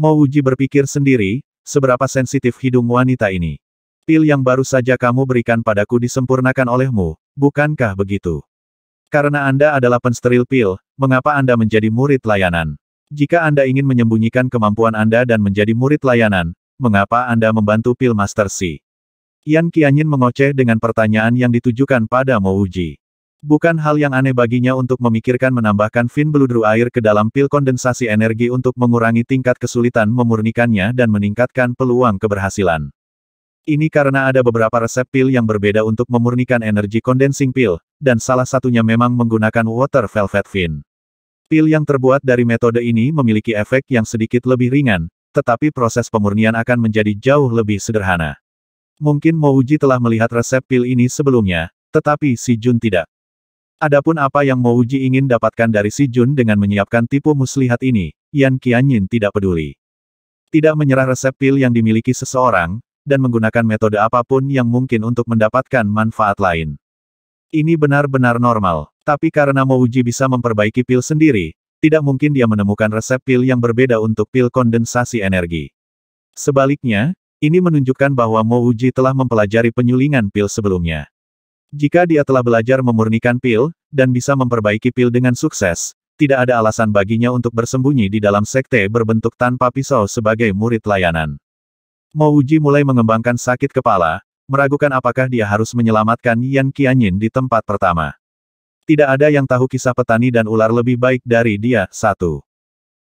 Mo Uji berpikir sendiri, seberapa sensitif hidung wanita ini. Pil yang baru saja kamu berikan padaku disempurnakan olehmu, bukankah begitu? Karena Anda adalah pensteril pil, mengapa Anda menjadi murid layanan? Jika Anda ingin menyembunyikan kemampuan Anda dan menjadi murid layanan, mengapa Anda membantu pil Master C? Yan Qianyin mengoceh dengan pertanyaan yang ditujukan pada Mo Uji. Bukan hal yang aneh baginya untuk memikirkan menambahkan fin beludru air ke dalam pil kondensasi energi untuk mengurangi tingkat kesulitan memurnikannya dan meningkatkan peluang keberhasilan. Ini karena ada beberapa resep pil yang berbeda untuk memurnikan energi condensing pil, dan salah satunya memang menggunakan water velvet fin. Pil yang terbuat dari metode ini memiliki efek yang sedikit lebih ringan, tetapi proses pemurnian akan menjadi jauh lebih sederhana. Mungkin Mouji telah melihat resep pil ini sebelumnya, tetapi Si Jun tidak. Adapun apa yang Mo Uji ingin dapatkan dari Si Jun dengan menyiapkan tipu muslihat ini, Yan Qianyin tidak peduli. Tidak menyerah resep pil yang dimiliki seseorang, dan menggunakan metode apapun yang mungkin untuk mendapatkan manfaat lain. Ini benar-benar normal, tapi karena Mo Uji bisa memperbaiki pil sendiri, tidak mungkin dia menemukan resep pil yang berbeda untuk pil kondensasi energi. Sebaliknya, ini menunjukkan bahwa Mo Uji telah mempelajari penyulingan pil sebelumnya. Jika dia telah belajar memurnikan pil, dan bisa memperbaiki pil dengan sukses, tidak ada alasan baginya untuk bersembunyi di dalam sekte berbentuk tanpa pisau sebagai murid layanan. Mouji mulai mengembangkan sakit kepala, meragukan apakah dia harus menyelamatkan Yan Qianyin di tempat pertama. Tidak ada yang tahu kisah petani dan ular lebih baik dari dia, satu.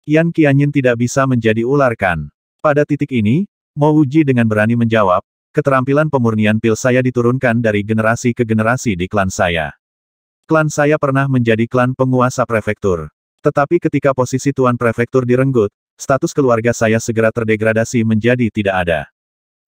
Yan Qianyin tidak bisa menjadi ular kan? Pada titik ini, Mouji dengan berani menjawab, Keterampilan pemurnian pil saya diturunkan dari generasi ke generasi di klan saya. Klan saya pernah menjadi klan penguasa prefektur. Tetapi ketika posisi tuan prefektur direnggut, status keluarga saya segera terdegradasi menjadi tidak ada.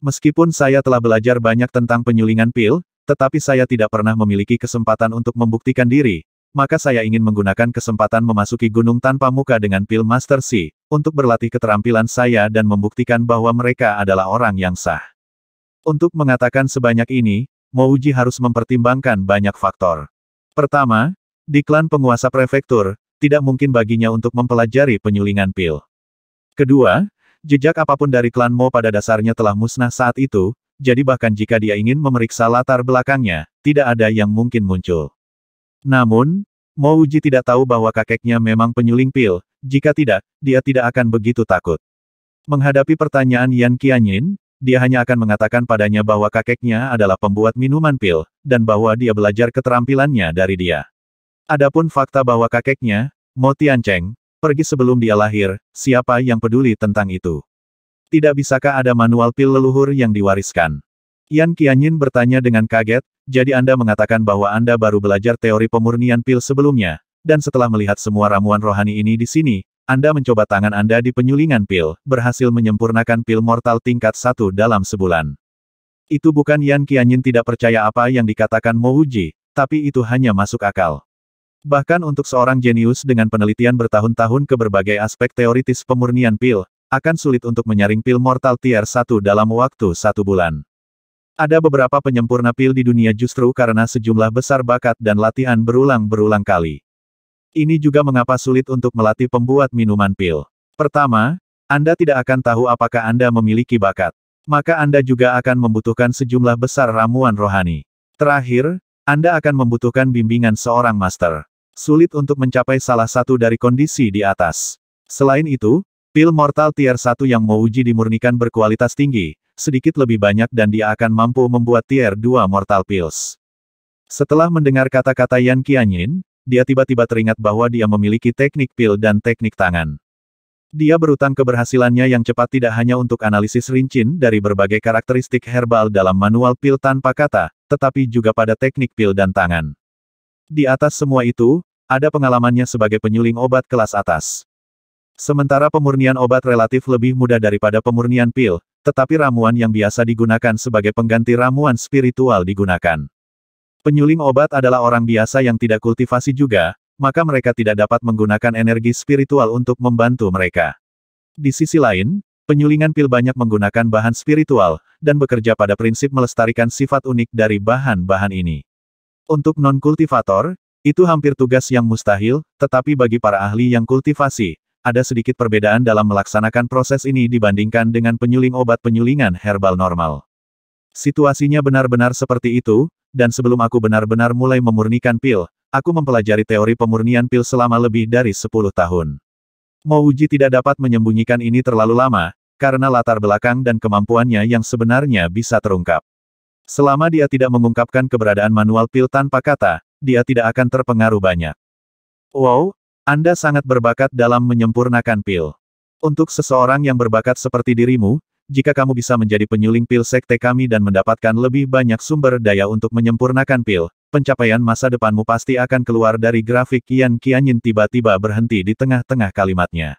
Meskipun saya telah belajar banyak tentang penyulingan pil, tetapi saya tidak pernah memiliki kesempatan untuk membuktikan diri, maka saya ingin menggunakan kesempatan memasuki gunung tanpa muka dengan pil Master C, untuk berlatih keterampilan saya dan membuktikan bahwa mereka adalah orang yang sah. Untuk mengatakan sebanyak ini, Mouji harus mempertimbangkan banyak faktor. Pertama, di klan penguasa prefektur, tidak mungkin baginya untuk mempelajari penyulingan pil. Kedua, jejak apapun dari klan Mo pada dasarnya telah musnah saat itu, jadi bahkan jika dia ingin memeriksa latar belakangnya, tidak ada yang mungkin muncul. Namun, Mouji tidak tahu bahwa kakeknya memang penyuling pil, jika tidak, dia tidak akan begitu takut. Menghadapi pertanyaan Yan Qianyin, dia hanya akan mengatakan padanya bahwa kakeknya adalah pembuat minuman pil, dan bahwa dia belajar keterampilannya dari dia. Adapun fakta bahwa kakeknya, Mo Tiancheng, pergi sebelum dia lahir, siapa yang peduli tentang itu? Tidak bisakah ada manual pil leluhur yang diwariskan? Yan Qianyin bertanya dengan kaget, jadi Anda mengatakan bahwa Anda baru belajar teori pemurnian pil sebelumnya, dan setelah melihat semua ramuan rohani ini di sini, anda mencoba tangan Anda di penyulingan pil, berhasil menyempurnakan pil mortal tingkat satu dalam sebulan. Itu bukan Yan Qianyin tidak percaya apa yang dikatakan Mo Wuji, tapi itu hanya masuk akal. Bahkan untuk seorang jenius dengan penelitian bertahun-tahun ke berbagai aspek teoritis pemurnian pil, akan sulit untuk menyaring pil mortal tier 1 dalam waktu satu bulan. Ada beberapa penyempurna pil di dunia justru karena sejumlah besar bakat dan latihan berulang-berulang kali. Ini juga mengapa sulit untuk melatih pembuat minuman pil. Pertama, Anda tidak akan tahu apakah Anda memiliki bakat. Maka Anda juga akan membutuhkan sejumlah besar ramuan rohani. Terakhir, Anda akan membutuhkan bimbingan seorang master. Sulit untuk mencapai salah satu dari kondisi di atas. Selain itu, pil mortal tier 1 yang mau uji dimurnikan berkualitas tinggi, sedikit lebih banyak dan dia akan mampu membuat tier 2 mortal pills. Setelah mendengar kata-kata Yan Qianyin, dia tiba-tiba teringat bahwa dia memiliki teknik pil dan teknik tangan. Dia berutang keberhasilannya yang cepat tidak hanya untuk analisis rincin dari berbagai karakteristik herbal dalam manual pil tanpa kata, tetapi juga pada teknik pil dan tangan. Di atas semua itu, ada pengalamannya sebagai penyuling obat kelas atas. Sementara pemurnian obat relatif lebih mudah daripada pemurnian pil, tetapi ramuan yang biasa digunakan sebagai pengganti ramuan spiritual digunakan. Penyuling obat adalah orang biasa yang tidak kultivasi juga, maka mereka tidak dapat menggunakan energi spiritual untuk membantu mereka. Di sisi lain, penyulingan pil banyak menggunakan bahan spiritual, dan bekerja pada prinsip melestarikan sifat unik dari bahan-bahan ini. Untuk non-kultivator, itu hampir tugas yang mustahil, tetapi bagi para ahli yang kultivasi, ada sedikit perbedaan dalam melaksanakan proses ini dibandingkan dengan penyuling obat penyulingan herbal normal. Situasinya benar-benar seperti itu, dan sebelum aku benar-benar mulai memurnikan pil, aku mempelajari teori pemurnian pil selama lebih dari 10 tahun. Mouji tidak dapat menyembunyikan ini terlalu lama, karena latar belakang dan kemampuannya yang sebenarnya bisa terungkap. Selama dia tidak mengungkapkan keberadaan manual pil tanpa kata, dia tidak akan terpengaruh banyak. Wow, Anda sangat berbakat dalam menyempurnakan pil. Untuk seseorang yang berbakat seperti dirimu, jika kamu bisa menjadi penyuling pil sekte kami dan mendapatkan lebih banyak sumber daya untuk menyempurnakan pil, pencapaian masa depanmu pasti akan keluar dari grafik Yan Qianyin tiba-tiba berhenti di tengah-tengah kalimatnya.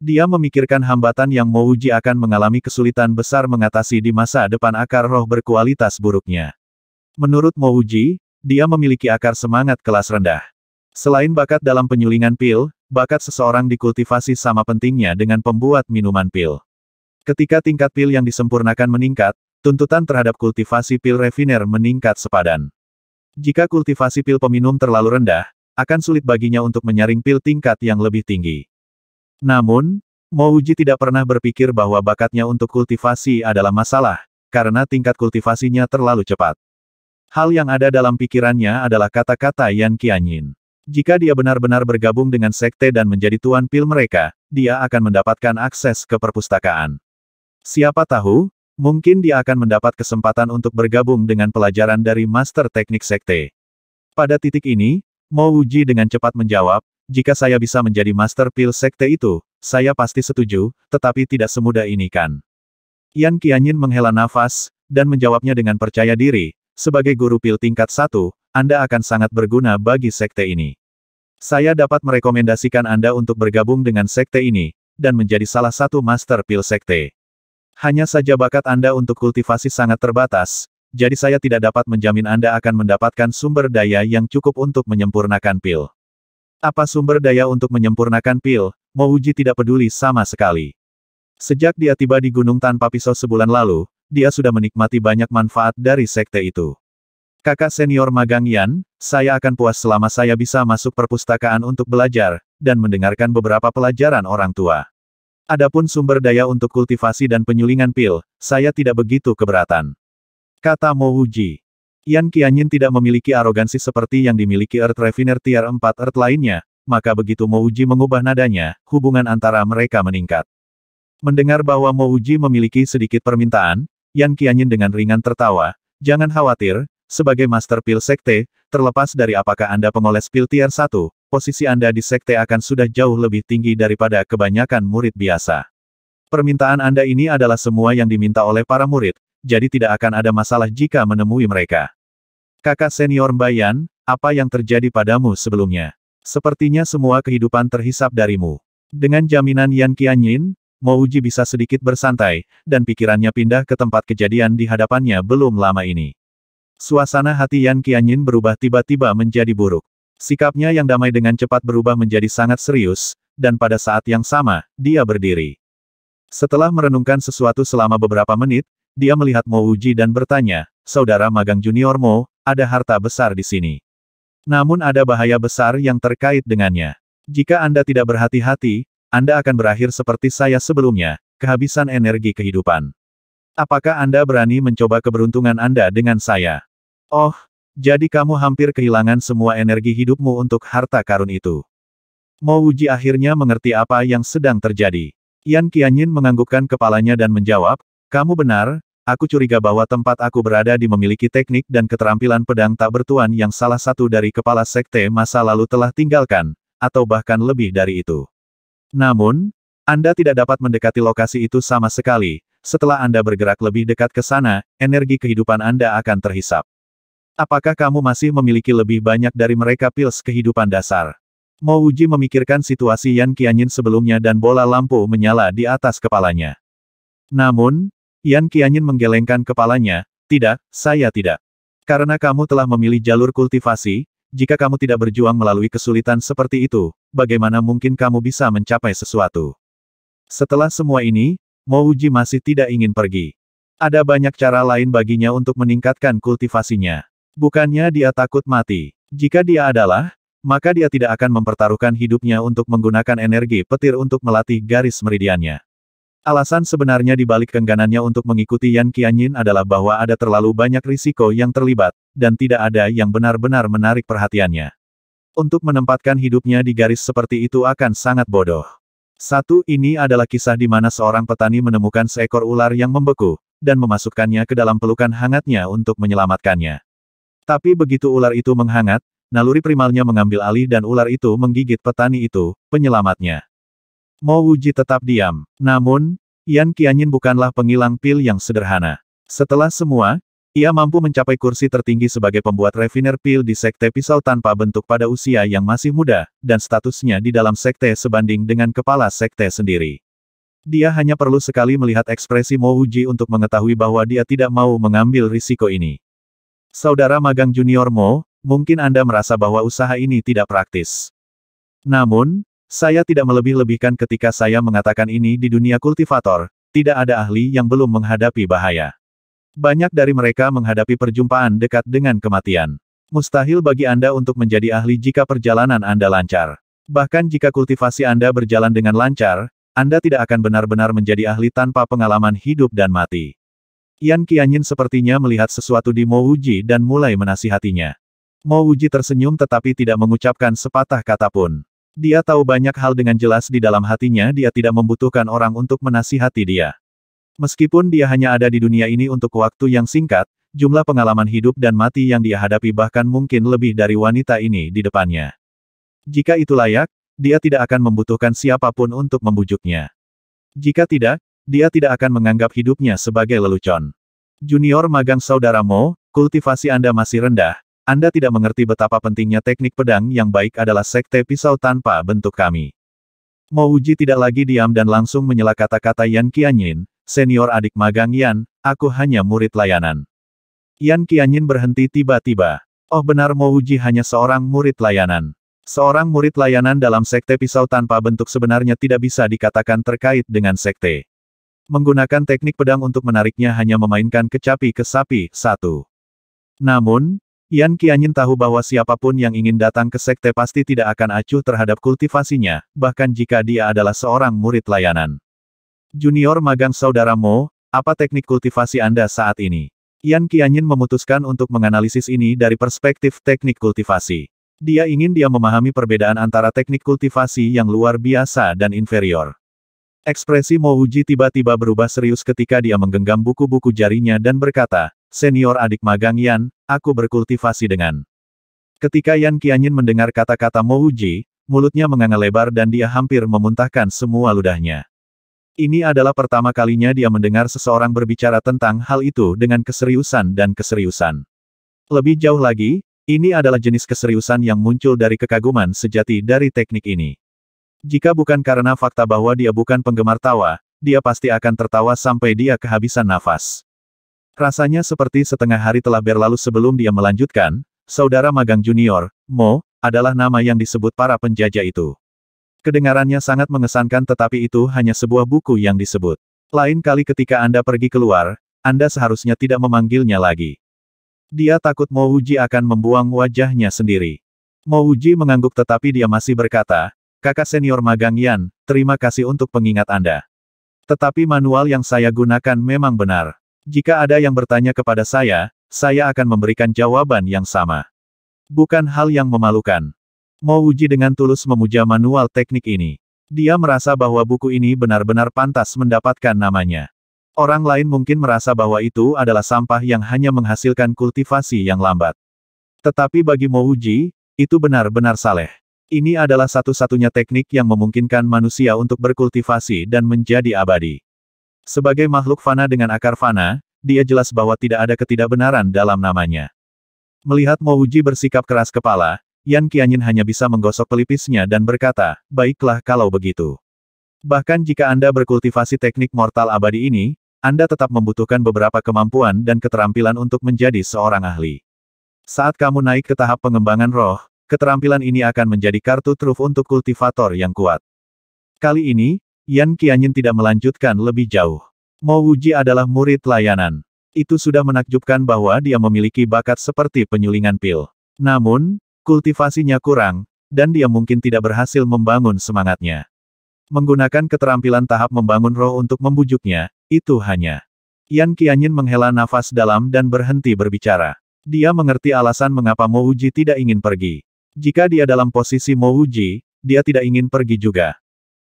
Dia memikirkan hambatan yang Mouji akan mengalami kesulitan besar mengatasi di masa depan akar roh berkualitas buruknya. Menurut Mouji, dia memiliki akar semangat kelas rendah. Selain bakat dalam penyulingan pil, bakat seseorang dikultivasi sama pentingnya dengan pembuat minuman pil. Ketika tingkat pil yang disempurnakan meningkat, tuntutan terhadap kultivasi pil refiner meningkat sepadan. Jika kultivasi pil peminum terlalu rendah, akan sulit baginya untuk menyaring pil tingkat yang lebih tinggi. Namun, Mouji tidak pernah berpikir bahwa bakatnya untuk kultivasi adalah masalah, karena tingkat kultivasinya terlalu cepat. Hal yang ada dalam pikirannya adalah kata-kata Yan Qianyin. Jika dia benar-benar bergabung dengan sekte dan menjadi tuan pil mereka, dia akan mendapatkan akses ke perpustakaan. Siapa tahu, mungkin dia akan mendapat kesempatan untuk bergabung dengan pelajaran dari Master Teknik Sekte. Pada titik ini, Mo Wuji dengan cepat menjawab, jika saya bisa menjadi Master Pil Sekte itu, saya pasti setuju, tetapi tidak semudah ini kan. Yan Qianyin menghela nafas, dan menjawabnya dengan percaya diri, sebagai guru pil tingkat satu, Anda akan sangat berguna bagi sekte ini. Saya dapat merekomendasikan Anda untuk bergabung dengan sekte ini, dan menjadi salah satu Master Pil Sekte. Hanya saja bakat Anda untuk kultivasi sangat terbatas, jadi saya tidak dapat menjamin Anda akan mendapatkan sumber daya yang cukup untuk menyempurnakan pil. Apa sumber daya untuk menyempurnakan pil, Mouji tidak peduli sama sekali. Sejak dia tiba di gunung tanpa pisau sebulan lalu, dia sudah menikmati banyak manfaat dari sekte itu. Kakak senior magang Yan, saya akan puas selama saya bisa masuk perpustakaan untuk belajar, dan mendengarkan beberapa pelajaran orang tua. Adapun sumber daya untuk kultivasi dan penyulingan pil, saya tidak begitu keberatan. Kata Mo Wuji. Yan Qianyin tidak memiliki arogansi seperti yang dimiliki Earth Refiner Tier 4 Earth lainnya, maka begitu Mo Wuji mengubah nadanya, hubungan antara mereka meningkat. Mendengar bahwa Mo Wuji memiliki sedikit permintaan, Yan Qianyin dengan ringan tertawa, jangan khawatir, sebagai Master Pil Sekte, terlepas dari apakah Anda pengoles pil tier 1, posisi Anda di sekte akan sudah jauh lebih tinggi daripada kebanyakan murid biasa. Permintaan Anda ini adalah semua yang diminta oleh para murid, jadi tidak akan ada masalah jika menemui mereka. Kakak senior Bayan, apa yang terjadi padamu sebelumnya? Sepertinya semua kehidupan terhisap darimu. Dengan jaminan Yan Qianyin, Mouji bisa sedikit bersantai, dan pikirannya pindah ke tempat kejadian di hadapannya belum lama ini. Suasana hati Yan Qianyin berubah tiba-tiba menjadi buruk. Sikapnya yang damai dengan cepat berubah menjadi sangat serius, dan pada saat yang sama, dia berdiri. Setelah merenungkan sesuatu selama beberapa menit, dia melihat Mo Uji dan bertanya, Saudara magang junior Mo, ada harta besar di sini. Namun ada bahaya besar yang terkait dengannya. Jika Anda tidak berhati-hati, Anda akan berakhir seperti saya sebelumnya, kehabisan energi kehidupan. Apakah Anda berani mencoba keberuntungan Anda dengan saya? Oh, jadi kamu hampir kehilangan semua energi hidupmu untuk harta karun itu. Mo Wuji akhirnya mengerti apa yang sedang terjadi. Yan Qianyin menganggukkan kepalanya dan menjawab, kamu benar, aku curiga bahwa tempat aku berada di memiliki teknik dan keterampilan pedang tak bertuan yang salah satu dari kepala sekte masa lalu telah tinggalkan, atau bahkan lebih dari itu. Namun, Anda tidak dapat mendekati lokasi itu sama sekali, setelah Anda bergerak lebih dekat ke sana, energi kehidupan Anda akan terhisap. Apakah kamu masih memiliki lebih banyak dari mereka pils kehidupan dasar? Mo Uji memikirkan situasi Yan Qianyin sebelumnya dan bola lampu menyala di atas kepalanya. Namun, Yan Qianyin menggelengkan kepalanya, tidak, saya tidak. Karena kamu telah memilih jalur kultivasi, jika kamu tidak berjuang melalui kesulitan seperti itu, bagaimana mungkin kamu bisa mencapai sesuatu? Setelah semua ini, Mo Uji masih tidak ingin pergi. Ada banyak cara lain baginya untuk meningkatkan kultivasinya. Bukannya dia takut mati. Jika dia adalah, maka dia tidak akan mempertaruhkan hidupnya untuk menggunakan energi petir untuk melatih garis meridiannya. Alasan sebenarnya di balik untuk mengikuti Yan Qianyin adalah bahwa ada terlalu banyak risiko yang terlibat, dan tidak ada yang benar-benar menarik perhatiannya. Untuk menempatkan hidupnya di garis seperti itu akan sangat bodoh. Satu ini adalah kisah di mana seorang petani menemukan seekor ular yang membeku, dan memasukkannya ke dalam pelukan hangatnya untuk menyelamatkannya. Tapi begitu ular itu menghangat, naluri primalnya mengambil alih dan ular itu menggigit petani itu, penyelamatnya. Mo Wuji tetap diam. Namun, Yan Qianyin bukanlah pengilang pil yang sederhana. Setelah semua, ia mampu mencapai kursi tertinggi sebagai pembuat refiner pil di Sekte Pisau tanpa bentuk pada usia yang masih muda, dan statusnya di dalam Sekte sebanding dengan kepala Sekte sendiri. Dia hanya perlu sekali melihat ekspresi Mo Wuji untuk mengetahui bahwa dia tidak mau mengambil risiko ini. Saudara magang junior Mo, mungkin Anda merasa bahwa usaha ini tidak praktis. Namun, saya tidak melebih-lebihkan ketika saya mengatakan ini di dunia kultivator, tidak ada ahli yang belum menghadapi bahaya. Banyak dari mereka menghadapi perjumpaan dekat dengan kematian. Mustahil bagi Anda untuk menjadi ahli jika perjalanan Anda lancar. Bahkan jika kultivasi Anda berjalan dengan lancar, Anda tidak akan benar-benar menjadi ahli tanpa pengalaman hidup dan mati. Yan Qianyin sepertinya melihat sesuatu di Mo Wuji dan mulai menasihatinya. Mo Wuji tersenyum tetapi tidak mengucapkan sepatah kata pun. Dia tahu banyak hal dengan jelas di dalam hatinya dia tidak membutuhkan orang untuk menasihati dia. Meskipun dia hanya ada di dunia ini untuk waktu yang singkat, jumlah pengalaman hidup dan mati yang dia hadapi bahkan mungkin lebih dari wanita ini di depannya. Jika itu layak, dia tidak akan membutuhkan siapapun untuk membujuknya. Jika tidak, dia tidak akan menganggap hidupnya sebagai lelucon. Junior magang saudaramu, kultivasi Anda masih rendah, Anda tidak mengerti betapa pentingnya teknik pedang yang baik adalah sekte pisau tanpa bentuk kami. Mo Uji tidak lagi diam dan langsung menyela kata-kata Yan Qianyin, senior adik magang Yan, aku hanya murid layanan. Yan Qianyin berhenti tiba-tiba. Oh benar Mo Uji hanya seorang murid layanan. Seorang murid layanan dalam sekte pisau tanpa bentuk sebenarnya tidak bisa dikatakan terkait dengan sekte. Menggunakan teknik pedang untuk menariknya hanya memainkan kecapi ke sapi, satu. Namun, Yan Qianyin tahu bahwa siapapun yang ingin datang ke sekte pasti tidak akan acuh terhadap kultivasinya, bahkan jika dia adalah seorang murid layanan. Junior magang saudaramu, apa teknik kultivasi Anda saat ini? Yan Qianyin memutuskan untuk menganalisis ini dari perspektif teknik kultivasi. Dia ingin dia memahami perbedaan antara teknik kultivasi yang luar biasa dan inferior. Ekspresi Mouji tiba-tiba berubah serius ketika dia menggenggam buku-buku jarinya dan berkata, Senior adik magang Yan, aku berkultivasi dengan. Ketika Yan Qianyin mendengar kata-kata Mouji, mulutnya menganga lebar dan dia hampir memuntahkan semua ludahnya. Ini adalah pertama kalinya dia mendengar seseorang berbicara tentang hal itu dengan keseriusan dan keseriusan. Lebih jauh lagi, ini adalah jenis keseriusan yang muncul dari kekaguman sejati dari teknik ini. Jika bukan karena fakta bahwa dia bukan penggemar tawa, dia pasti akan tertawa sampai dia kehabisan nafas. Rasanya seperti setengah hari telah berlalu sebelum dia melanjutkan, saudara magang junior, Mo, adalah nama yang disebut para penjajah itu. Kedengarannya sangat mengesankan tetapi itu hanya sebuah buku yang disebut. Lain kali ketika Anda pergi keluar, Anda seharusnya tidak memanggilnya lagi. Dia takut Mo Uji akan membuang wajahnya sendiri. Mo Uji mengangguk tetapi dia masih berkata, Kakak senior magang Yan, terima kasih untuk pengingat Anda. Tetapi manual yang saya gunakan memang benar. Jika ada yang bertanya kepada saya, saya akan memberikan jawaban yang sama. Bukan hal yang memalukan. Mo Uji dengan tulus memuja manual teknik ini. Dia merasa bahwa buku ini benar-benar pantas mendapatkan namanya. Orang lain mungkin merasa bahwa itu adalah sampah yang hanya menghasilkan kultivasi yang lambat. Tetapi bagi Mo Uji, itu benar-benar saleh. Ini adalah satu-satunya teknik yang memungkinkan manusia untuk berkultivasi dan menjadi abadi. Sebagai makhluk fana dengan akar fana, dia jelas bahwa tidak ada ketidakbenaran dalam namanya. Melihat Mouji bersikap keras kepala, Yan Qianyin hanya bisa menggosok pelipisnya dan berkata, baiklah kalau begitu. Bahkan jika Anda berkultivasi teknik mortal abadi ini, Anda tetap membutuhkan beberapa kemampuan dan keterampilan untuk menjadi seorang ahli. Saat kamu naik ke tahap pengembangan roh, Keterampilan ini akan menjadi kartu truf untuk kultivator yang kuat. Kali ini, Yan Qianyin tidak melanjutkan lebih jauh. Mo Wuji adalah murid layanan. Itu sudah menakjubkan bahwa dia memiliki bakat seperti penyulingan pil. Namun, kultivasinya kurang, dan dia mungkin tidak berhasil membangun semangatnya. Menggunakan keterampilan tahap membangun roh untuk membujuknya, itu hanya. Yan Qianyin menghela nafas dalam dan berhenti berbicara. Dia mengerti alasan mengapa Mo Wuji tidak ingin pergi. Jika dia dalam posisi Mouji, dia tidak ingin pergi juga.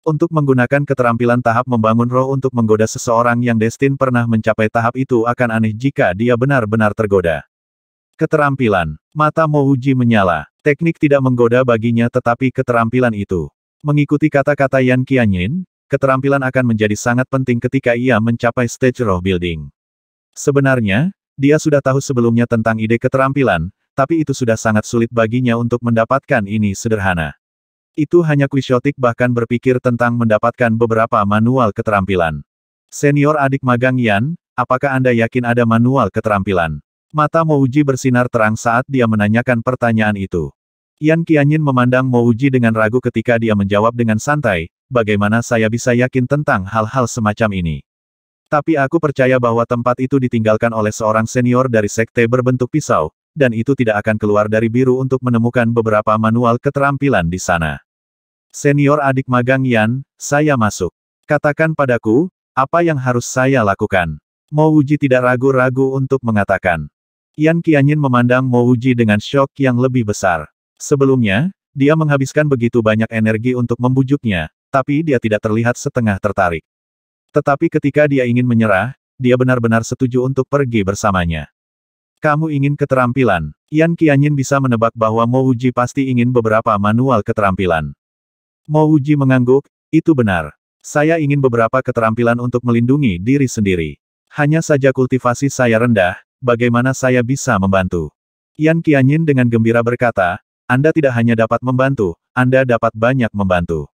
Untuk menggunakan keterampilan tahap membangun roh untuk menggoda seseorang yang destin pernah mencapai tahap itu akan aneh jika dia benar-benar tergoda. Keterampilan. Mata Mouji menyala. Teknik tidak menggoda baginya tetapi keterampilan itu. Mengikuti kata-kata Yan Qianyin, keterampilan akan menjadi sangat penting ketika ia mencapai stage roh building. Sebenarnya, dia sudah tahu sebelumnya tentang ide keterampilan, tapi itu sudah sangat sulit baginya untuk mendapatkan ini sederhana. Itu hanya kuisiotik bahkan berpikir tentang mendapatkan beberapa manual keterampilan. Senior adik magang Yan, apakah Anda yakin ada manual keterampilan? Mata Mouji bersinar terang saat dia menanyakan pertanyaan itu. Yan Qianyin memandang Mouji dengan ragu ketika dia menjawab dengan santai, bagaimana saya bisa yakin tentang hal-hal semacam ini? Tapi aku percaya bahwa tempat itu ditinggalkan oleh seorang senior dari sekte berbentuk pisau, dan itu tidak akan keluar dari biru untuk menemukan beberapa manual keterampilan di sana. Senior adik magang Yan, saya masuk. Katakan padaku, apa yang harus saya lakukan? Wuji tidak ragu-ragu untuk mengatakan. Yan Qianyin memandang Wuji dengan shock yang lebih besar. Sebelumnya, dia menghabiskan begitu banyak energi untuk membujuknya, tapi dia tidak terlihat setengah tertarik. Tetapi ketika dia ingin menyerah, dia benar-benar setuju untuk pergi bersamanya. Kamu ingin keterampilan. Yan Qianyin bisa menebak bahwa Mo Wuji pasti ingin beberapa manual keterampilan. Mo Wuji mengangguk, itu benar. Saya ingin beberapa keterampilan untuk melindungi diri sendiri. Hanya saja kultivasi saya rendah, bagaimana saya bisa membantu? Yan Qianyin dengan gembira berkata, Anda tidak hanya dapat membantu, Anda dapat banyak membantu.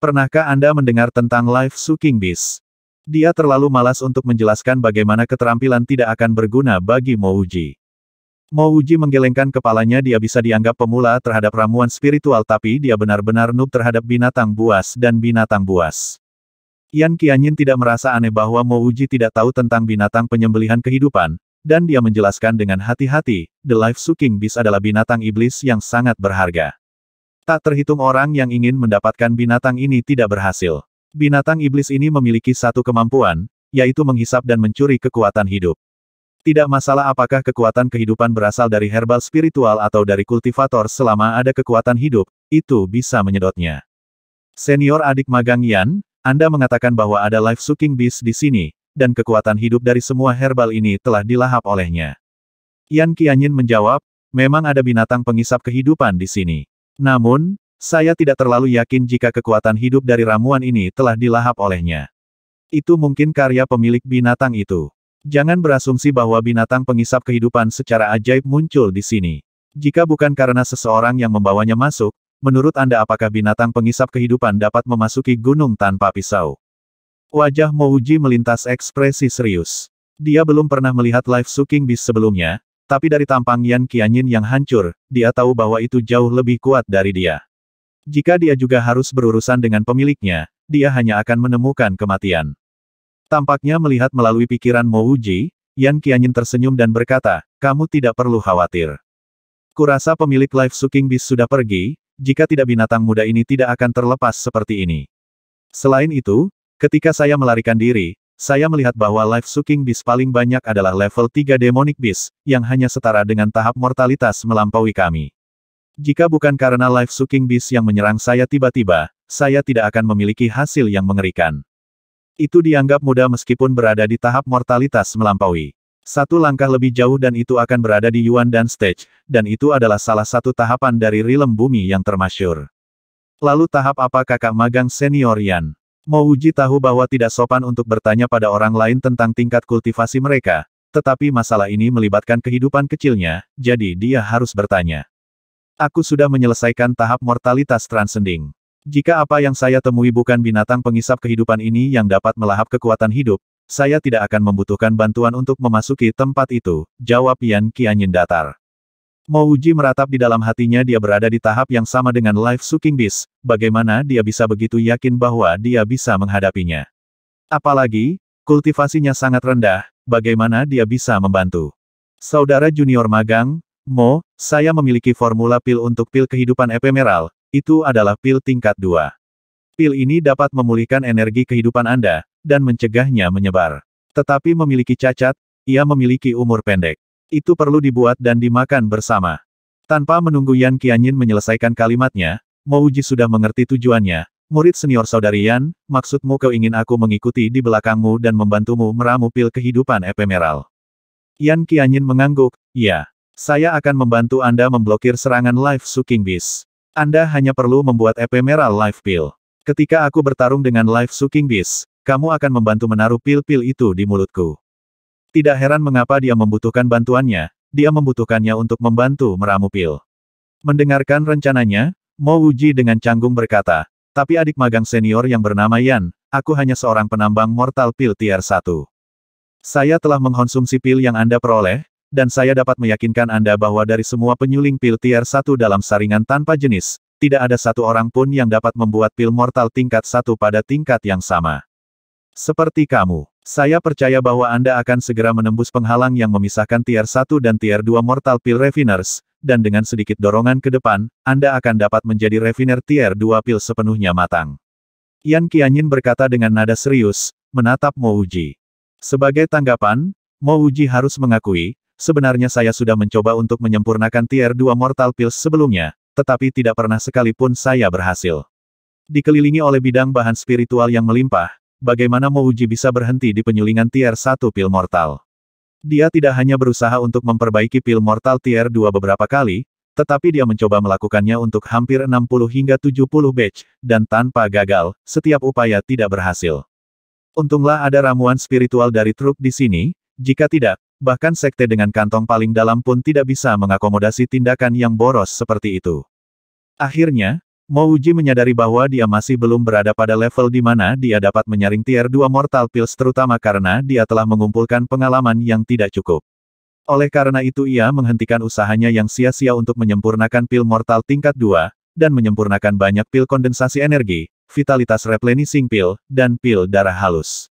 Pernahkah Anda mendengar tentang Life Sucking Beast? Dia terlalu malas untuk menjelaskan bagaimana keterampilan tidak akan berguna bagi Mouji. Mouji menggelengkan kepalanya dia bisa dianggap pemula terhadap ramuan spiritual tapi dia benar-benar noob terhadap binatang buas dan binatang buas. Yan Qianyin tidak merasa aneh bahwa Mouji tidak tahu tentang binatang penyembelihan kehidupan, dan dia menjelaskan dengan hati-hati, The Life Sucking Beast adalah binatang iblis yang sangat berharga. Tak terhitung orang yang ingin mendapatkan binatang ini tidak berhasil. Binatang iblis ini memiliki satu kemampuan, yaitu menghisap dan mencuri kekuatan hidup. Tidak masalah apakah kekuatan kehidupan berasal dari herbal spiritual atau dari kultivator selama ada kekuatan hidup, itu bisa menyedotnya. Senior adik magang Yan, Anda mengatakan bahwa ada life sucking beast di sini, dan kekuatan hidup dari semua herbal ini telah dilahap olehnya. Yan Qianyin menjawab, memang ada binatang penghisap kehidupan di sini. Namun, saya tidak terlalu yakin jika kekuatan hidup dari ramuan ini telah dilahap olehnya. Itu mungkin karya pemilik binatang itu. Jangan berasumsi bahwa binatang pengisap kehidupan secara ajaib muncul di sini. Jika bukan karena seseorang yang membawanya masuk, menurut Anda apakah binatang pengisap kehidupan dapat memasuki gunung tanpa pisau? Wajah Mouji melintas ekspresi serius. Dia belum pernah melihat live suking bis sebelumnya, tapi dari tampang Yan Qianyin yang hancur, dia tahu bahwa itu jauh lebih kuat dari dia. Jika dia juga harus berurusan dengan pemiliknya, dia hanya akan menemukan kematian. Tampaknya melihat melalui pikiran Mo Uji, Yan Qianyin tersenyum dan berkata, kamu tidak perlu khawatir. Kurasa pemilik Life Sucking Beast sudah pergi, jika tidak binatang muda ini tidak akan terlepas seperti ini. Selain itu, ketika saya melarikan diri, saya melihat bahwa Life Sucking Beast paling banyak adalah level 3 Demonic Beast, yang hanya setara dengan tahap mortalitas melampaui kami. Jika bukan karena Life sucking beast yang menyerang saya tiba-tiba, saya tidak akan memiliki hasil yang mengerikan. Itu dianggap mudah meskipun berada di tahap mortalitas melampaui. Satu langkah lebih jauh dan itu akan berada di Yuan dan Stage, dan itu adalah salah satu tahapan dari Rilem Bumi yang termasyur. Lalu tahap apa kakak magang senior Yan? uji tahu bahwa tidak sopan untuk bertanya pada orang lain tentang tingkat kultivasi mereka, tetapi masalah ini melibatkan kehidupan kecilnya, jadi dia harus bertanya. Aku sudah menyelesaikan tahap mortalitas transcending. Jika apa yang saya temui bukan binatang pengisap kehidupan ini yang dapat melahap kekuatan hidup, saya tidak akan membutuhkan bantuan untuk memasuki tempat itu, jawab Yan Qianyin datar. Mouji meratap di dalam hatinya dia berada di tahap yang sama dengan Life Sucking Beast, bagaimana dia bisa begitu yakin bahwa dia bisa menghadapinya. Apalagi, kultivasinya sangat rendah, bagaimana dia bisa membantu. Saudara junior magang, Mo, saya memiliki formula pil untuk pil kehidupan epemeral, itu adalah pil tingkat 2. Pil ini dapat memulihkan energi kehidupan Anda, dan mencegahnya menyebar. Tetapi memiliki cacat, ia memiliki umur pendek. Itu perlu dibuat dan dimakan bersama. Tanpa menunggu Yan Qianyin menyelesaikan kalimatnya, Mouji sudah mengerti tujuannya. Murid senior saudari Yan, maksudmu kau ingin aku mengikuti di belakangmu dan membantumu meramu pil kehidupan epemeral. Yan Qianyin mengangguk, ya. Saya akan membantu Anda memblokir serangan Life Sucking Beast. Anda hanya perlu membuat Ephemeral Life Pill. Ketika aku bertarung dengan Life Sucking Beast, kamu akan membantu menaruh pil-pil itu di mulutku. Tidak heran mengapa dia membutuhkan bantuannya, dia membutuhkannya untuk membantu meramu pil. Mendengarkan rencananya, Mo Wuji dengan canggung berkata, tapi adik magang senior yang bernama Yan, aku hanya seorang penambang mortal pil tier 1. Saya telah mengkonsumsi pil yang Anda peroleh, dan saya dapat meyakinkan Anda bahwa dari semua penyuling pil tier 1 dalam saringan tanpa jenis, tidak ada satu orang pun yang dapat membuat pil mortal tingkat satu pada tingkat yang sama. Seperti kamu, saya percaya bahwa Anda akan segera menembus penghalang yang memisahkan tier 1 dan tier 2 mortal pil refiners, dan dengan sedikit dorongan ke depan, Anda akan dapat menjadi refiner tier 2 pil sepenuhnya matang. Yan Qianyin berkata dengan nada serius, menatap Mo Sebagai tanggapan, Mo harus mengakui, Sebenarnya saya sudah mencoba untuk menyempurnakan tier 2 Mortal Pills sebelumnya, tetapi tidak pernah sekalipun saya berhasil. Dikelilingi oleh bidang bahan spiritual yang melimpah, bagaimana Mouji bisa berhenti di penyulingan tier 1 pil mortal? Dia tidak hanya berusaha untuk memperbaiki pil mortal tier 2 beberapa kali, tetapi dia mencoba melakukannya untuk hampir 60 hingga 70 batch, dan tanpa gagal, setiap upaya tidak berhasil. Untunglah ada ramuan spiritual dari truk di sini, jika tidak, bahkan sekte dengan kantong paling dalam pun tidak bisa mengakomodasi tindakan yang boros seperti itu. Akhirnya, Mouji menyadari bahwa dia masih belum berada pada level di mana dia dapat menyaring tier 2 Mortal Pills terutama karena dia telah mengumpulkan pengalaman yang tidak cukup. Oleh karena itu ia menghentikan usahanya yang sia-sia untuk menyempurnakan pil mortal tingkat 2, dan menyempurnakan banyak pil kondensasi energi, vitalitas replenishing pil, dan pil darah halus.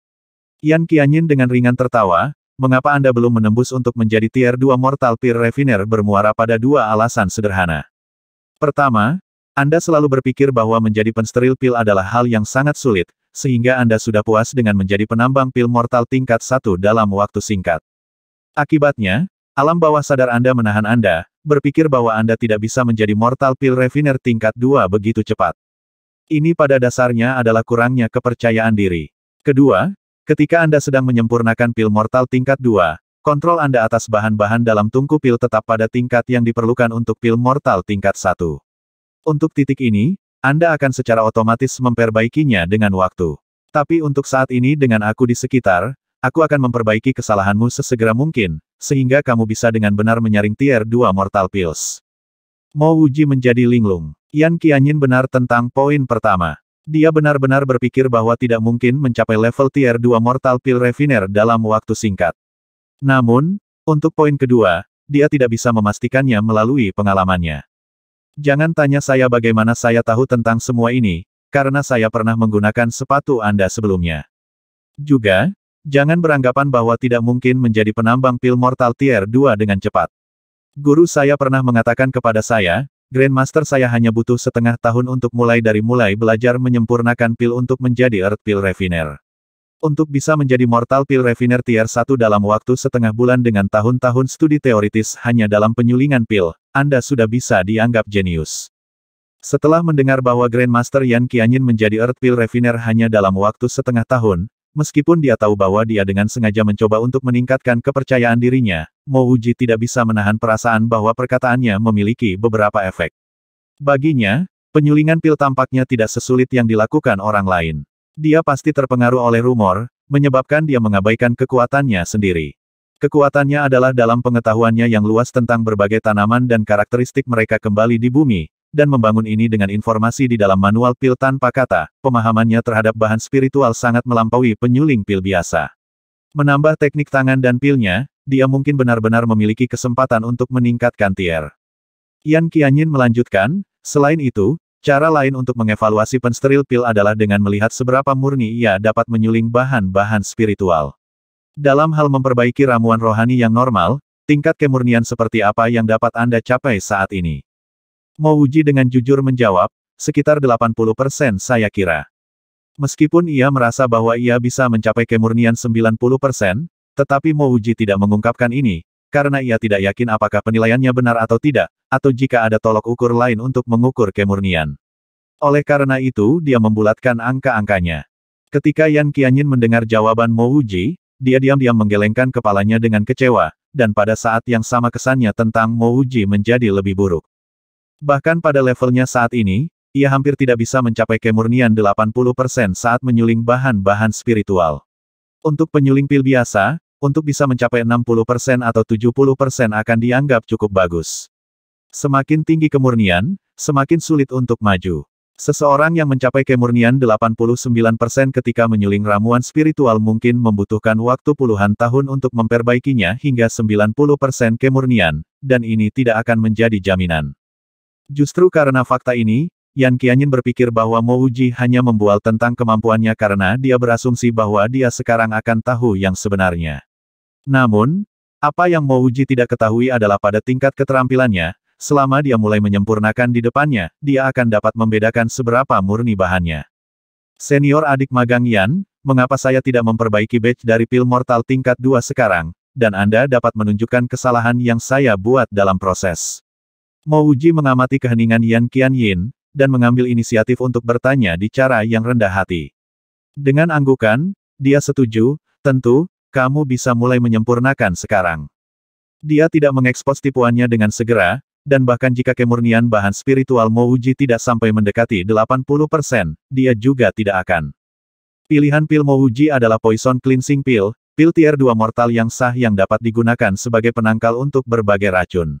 Yan Qianyin dengan ringan tertawa, Mengapa Anda belum menembus untuk menjadi tier 2 Mortal Peer Refiner bermuara pada dua alasan sederhana. Pertama, Anda selalu berpikir bahwa menjadi pensteril pil adalah hal yang sangat sulit, sehingga Anda sudah puas dengan menjadi penambang pil mortal tingkat satu dalam waktu singkat. Akibatnya, alam bawah sadar Anda menahan Anda, berpikir bahwa Anda tidak bisa menjadi mortal pil refiner tingkat dua begitu cepat. Ini pada dasarnya adalah kurangnya kepercayaan diri. Kedua, Ketika Anda sedang menyempurnakan pil mortal tingkat 2, kontrol Anda atas bahan-bahan dalam tungku pil tetap pada tingkat yang diperlukan untuk pil mortal tingkat 1. Untuk titik ini, Anda akan secara otomatis memperbaikinya dengan waktu. Tapi untuk saat ini dengan aku di sekitar, aku akan memperbaiki kesalahanmu sesegera mungkin, sehingga kamu bisa dengan benar menyaring tier 2 mortal pills. Mau Wuji menjadi linglung. Yan Qianyin benar tentang poin pertama. Dia benar-benar berpikir bahwa tidak mungkin mencapai level tier 2 Mortal Pill Refiner dalam waktu singkat. Namun, untuk poin kedua, dia tidak bisa memastikannya melalui pengalamannya. Jangan tanya saya bagaimana saya tahu tentang semua ini, karena saya pernah menggunakan sepatu Anda sebelumnya. Juga, jangan beranggapan bahwa tidak mungkin menjadi penambang pil mortal tier 2 dengan cepat. Guru saya pernah mengatakan kepada saya, Grandmaster saya hanya butuh setengah tahun untuk mulai dari mulai belajar menyempurnakan pil untuk menjadi Earth Pill Refiner. Untuk bisa menjadi Mortal Pill Refiner Tier 1 dalam waktu setengah bulan dengan tahun-tahun studi teoritis hanya dalam penyulingan pil, Anda sudah bisa dianggap jenius. Setelah mendengar bahwa Grandmaster Yan Qianyin menjadi Earth Pill Refiner hanya dalam waktu setengah tahun, Meskipun dia tahu bahwa dia dengan sengaja mencoba untuk meningkatkan kepercayaan dirinya, Mo Uji tidak bisa menahan perasaan bahwa perkataannya memiliki beberapa efek. Baginya, penyulingan pil tampaknya tidak sesulit yang dilakukan orang lain. Dia pasti terpengaruh oleh rumor, menyebabkan dia mengabaikan kekuatannya sendiri. Kekuatannya adalah dalam pengetahuannya yang luas tentang berbagai tanaman dan karakteristik mereka kembali di bumi, dan membangun ini dengan informasi di dalam manual pil tanpa kata, pemahamannya terhadap bahan spiritual sangat melampaui penyuling pil biasa. Menambah teknik tangan dan pilnya, dia mungkin benar-benar memiliki kesempatan untuk meningkatkan tier. Yan Qianyin melanjutkan, selain itu, cara lain untuk mengevaluasi pensteril pil adalah dengan melihat seberapa murni ia dapat menyuling bahan-bahan spiritual. Dalam hal memperbaiki ramuan rohani yang normal, tingkat kemurnian seperti apa yang dapat Anda capai saat ini. Mo Wuji dengan jujur menjawab, sekitar 80% saya kira. Meskipun ia merasa bahwa ia bisa mencapai kemurnian 90%, tetapi Mo Wuji tidak mengungkapkan ini, karena ia tidak yakin apakah penilaiannya benar atau tidak, atau jika ada tolok ukur lain untuk mengukur kemurnian. Oleh karena itu dia membulatkan angka-angkanya. Ketika Yan Qianyin mendengar jawaban Mo Wuji, dia diam-diam menggelengkan kepalanya dengan kecewa, dan pada saat yang sama kesannya tentang Mo Wuji menjadi lebih buruk. Bahkan pada levelnya saat ini, ia hampir tidak bisa mencapai kemurnian 80% saat menyuling bahan-bahan spiritual. Untuk penyuling pil biasa, untuk bisa mencapai 60% atau 70% akan dianggap cukup bagus. Semakin tinggi kemurnian, semakin sulit untuk maju. Seseorang yang mencapai kemurnian 89% ketika menyuling ramuan spiritual mungkin membutuhkan waktu puluhan tahun untuk memperbaikinya hingga 90% kemurnian, dan ini tidak akan menjadi jaminan. Justru karena fakta ini, Yan Qianyin berpikir bahwa Mo Uji hanya membual tentang kemampuannya karena dia berasumsi bahwa dia sekarang akan tahu yang sebenarnya. Namun, apa yang Mo Uji tidak ketahui adalah pada tingkat keterampilannya, selama dia mulai menyempurnakan di depannya, dia akan dapat membedakan seberapa murni bahannya. Senior adik magang Yan, mengapa saya tidak memperbaiki badge dari pil mortal tingkat 2 sekarang, dan Anda dapat menunjukkan kesalahan yang saya buat dalam proses. Mo Uji mengamati keheningan Yan Qian Yin, dan mengambil inisiatif untuk bertanya di cara yang rendah hati. Dengan anggukan, dia setuju, tentu, kamu bisa mulai menyempurnakan sekarang. Dia tidak mengekspos tipuannya dengan segera, dan bahkan jika kemurnian bahan spiritual Mouji tidak sampai mendekati 80%, dia juga tidak akan. Pilihan pil Mouji adalah Poison Cleansing Pill, pil tier 2 mortal yang sah yang dapat digunakan sebagai penangkal untuk berbagai racun.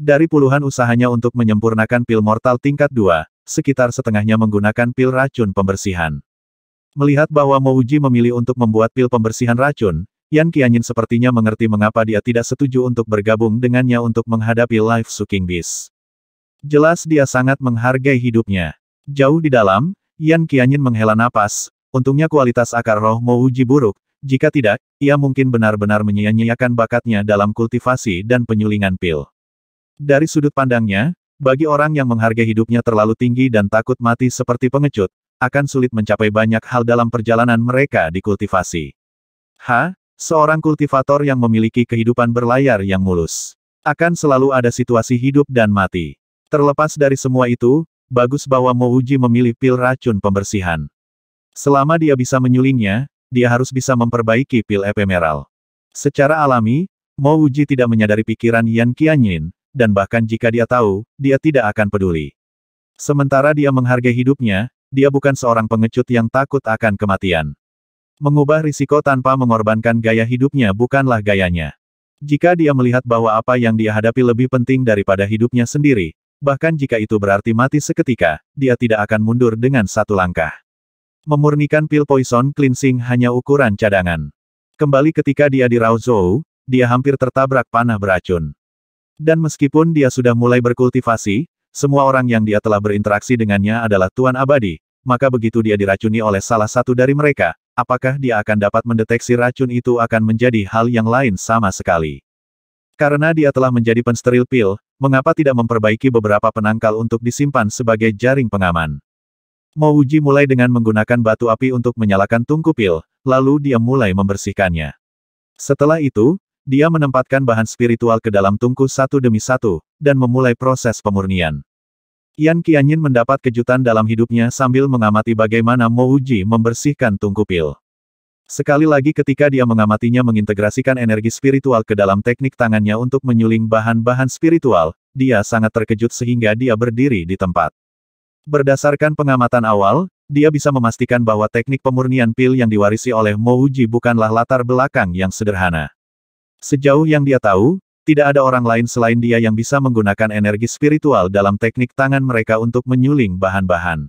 Dari puluhan usahanya untuk menyempurnakan pil mortal tingkat 2, sekitar setengahnya menggunakan pil racun pembersihan. Melihat bahwa Mouji memilih untuk membuat pil pembersihan racun, Yan Qianyin sepertinya mengerti mengapa dia tidak setuju untuk bergabung dengannya untuk menghadapi Life Sucking Beast. Jelas dia sangat menghargai hidupnya. Jauh di dalam, Yan Qianyin menghela napas, untungnya kualitas akar roh Mouji buruk, jika tidak, ia mungkin benar-benar menyia-nyiakan bakatnya dalam kultivasi dan penyulingan pil. Dari sudut pandangnya, bagi orang yang menghargai hidupnya terlalu tinggi dan takut mati seperti pengecut, akan sulit mencapai banyak hal dalam perjalanan mereka di kultivasi. H. Seorang kultivator yang memiliki kehidupan berlayar yang mulus. Akan selalu ada situasi hidup dan mati. Terlepas dari semua itu, bagus bahwa Mouji memilih pil racun pembersihan. Selama dia bisa menyulingnya, dia harus bisa memperbaiki pil epemeral. Secara alami, Mouji tidak menyadari pikiran Yan Qianyin, dan bahkan jika dia tahu, dia tidak akan peduli. Sementara dia menghargai hidupnya, dia bukan seorang pengecut yang takut akan kematian. Mengubah risiko tanpa mengorbankan gaya hidupnya bukanlah gayanya. Jika dia melihat bahwa apa yang dia hadapi lebih penting daripada hidupnya sendiri, bahkan jika itu berarti mati seketika, dia tidak akan mundur dengan satu langkah. Memurnikan pil poison cleansing hanya ukuran cadangan. Kembali ketika dia di Raozhou, dia hampir tertabrak panah beracun. Dan meskipun dia sudah mulai berkultivasi, semua orang yang dia telah berinteraksi dengannya adalah Tuan Abadi, maka begitu dia diracuni oleh salah satu dari mereka, apakah dia akan dapat mendeteksi racun itu akan menjadi hal yang lain sama sekali. Karena dia telah menjadi pensteril pil, mengapa tidak memperbaiki beberapa penangkal untuk disimpan sebagai jaring pengaman? Mouji mulai dengan menggunakan batu api untuk menyalakan tungku pil, lalu dia mulai membersihkannya. Setelah itu, dia menempatkan bahan spiritual ke dalam tungku satu demi satu, dan memulai proses pemurnian. Yan Qianyin mendapat kejutan dalam hidupnya sambil mengamati bagaimana Mo Uji membersihkan tungku pil. Sekali lagi ketika dia mengamatinya mengintegrasikan energi spiritual ke dalam teknik tangannya untuk menyuling bahan-bahan spiritual, dia sangat terkejut sehingga dia berdiri di tempat. Berdasarkan pengamatan awal, dia bisa memastikan bahwa teknik pemurnian pil yang diwarisi oleh Mo Wuji bukanlah latar belakang yang sederhana. Sejauh yang dia tahu, tidak ada orang lain selain dia yang bisa menggunakan energi spiritual dalam teknik tangan mereka untuk menyuling bahan-bahan.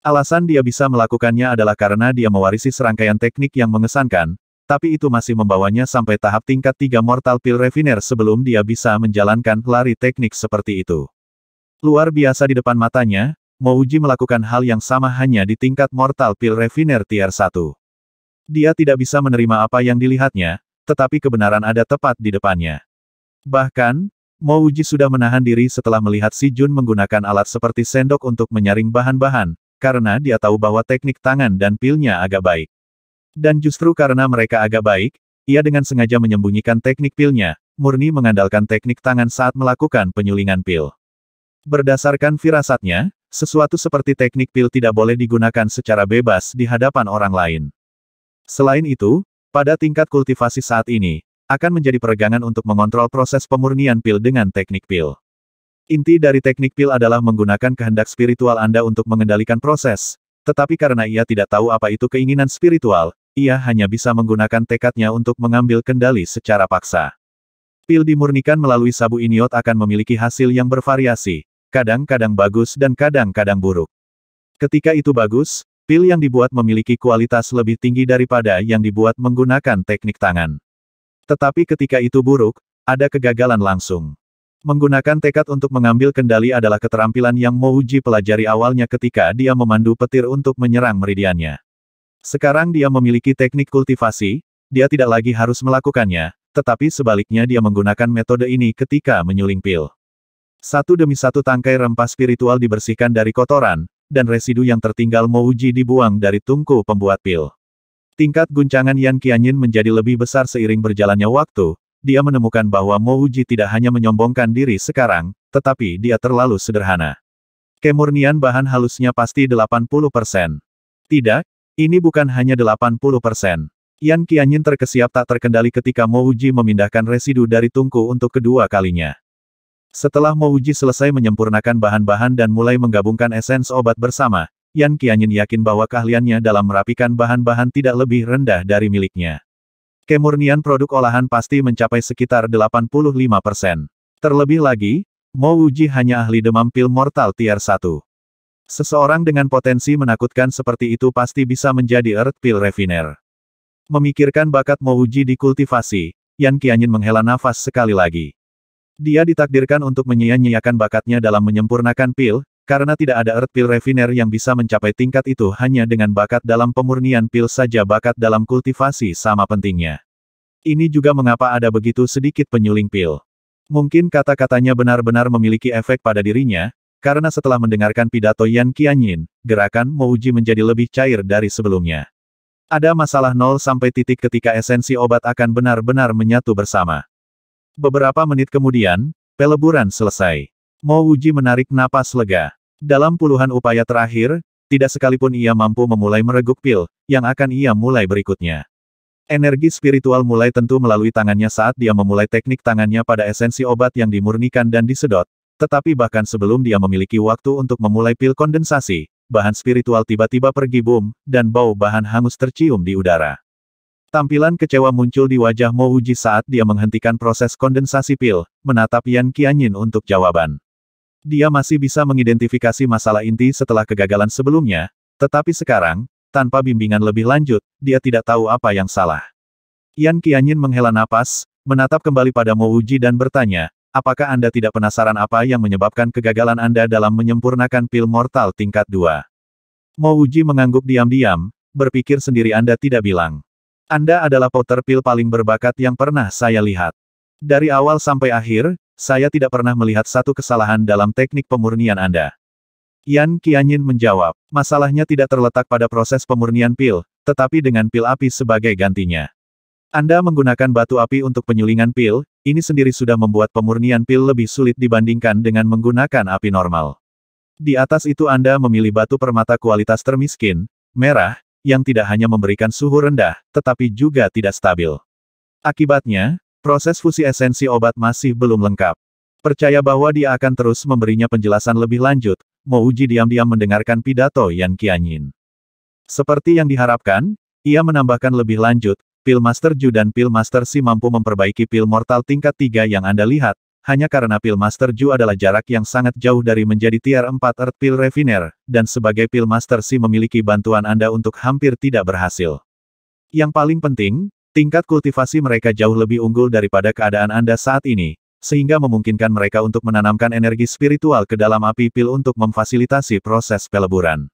Alasan dia bisa melakukannya adalah karena dia mewarisi serangkaian teknik yang mengesankan, tapi itu masih membawanya sampai tahap tingkat 3 Mortal Pill Refiner sebelum dia bisa menjalankan lari teknik seperti itu. Luar biasa di depan matanya, Mouji melakukan hal yang sama hanya di tingkat Mortal Pill Refiner Tier 1. Dia tidak bisa menerima apa yang dilihatnya, tetapi kebenaran ada tepat di depannya. Bahkan, Mo Mouji sudah menahan diri setelah melihat Si Jun menggunakan alat seperti sendok untuk menyaring bahan-bahan, karena dia tahu bahwa teknik tangan dan pilnya agak baik. Dan justru karena mereka agak baik, ia dengan sengaja menyembunyikan teknik pilnya, murni mengandalkan teknik tangan saat melakukan penyulingan pil. Berdasarkan firasatnya, sesuatu seperti teknik pil tidak boleh digunakan secara bebas di hadapan orang lain. Selain itu, pada tingkat kultivasi saat ini, akan menjadi peregangan untuk mengontrol proses pemurnian pil dengan teknik pil. Inti dari teknik pil adalah menggunakan kehendak spiritual Anda untuk mengendalikan proses, tetapi karena ia tidak tahu apa itu keinginan spiritual, ia hanya bisa menggunakan tekadnya untuk mengambil kendali secara paksa. Pil dimurnikan melalui sabu iniot akan memiliki hasil yang bervariasi, kadang-kadang bagus dan kadang-kadang buruk. Ketika itu bagus, Pil yang dibuat memiliki kualitas lebih tinggi daripada yang dibuat menggunakan teknik tangan. Tetapi ketika itu buruk, ada kegagalan langsung. Menggunakan tekad untuk mengambil kendali adalah keterampilan yang mau uji pelajari awalnya ketika dia memandu petir untuk menyerang meridiannya. Sekarang dia memiliki teknik kultivasi, dia tidak lagi harus melakukannya, tetapi sebaliknya dia menggunakan metode ini ketika menyuling pil. Satu demi satu tangkai rempah spiritual dibersihkan dari kotoran, dan residu yang tertinggal Mouji dibuang dari tungku pembuat pil. Tingkat guncangan Yan Qianyin menjadi lebih besar seiring berjalannya waktu, dia menemukan bahwa Mouji tidak hanya menyombongkan diri sekarang, tetapi dia terlalu sederhana. Kemurnian bahan halusnya pasti 80%. Tidak, ini bukan hanya 80%. Yan Qianyin terkesiap tak terkendali ketika Mouji memindahkan residu dari tungku untuk kedua kalinya. Setelah Mouji selesai menyempurnakan bahan-bahan dan mulai menggabungkan esens obat bersama, Yan Qianyin yakin bahwa keahliannya dalam merapikan bahan-bahan tidak lebih rendah dari miliknya. Kemurnian produk olahan pasti mencapai sekitar 85 Terlebih lagi, Mouji hanya ahli demam pil mortal tier 1. Seseorang dengan potensi menakutkan seperti itu pasti bisa menjadi Earth Pill Refiner. Memikirkan bakat Mouji dikultivasi, dikultivasi, Yan Qianyin menghela nafas sekali lagi. Dia ditakdirkan untuk menyia-nyiakan bakatnya dalam menyempurnakan pil, karena tidak ada Earth Pill Refiner yang bisa mencapai tingkat itu hanya dengan bakat dalam pemurnian pil saja bakat dalam kultivasi sama pentingnya. Ini juga mengapa ada begitu sedikit penyuling pil. Mungkin kata-katanya benar-benar memiliki efek pada dirinya, karena setelah mendengarkan pidato Yan Qianyin, gerakan Mouji menjadi lebih cair dari sebelumnya. Ada masalah nol sampai titik ketika esensi obat akan benar-benar menyatu bersama. Beberapa menit kemudian, peleburan selesai. Mo Wuji menarik napas lega. Dalam puluhan upaya terakhir, tidak sekalipun ia mampu memulai mereguk pil, yang akan ia mulai berikutnya. Energi spiritual mulai tentu melalui tangannya saat dia memulai teknik tangannya pada esensi obat yang dimurnikan dan disedot, tetapi bahkan sebelum dia memiliki waktu untuk memulai pil kondensasi, bahan spiritual tiba-tiba pergi boom, dan bau bahan hangus tercium di udara. Tampilan kecewa muncul di wajah Mo Uji saat dia menghentikan proses kondensasi pil, menatap Yan Qianyin untuk jawaban. Dia masih bisa mengidentifikasi masalah inti setelah kegagalan sebelumnya, tetapi sekarang, tanpa bimbingan lebih lanjut, dia tidak tahu apa yang salah. Yan Qianyin menghela napas, menatap kembali pada Mo Uji dan bertanya, apakah Anda tidak penasaran apa yang menyebabkan kegagalan Anda dalam menyempurnakan pil mortal tingkat 2? Mo Uji mengangguk diam-diam, berpikir sendiri Anda tidak bilang. Anda adalah Potter Pil paling berbakat yang pernah saya lihat. Dari awal sampai akhir, saya tidak pernah melihat satu kesalahan dalam teknik pemurnian Anda. Yan Qianyin menjawab, masalahnya tidak terletak pada proses pemurnian pil, tetapi dengan pil api sebagai gantinya. Anda menggunakan batu api untuk penyulingan pil, ini sendiri sudah membuat pemurnian pil lebih sulit dibandingkan dengan menggunakan api normal. Di atas itu Anda memilih batu permata kualitas termiskin, merah, yang tidak hanya memberikan suhu rendah, tetapi juga tidak stabil. Akibatnya, proses fusi esensi obat masih belum lengkap. Percaya bahwa dia akan terus memberinya penjelasan lebih lanjut, Uji diam-diam mendengarkan pidato Yan Qianyin. Seperti yang diharapkan, ia menambahkan lebih lanjut, Pil Master Ju dan Pil Master Si mampu memperbaiki pil mortal tingkat 3 yang Anda lihat, hanya karena Pil Master Ju adalah jarak yang sangat jauh dari menjadi tier 4 Earth Pil Refiner, dan sebagai Pil Master Si memiliki bantuan Anda untuk hampir tidak berhasil. Yang paling penting, tingkat kultivasi mereka jauh lebih unggul daripada keadaan Anda saat ini, sehingga memungkinkan mereka untuk menanamkan energi spiritual ke dalam api pil untuk memfasilitasi proses peleburan.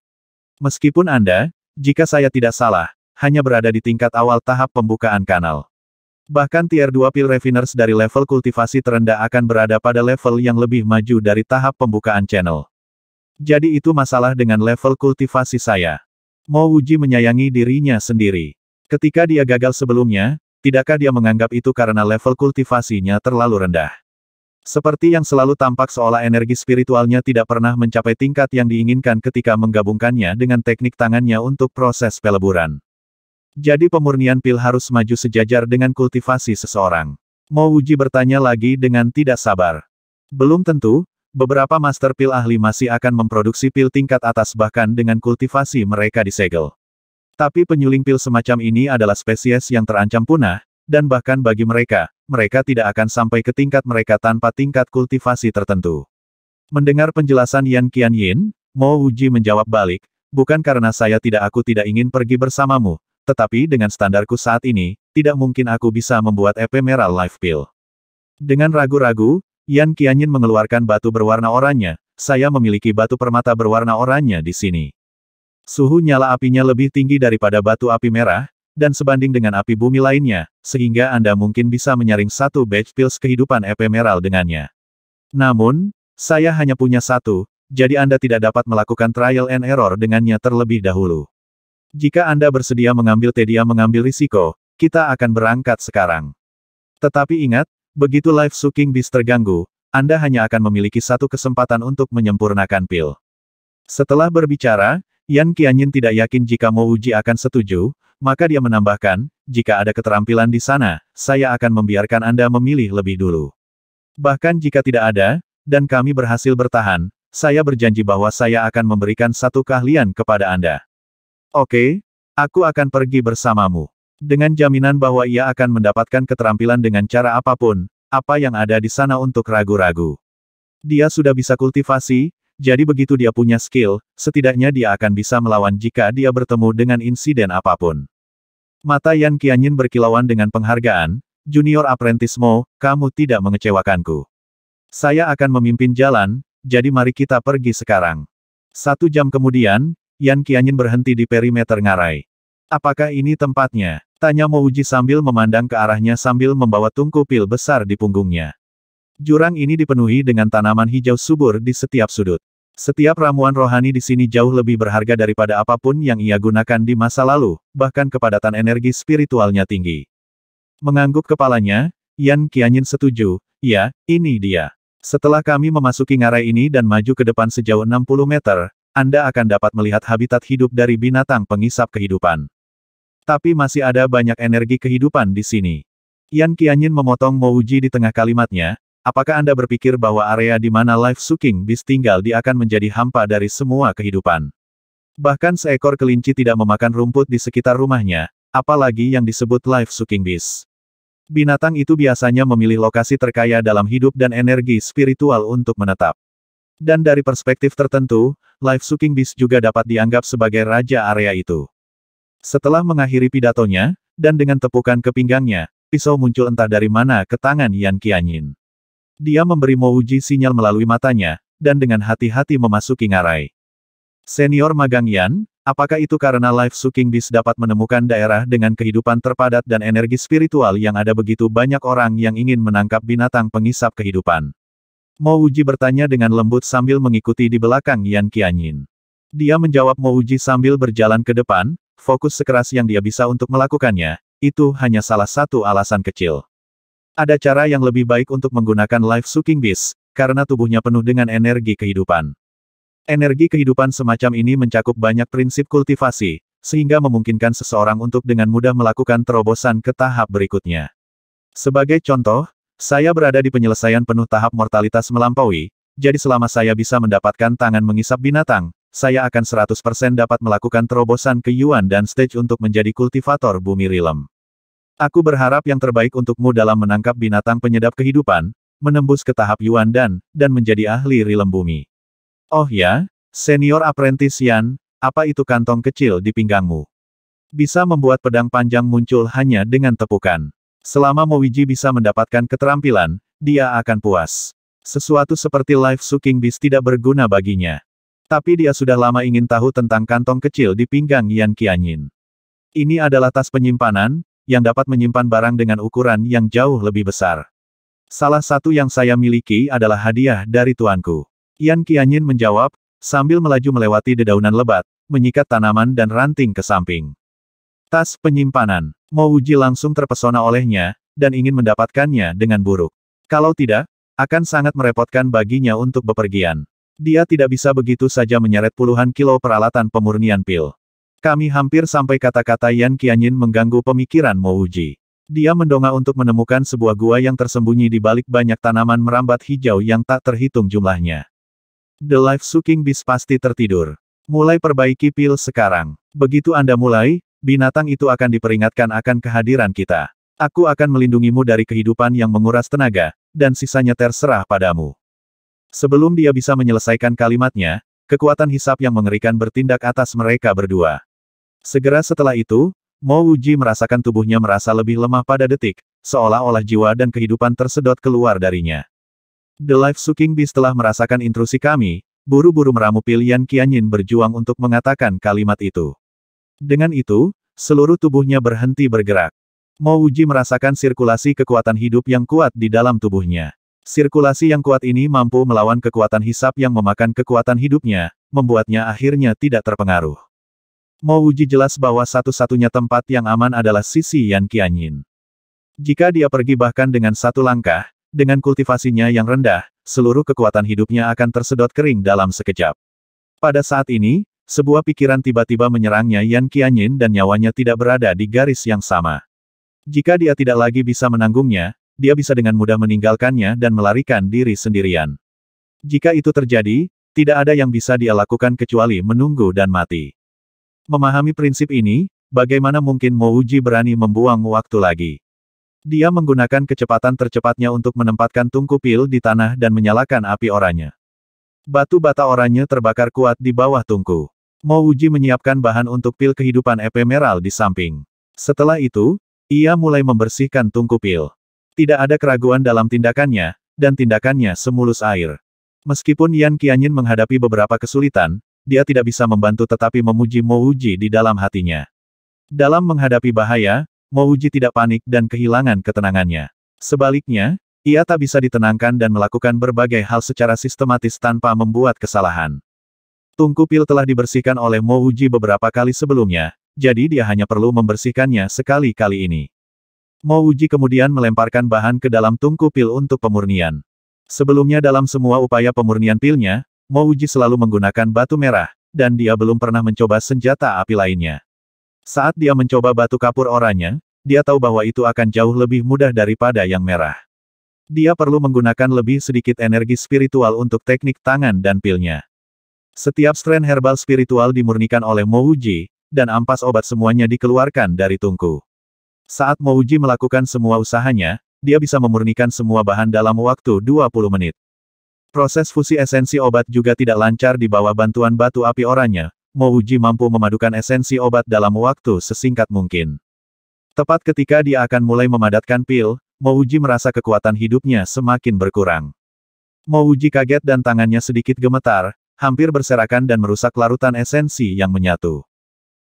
Meskipun Anda, jika saya tidak salah, hanya berada di tingkat awal tahap pembukaan kanal. Bahkan tier 2 pil refiners dari level kultivasi terendah akan berada pada level yang lebih maju dari tahap pembukaan channel. Jadi itu masalah dengan level kultivasi saya. Mo Wuji menyayangi dirinya sendiri. Ketika dia gagal sebelumnya, tidakkah dia menganggap itu karena level kultivasinya terlalu rendah? Seperti yang selalu tampak seolah energi spiritualnya tidak pernah mencapai tingkat yang diinginkan ketika menggabungkannya dengan teknik tangannya untuk proses peleburan. Jadi pemurnian pil harus maju sejajar dengan kultivasi seseorang. Mo Wuji bertanya lagi dengan tidak sabar. Belum tentu, beberapa master pil ahli masih akan memproduksi pil tingkat atas bahkan dengan kultivasi mereka disegel. Tapi penyuling pil semacam ini adalah spesies yang terancam punah, dan bahkan bagi mereka, mereka tidak akan sampai ke tingkat mereka tanpa tingkat kultivasi tertentu. Mendengar penjelasan Yan Qian Yin, Mo Wuji menjawab balik, bukan karena saya tidak aku tidak ingin pergi bersamamu, tetapi dengan standarku saat ini, tidak mungkin aku bisa membuat ephemeral life pill. Dengan ragu-ragu, Yan Qianyin mengeluarkan batu berwarna oranye, saya memiliki batu permata berwarna oranye di sini. Suhu nyala apinya lebih tinggi daripada batu api merah, dan sebanding dengan api bumi lainnya, sehingga Anda mungkin bisa menyaring satu batch pills kehidupan ephemeral dengannya. Namun, saya hanya punya satu, jadi Anda tidak dapat melakukan trial and error dengannya terlebih dahulu. Jika Anda bersedia mengambil Tedia mengambil risiko, kita akan berangkat sekarang. Tetapi ingat, begitu live Sucking bis terganggu, Anda hanya akan memiliki satu kesempatan untuk menyempurnakan pil. Setelah berbicara, Yan Qianyin tidak yakin jika Mo Uji akan setuju, maka dia menambahkan, jika ada keterampilan di sana, saya akan membiarkan Anda memilih lebih dulu. Bahkan jika tidak ada, dan kami berhasil bertahan, saya berjanji bahwa saya akan memberikan satu keahlian kepada Anda. Oke, aku akan pergi bersamamu. Dengan jaminan bahwa ia akan mendapatkan keterampilan dengan cara apapun, apa yang ada di sana untuk ragu-ragu. Dia sudah bisa kultivasi, jadi begitu dia punya skill, setidaknya dia akan bisa melawan jika dia bertemu dengan insiden apapun. Mata Yan Qianyin berkilauan dengan penghargaan, Junior Apprentice Mo, kamu tidak mengecewakanku. Saya akan memimpin jalan, jadi mari kita pergi sekarang. Satu jam kemudian, Yan Qianyin berhenti di perimeter ngarai. Apakah ini tempatnya? Tanya Mouji sambil memandang ke arahnya sambil membawa tungku pil besar di punggungnya. Jurang ini dipenuhi dengan tanaman hijau subur di setiap sudut. Setiap ramuan rohani di sini jauh lebih berharga daripada apapun yang ia gunakan di masa lalu, bahkan kepadatan energi spiritualnya tinggi. Mengangguk kepalanya, Yan Qianyin setuju, ya, ini dia. Setelah kami memasuki ngarai ini dan maju ke depan sejauh 60 meter, anda akan dapat melihat habitat hidup dari binatang pengisap kehidupan. Tapi masih ada banyak energi kehidupan di sini. Yan Qianyin memotong Mouji di tengah kalimatnya, apakah Anda berpikir bahwa area di mana Life Suking Beast tinggal di akan menjadi hampa dari semua kehidupan? Bahkan seekor kelinci tidak memakan rumput di sekitar rumahnya, apalagi yang disebut Life Suking Beast. Binatang itu biasanya memilih lokasi terkaya dalam hidup dan energi spiritual untuk menetap. Dan dari perspektif tertentu, Life Suking Beast juga dapat dianggap sebagai raja area itu. Setelah mengakhiri pidatonya, dan dengan tepukan ke pinggangnya, pisau muncul entah dari mana ke tangan Yan Qianyin. Dia memberi Mouji sinyal melalui matanya, dan dengan hati-hati memasuki ngarai. Senior magang Yan, apakah itu karena Life Suking Beast dapat menemukan daerah dengan kehidupan terpadat dan energi spiritual yang ada begitu banyak orang yang ingin menangkap binatang pengisap kehidupan? Mo Uji bertanya dengan lembut sambil mengikuti di belakang Yan Qianyin. Dia menjawab Mo Uji sambil berjalan ke depan, fokus sekeras yang dia bisa untuk melakukannya, itu hanya salah satu alasan kecil. Ada cara yang lebih baik untuk menggunakan life sucking beast, karena tubuhnya penuh dengan energi kehidupan. Energi kehidupan semacam ini mencakup banyak prinsip kultivasi, sehingga memungkinkan seseorang untuk dengan mudah melakukan terobosan ke tahap berikutnya. Sebagai contoh, saya berada di penyelesaian penuh tahap mortalitas melampaui, jadi selama saya bisa mendapatkan tangan mengisap binatang, saya akan 100% dapat melakukan terobosan ke Yuan dan Stage untuk menjadi kultivator bumi rilem. Aku berharap yang terbaik untukmu dalam menangkap binatang penyedap kehidupan, menembus ke tahap Yuan dan, dan menjadi ahli rilem bumi. Oh ya, senior apprentice Yan, apa itu kantong kecil di pinggangmu? Bisa membuat pedang panjang muncul hanya dengan tepukan. Selama Mowiji bisa mendapatkan keterampilan, dia akan puas. Sesuatu seperti life sucking beast tidak berguna baginya. Tapi dia sudah lama ingin tahu tentang kantong kecil di pinggang Yan Qianyin. Ini adalah tas penyimpanan, yang dapat menyimpan barang dengan ukuran yang jauh lebih besar. Salah satu yang saya miliki adalah hadiah dari tuanku. Yan Qianyin menjawab, sambil melaju melewati dedaunan lebat, menyikat tanaman dan ranting ke samping. Tas penyimpanan. Mouji langsung terpesona olehnya, dan ingin mendapatkannya dengan buruk. Kalau tidak, akan sangat merepotkan baginya untuk bepergian. Dia tidak bisa begitu saja menyeret puluhan kilo peralatan pemurnian pil. Kami hampir sampai kata-kata Yan Qianyin mengganggu pemikiran Mouji. Dia mendongak untuk menemukan sebuah gua yang tersembunyi di balik banyak tanaman merambat hijau yang tak terhitung jumlahnya. The Life Suking Beast pasti tertidur. Mulai perbaiki pil sekarang. Begitu Anda mulai, binatang itu akan diperingatkan akan kehadiran kita. Aku akan melindungimu dari kehidupan yang menguras tenaga, dan sisanya terserah padamu. Sebelum dia bisa menyelesaikan kalimatnya, kekuatan hisap yang mengerikan bertindak atas mereka berdua. Segera setelah itu, Mo Uji merasakan tubuhnya merasa lebih lemah pada detik, seolah-olah jiwa dan kehidupan tersedot keluar darinya. The Life Suking Beast telah merasakan intrusi kami, buru-buru meramu pilihan Qianyin berjuang untuk mengatakan kalimat itu. Dengan itu, seluruh tubuhnya berhenti bergerak. Uji merasakan sirkulasi kekuatan hidup yang kuat di dalam tubuhnya. Sirkulasi yang kuat ini mampu melawan kekuatan hisap yang memakan kekuatan hidupnya, membuatnya akhirnya tidak terpengaruh. Uji jelas bahwa satu-satunya tempat yang aman adalah sisi Yan Qianyin. Jika dia pergi bahkan dengan satu langkah, dengan kultivasinya yang rendah, seluruh kekuatan hidupnya akan tersedot kering dalam sekejap. Pada saat ini, sebuah pikiran tiba-tiba menyerangnya Yan Qianyin dan nyawanya tidak berada di garis yang sama. Jika dia tidak lagi bisa menanggungnya, dia bisa dengan mudah meninggalkannya dan melarikan diri sendirian. Jika itu terjadi, tidak ada yang bisa dia lakukan kecuali menunggu dan mati. Memahami prinsip ini, bagaimana mungkin Mouji berani membuang waktu lagi? Dia menggunakan kecepatan tercepatnya untuk menempatkan tungku pil di tanah dan menyalakan api oranye. Batu bata oranye terbakar kuat di bawah tungku. Mo Uji menyiapkan bahan untuk pil kehidupan epemeral di samping. Setelah itu, ia mulai membersihkan tungku pil. Tidak ada keraguan dalam tindakannya, dan tindakannya semulus air. Meskipun Yan Qianyin menghadapi beberapa kesulitan, dia tidak bisa membantu tetapi memuji Mo Uji di dalam hatinya. Dalam menghadapi bahaya, Mo Uji tidak panik dan kehilangan ketenangannya. Sebaliknya, ia tak bisa ditenangkan dan melakukan berbagai hal secara sistematis tanpa membuat kesalahan. Tungku pil telah dibersihkan oleh Mo Uji beberapa kali sebelumnya, jadi dia hanya perlu membersihkannya sekali kali ini. Mo Uji kemudian melemparkan bahan ke dalam tungku pil untuk pemurnian. Sebelumnya dalam semua upaya pemurnian pilnya, Mo Uji selalu menggunakan batu merah, dan dia belum pernah mencoba senjata api lainnya. Saat dia mencoba batu kapur oranya, dia tahu bahwa itu akan jauh lebih mudah daripada yang merah. Dia perlu menggunakan lebih sedikit energi spiritual untuk teknik tangan dan pilnya. Setiap strain herbal spiritual dimurnikan oleh Mouji, dan ampas obat semuanya dikeluarkan dari tungku. Saat Mouji melakukan semua usahanya, dia bisa memurnikan semua bahan dalam waktu 20 menit. Proses fusi esensi obat juga tidak lancar di bawah bantuan batu api oranya. Mouji mampu memadukan esensi obat dalam waktu sesingkat mungkin. Tepat ketika dia akan mulai memadatkan pil, Mouji merasa kekuatan hidupnya semakin berkurang. Mouji kaget dan tangannya sedikit gemetar, hampir berserakan dan merusak larutan esensi yang menyatu.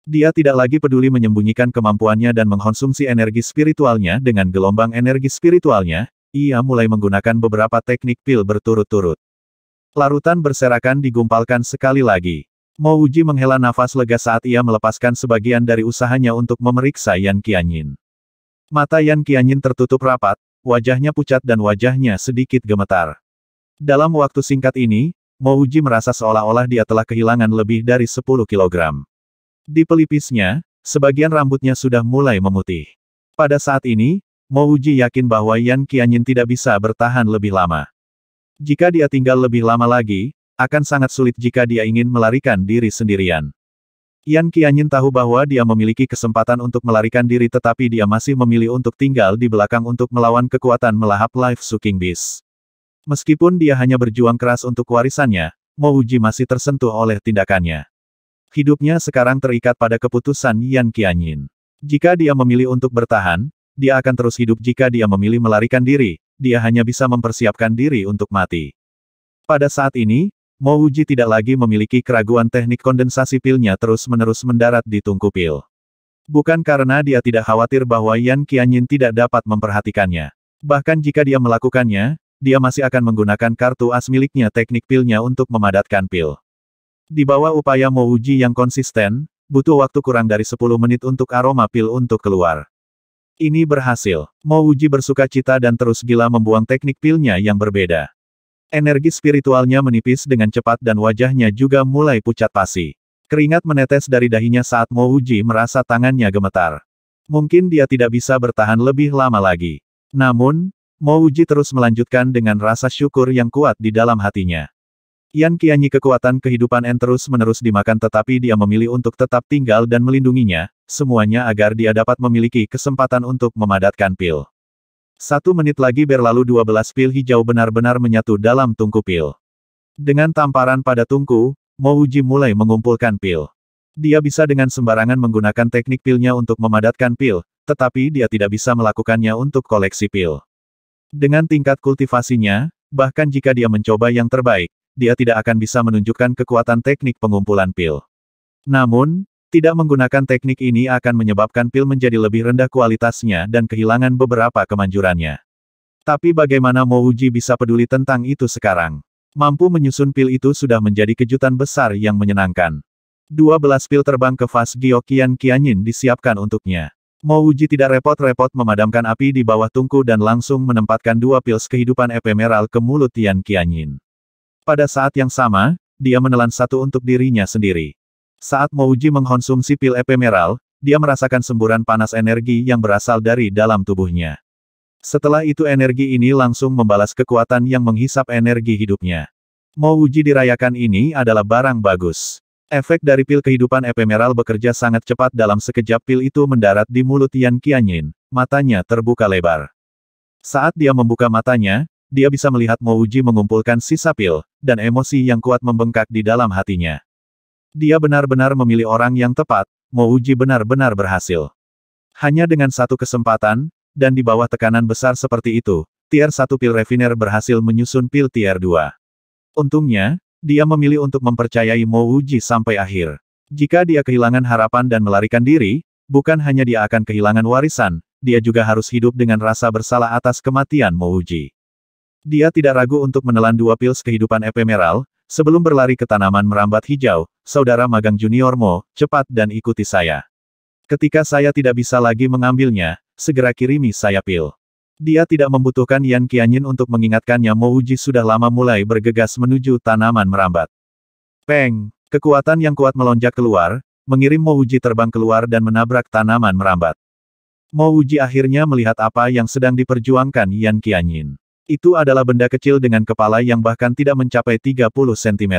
Dia tidak lagi peduli menyembunyikan kemampuannya dan mengkonsumsi energi spiritualnya dengan gelombang energi spiritualnya, ia mulai menggunakan beberapa teknik pil berturut-turut. Larutan berserakan digumpalkan sekali lagi. Mo Uji menghela nafas lega saat ia melepaskan sebagian dari usahanya untuk memeriksa Yan Qianyin. Mata Yan Qianyin tertutup rapat, wajahnya pucat dan wajahnya sedikit gemetar. Dalam waktu singkat ini, Mouji merasa seolah-olah dia telah kehilangan lebih dari 10 kilogram. Di pelipisnya, sebagian rambutnya sudah mulai memutih. Pada saat ini, Mouji yakin bahwa Yan Qianyin tidak bisa bertahan lebih lama. Jika dia tinggal lebih lama lagi, akan sangat sulit jika dia ingin melarikan diri sendirian. Yan Qianyin tahu bahwa dia memiliki kesempatan untuk melarikan diri tetapi dia masih memilih untuk tinggal di belakang untuk melawan kekuatan melahap Life Sucking Beast. Meskipun dia hanya berjuang keras untuk warisannya, Mo Mouji masih tersentuh oleh tindakannya. Hidupnya sekarang terikat pada keputusan Yan Qianyin. Jika dia memilih untuk bertahan, dia akan terus hidup jika dia memilih melarikan diri, dia hanya bisa mempersiapkan diri untuk mati. Pada saat ini, Mo Mouji tidak lagi memiliki keraguan teknik kondensasi pilnya terus-menerus mendarat di tungku pil. Bukan karena dia tidak khawatir bahwa Yan Qianyin tidak dapat memperhatikannya. Bahkan jika dia melakukannya, dia masih akan menggunakan kartu as miliknya teknik pilnya untuk memadatkan pil. Di bawah upaya Mouji yang konsisten, butuh waktu kurang dari 10 menit untuk aroma pil untuk keluar. Ini berhasil. Mouji bersuka cita dan terus gila membuang teknik pilnya yang berbeda. Energi spiritualnya menipis dengan cepat dan wajahnya juga mulai pucat pasi. Keringat menetes dari dahinya saat Mouji merasa tangannya gemetar. Mungkin dia tidak bisa bertahan lebih lama lagi. Namun, Mouji terus melanjutkan dengan rasa syukur yang kuat di dalam hatinya. Yan Qianyi kekuatan kehidupan En terus-menerus dimakan tetapi dia memilih untuk tetap tinggal dan melindunginya, semuanya agar dia dapat memiliki kesempatan untuk memadatkan pil. Satu menit lagi berlalu dua belas pil hijau benar-benar menyatu dalam tungku pil. Dengan tamparan pada tungku, Mouji mulai mengumpulkan pil. Dia bisa dengan sembarangan menggunakan teknik pilnya untuk memadatkan pil, tetapi dia tidak bisa melakukannya untuk koleksi pil. Dengan tingkat kultivasinya, bahkan jika dia mencoba yang terbaik, dia tidak akan bisa menunjukkan kekuatan teknik pengumpulan pil. Namun, tidak menggunakan teknik ini akan menyebabkan pil menjadi lebih rendah kualitasnya dan kehilangan beberapa kemanjurannya. Tapi bagaimana Mouji bisa peduli tentang itu sekarang? Mampu menyusun pil itu sudah menjadi kejutan besar yang menyenangkan. 12 pil terbang ke Fas Giokian Kianyin disiapkan untuknya. Mo Uji tidak repot-repot memadamkan api di bawah tungku dan langsung menempatkan dua pils kehidupan epemeral ke mulut Tian Qianyin. Pada saat yang sama, dia menelan satu untuk dirinya sendiri. Saat Mo Uji mengkonsumsi pil epemeral, dia merasakan semburan panas energi yang berasal dari dalam tubuhnya. Setelah itu energi ini langsung membalas kekuatan yang menghisap energi hidupnya. Mo Uji dirayakan ini adalah barang bagus. Efek dari pil kehidupan epemeral bekerja sangat cepat dalam sekejap pil itu mendarat di mulut Yan Qianyin, matanya terbuka lebar. Saat dia membuka matanya, dia bisa melihat Mo Uji mengumpulkan sisa pil, dan emosi yang kuat membengkak di dalam hatinya. Dia benar-benar memilih orang yang tepat, Mo Uji benar-benar berhasil. Hanya dengan satu kesempatan, dan di bawah tekanan besar seperti itu, tier 1 pil refiner berhasil menyusun pil tier 2. Untungnya, dia memilih untuk mempercayai Mo Wuji sampai akhir. Jika dia kehilangan harapan dan melarikan diri, bukan hanya dia akan kehilangan warisan, dia juga harus hidup dengan rasa bersalah atas kematian Mo Wuji. Dia tidak ragu untuk menelan dua pils kehidupan epemeral, sebelum berlari ke tanaman merambat hijau, saudara magang junior Mo, cepat dan ikuti saya. Ketika saya tidak bisa lagi mengambilnya, segera kirimi saya pil. Dia tidak membutuhkan Yan Qianyin untuk mengingatkannya Mouji sudah lama mulai bergegas menuju tanaman merambat. Peng! Kekuatan yang kuat melonjak keluar, mengirim Mouji terbang keluar dan menabrak tanaman merambat. Mouji akhirnya melihat apa yang sedang diperjuangkan Yan Qianyin. Itu adalah benda kecil dengan kepala yang bahkan tidak mencapai 30 cm.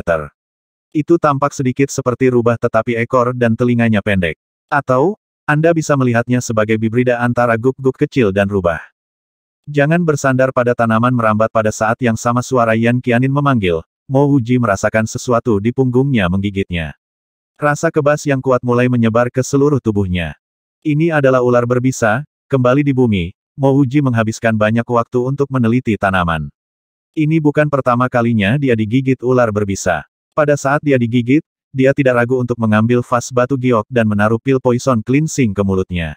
Itu tampak sedikit seperti rubah tetapi ekor dan telinganya pendek. Atau, Anda bisa melihatnya sebagai bibrida antara guk guk kecil dan rubah. Jangan bersandar pada tanaman merambat pada saat yang sama suara Yan Qianin memanggil, Mo Wuji merasakan sesuatu di punggungnya menggigitnya. Rasa kebas yang kuat mulai menyebar ke seluruh tubuhnya. Ini adalah ular berbisa, kembali di bumi, Mo Wuji menghabiskan banyak waktu untuk meneliti tanaman. Ini bukan pertama kalinya dia digigit ular berbisa. Pada saat dia digigit, dia tidak ragu untuk mengambil vas batu giok dan menaruh pil poison cleansing ke mulutnya.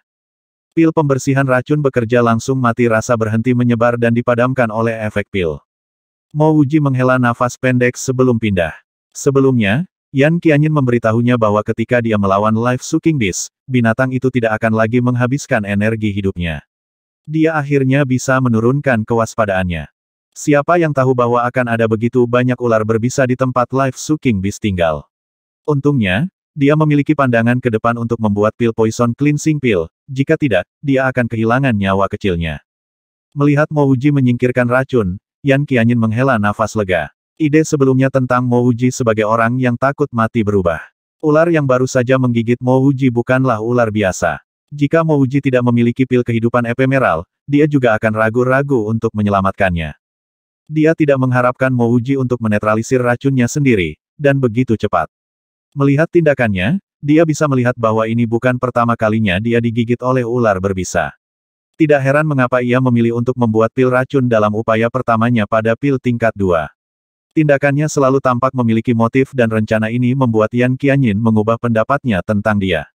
Pil pembersihan racun bekerja langsung mati rasa berhenti menyebar dan dipadamkan oleh efek pil. Mo Wuji menghela nafas pendek sebelum pindah. Sebelumnya, Yan Qianyin memberitahunya bahwa ketika dia melawan Life Sucking Beast, binatang itu tidak akan lagi menghabiskan energi hidupnya. Dia akhirnya bisa menurunkan kewaspadaannya. Siapa yang tahu bahwa akan ada begitu banyak ular berbisa di tempat Life Sucking Beast tinggal. Untungnya, dia memiliki pandangan ke depan untuk membuat pil poison cleansing pill, jika tidak, dia akan kehilangan nyawa kecilnya. Melihat Mouji menyingkirkan racun, Yan Qianyin menghela nafas lega. Ide sebelumnya tentang Mouji sebagai orang yang takut mati berubah. Ular yang baru saja menggigit Mouji bukanlah ular biasa. Jika Mouji tidak memiliki pil kehidupan epemeral, dia juga akan ragu-ragu untuk menyelamatkannya. Dia tidak mengharapkan Mouji untuk menetralisir racunnya sendiri, dan begitu cepat. Melihat tindakannya, dia bisa melihat bahwa ini bukan pertama kalinya dia digigit oleh ular berbisa. Tidak heran mengapa ia memilih untuk membuat pil racun dalam upaya pertamanya pada pil tingkat 2. Tindakannya selalu tampak memiliki motif dan rencana ini membuat Yan Qianyin mengubah pendapatnya tentang dia.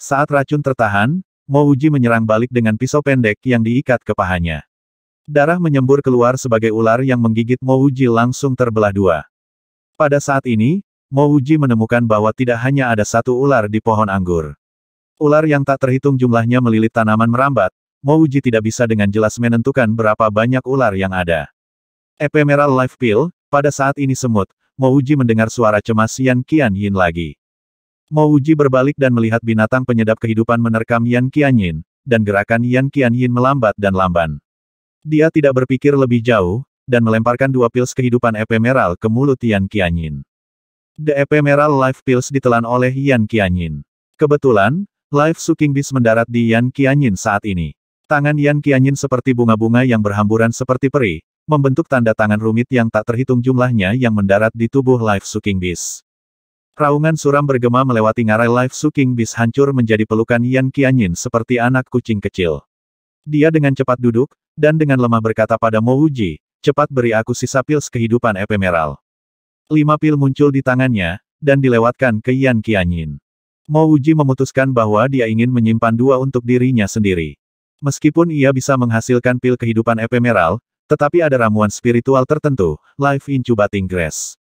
Saat racun tertahan, Mo Uji menyerang balik dengan pisau pendek yang diikat ke pahanya. Darah menyembur keluar sebagai ular yang menggigit Mo Uji langsung terbelah dua. Pada saat ini, Mouji menemukan bahwa tidak hanya ada satu ular di pohon anggur. Ular yang tak terhitung jumlahnya melilit tanaman merambat, Mouji tidak bisa dengan jelas menentukan berapa banyak ular yang ada. Ephemeral Life Pill, pada saat ini semut, Mouji mendengar suara cemas Yan Qian Yin lagi. Mouji berbalik dan melihat binatang penyedap kehidupan menerkam Yan Qian Yin, dan gerakan Yan Qian Yin melambat dan lamban. Dia tidak berpikir lebih jauh, dan melemparkan dua pils kehidupan ephemeral ke mulut Yan Qian Yin. The Ephemeral Life Pills ditelan oleh Yan Qianyin. Kebetulan, Life Sucking Beast mendarat di Yan Qianyin saat ini. Tangan Yan Qianyin seperti bunga-bunga yang berhamburan seperti peri, membentuk tanda tangan rumit yang tak terhitung jumlahnya yang mendarat di tubuh Life Sucking Beast. Raungan suram bergema melewati ngarai Life Sucking Beast hancur menjadi pelukan Yan Qianyin seperti anak kucing kecil. Dia dengan cepat duduk, dan dengan lemah berkata pada Mo cepat beri aku sisa pils kehidupan ephemeral. Lima pil muncul di tangannya, dan dilewatkan ke Yan Qianyin. Mo Wuji memutuskan bahwa dia ingin menyimpan dua untuk dirinya sendiri. Meskipun ia bisa menghasilkan pil kehidupan epemeral, tetapi ada ramuan spiritual tertentu, Life Incubating Grass.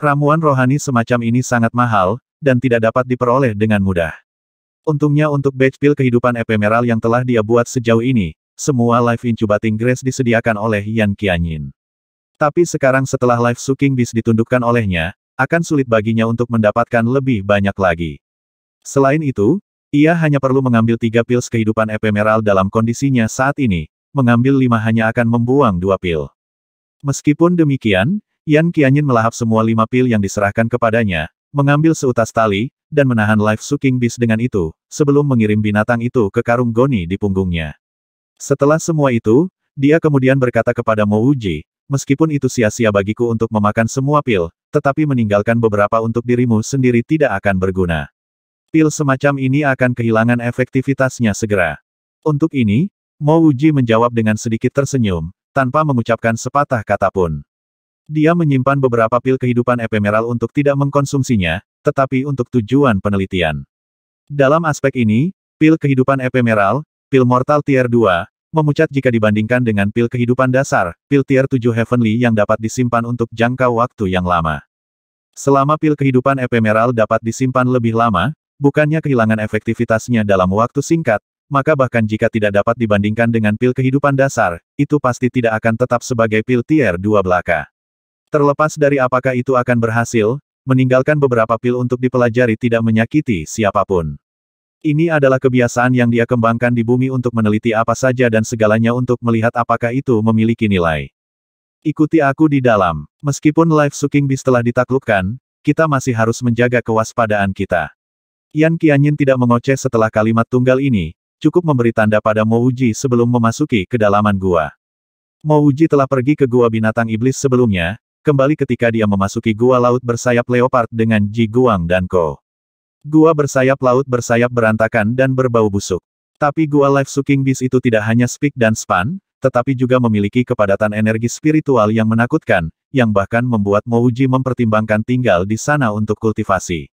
Ramuan rohani semacam ini sangat mahal, dan tidak dapat diperoleh dengan mudah. Untungnya untuk batch pil kehidupan epemeral yang telah dia buat sejauh ini, semua Life Incubating Grass disediakan oleh Yan Qianyin. Tapi sekarang setelah Life Sucking bis ditundukkan olehnya, akan sulit baginya untuk mendapatkan lebih banyak lagi. Selain itu, ia hanya perlu mengambil tiga pil kehidupan ephemeral dalam kondisinya saat ini, mengambil lima hanya akan membuang dua pil. Meskipun demikian, Yan Qianyin melahap semua lima pil yang diserahkan kepadanya, mengambil seutas tali, dan menahan life sucking beast dengan itu, sebelum mengirim binatang itu ke karung goni di punggungnya. Setelah semua itu, dia kemudian berkata kepada Mo Uji, meskipun itu sia-sia bagiku untuk memakan semua pil, tetapi meninggalkan beberapa untuk dirimu sendiri tidak akan berguna. Pil semacam ini akan kehilangan efektivitasnya segera. Untuk ini, Mo Uji menjawab dengan sedikit tersenyum, tanpa mengucapkan sepatah kata pun. Dia menyimpan beberapa pil kehidupan epemeral untuk tidak mengkonsumsinya, tetapi untuk tujuan penelitian. Dalam aspek ini, pil kehidupan epemeral, pil mortal tier 2, memucat jika dibandingkan dengan pil kehidupan dasar, pil tier 7 Heavenly yang dapat disimpan untuk jangka waktu yang lama. Selama pil kehidupan ephemeral dapat disimpan lebih lama, bukannya kehilangan efektivitasnya dalam waktu singkat, maka bahkan jika tidak dapat dibandingkan dengan pil kehidupan dasar, itu pasti tidak akan tetap sebagai pil tier 2 belaka. Terlepas dari apakah itu akan berhasil, meninggalkan beberapa pil untuk dipelajari tidak menyakiti siapapun. Ini adalah kebiasaan yang dia kembangkan di bumi untuk meneliti apa saja dan segalanya untuk melihat apakah itu memiliki nilai. Ikuti aku di dalam. Meskipun Life Sucking Beast telah ditaklukkan, kita masih harus menjaga kewaspadaan kita. Yan Qianyin tidak mengoceh setelah kalimat tunggal ini, cukup memberi tanda pada Mo Uji sebelum memasuki kedalaman gua. Mo Uji telah pergi ke gua binatang iblis sebelumnya, kembali ketika dia memasuki gua laut bersayap leopard dengan Ji Guang dan Ko. Gua bersayap laut bersayap berantakan dan berbau busuk. Tapi gua Life Sucking Beast itu tidak hanya speak dan span, tetapi juga memiliki kepadatan energi spiritual yang menakutkan, yang bahkan membuat Mouji mempertimbangkan tinggal di sana untuk kultivasi.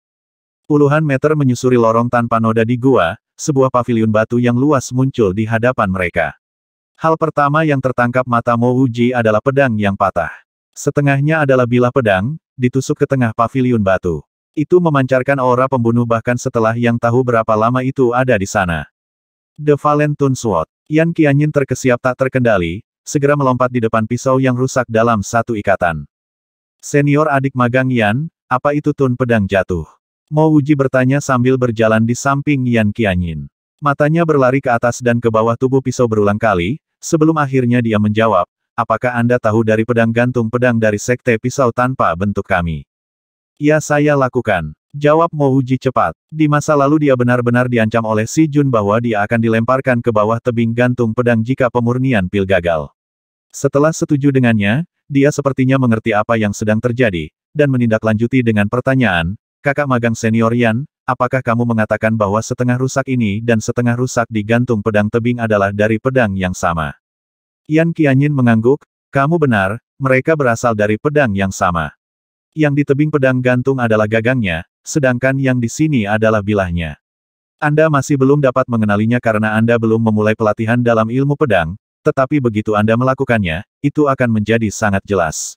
Puluhan meter menyusuri lorong tanpa noda di gua, sebuah paviliun batu yang luas muncul di hadapan mereka. Hal pertama yang tertangkap mata Mouji adalah pedang yang patah. Setengahnya adalah bilah pedang, ditusuk ke tengah paviliun batu. Itu memancarkan aura pembunuh bahkan setelah yang tahu berapa lama itu ada di sana. The Valentine Sword. Yan Qianyin terkesiap tak terkendali, segera melompat di depan pisau yang rusak dalam satu ikatan. Senior adik magang Yan, apa itu tun pedang jatuh? Mo Wuji bertanya sambil berjalan di samping Yan Qianyin. Matanya berlari ke atas dan ke bawah tubuh pisau berulang kali, sebelum akhirnya dia menjawab, apakah Anda tahu dari pedang gantung pedang dari sekte pisau tanpa bentuk kami? Ya saya lakukan. Jawab Mo Uji cepat. Di masa lalu dia benar-benar diancam oleh Si Jun bahwa dia akan dilemparkan ke bawah tebing gantung pedang jika pemurnian pil gagal. Setelah setuju dengannya, dia sepertinya mengerti apa yang sedang terjadi, dan menindaklanjuti dengan pertanyaan, kakak magang senior Yan, apakah kamu mengatakan bahwa setengah rusak ini dan setengah rusak di gantung pedang tebing adalah dari pedang yang sama? Yan Kianyin mengangguk, kamu benar, mereka berasal dari pedang yang sama. Yang di tebing pedang gantung adalah gagangnya, sedangkan yang di sini adalah bilahnya. Anda masih belum dapat mengenalinya karena Anda belum memulai pelatihan dalam ilmu pedang, tetapi begitu Anda melakukannya, itu akan menjadi sangat jelas.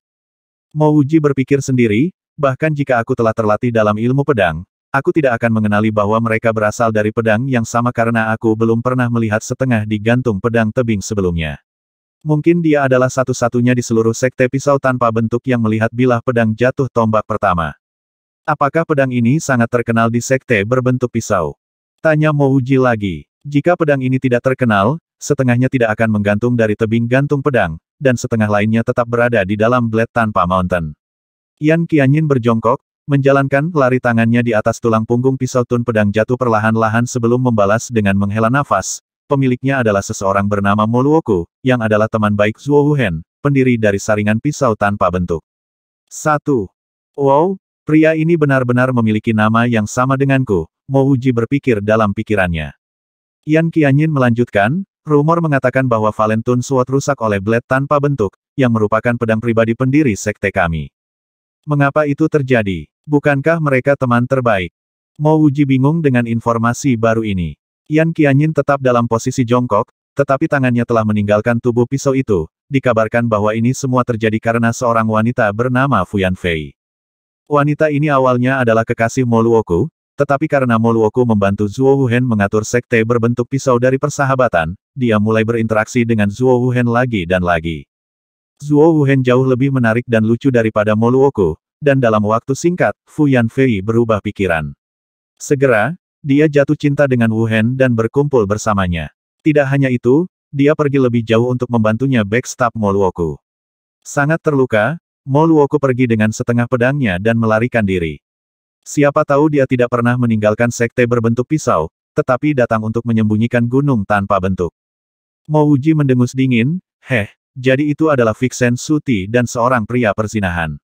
uji berpikir sendiri, bahkan jika aku telah terlatih dalam ilmu pedang, aku tidak akan mengenali bahwa mereka berasal dari pedang yang sama karena aku belum pernah melihat setengah di gantung pedang tebing sebelumnya. Mungkin dia adalah satu-satunya di seluruh sekte pisau tanpa bentuk yang melihat bilah pedang jatuh tombak pertama. Apakah pedang ini sangat terkenal di sekte berbentuk pisau? Tanya Mo Uji lagi. Jika pedang ini tidak terkenal, setengahnya tidak akan menggantung dari tebing gantung pedang, dan setengah lainnya tetap berada di dalam blade tanpa mountain. Yan Qianyin berjongkok, menjalankan lari tangannya di atas tulang punggung pisau tun pedang jatuh perlahan-lahan sebelum membalas dengan menghela nafas, pemiliknya adalah seseorang bernama Moluoku, yang adalah teman baik Zuo Wuhen, pendiri dari saringan pisau tanpa bentuk. 1. Wow, pria ini benar-benar memiliki nama yang sama denganku, Mo Uji berpikir dalam pikirannya. Yan Qianyin melanjutkan, rumor mengatakan bahwa Valentun Suot rusak oleh Blade tanpa bentuk, yang merupakan pedang pribadi pendiri sekte kami. Mengapa itu terjadi? Bukankah mereka teman terbaik? Mo Uji bingung dengan informasi baru ini. Yan Qianyin tetap dalam posisi jongkok, tetapi tangannya telah meninggalkan tubuh pisau itu, dikabarkan bahwa ini semua terjadi karena seorang wanita bernama Fuyan Fei. Wanita ini awalnya adalah kekasih Moluoku, tetapi karena Moluoku membantu Zuo Wuhen mengatur sekte berbentuk pisau dari persahabatan, dia mulai berinteraksi dengan Zuo Wuhen lagi dan lagi. Zuo Wuhen jauh lebih menarik dan lucu daripada Moluoku, dan dalam waktu singkat, Fu Fei berubah pikiran. Segera, dia jatuh cinta dengan Wu Hen dan berkumpul bersamanya. Tidak hanya itu, dia pergi lebih jauh untuk membantunya backstab Moluoku. Sangat terluka, Moluoku pergi dengan setengah pedangnya dan melarikan diri. Siapa tahu dia tidak pernah meninggalkan sekte berbentuk pisau, tetapi datang untuk menyembunyikan gunung tanpa bentuk. Mouji mendengus dingin, heh, jadi itu adalah Vixen Suti dan seorang pria persinahan.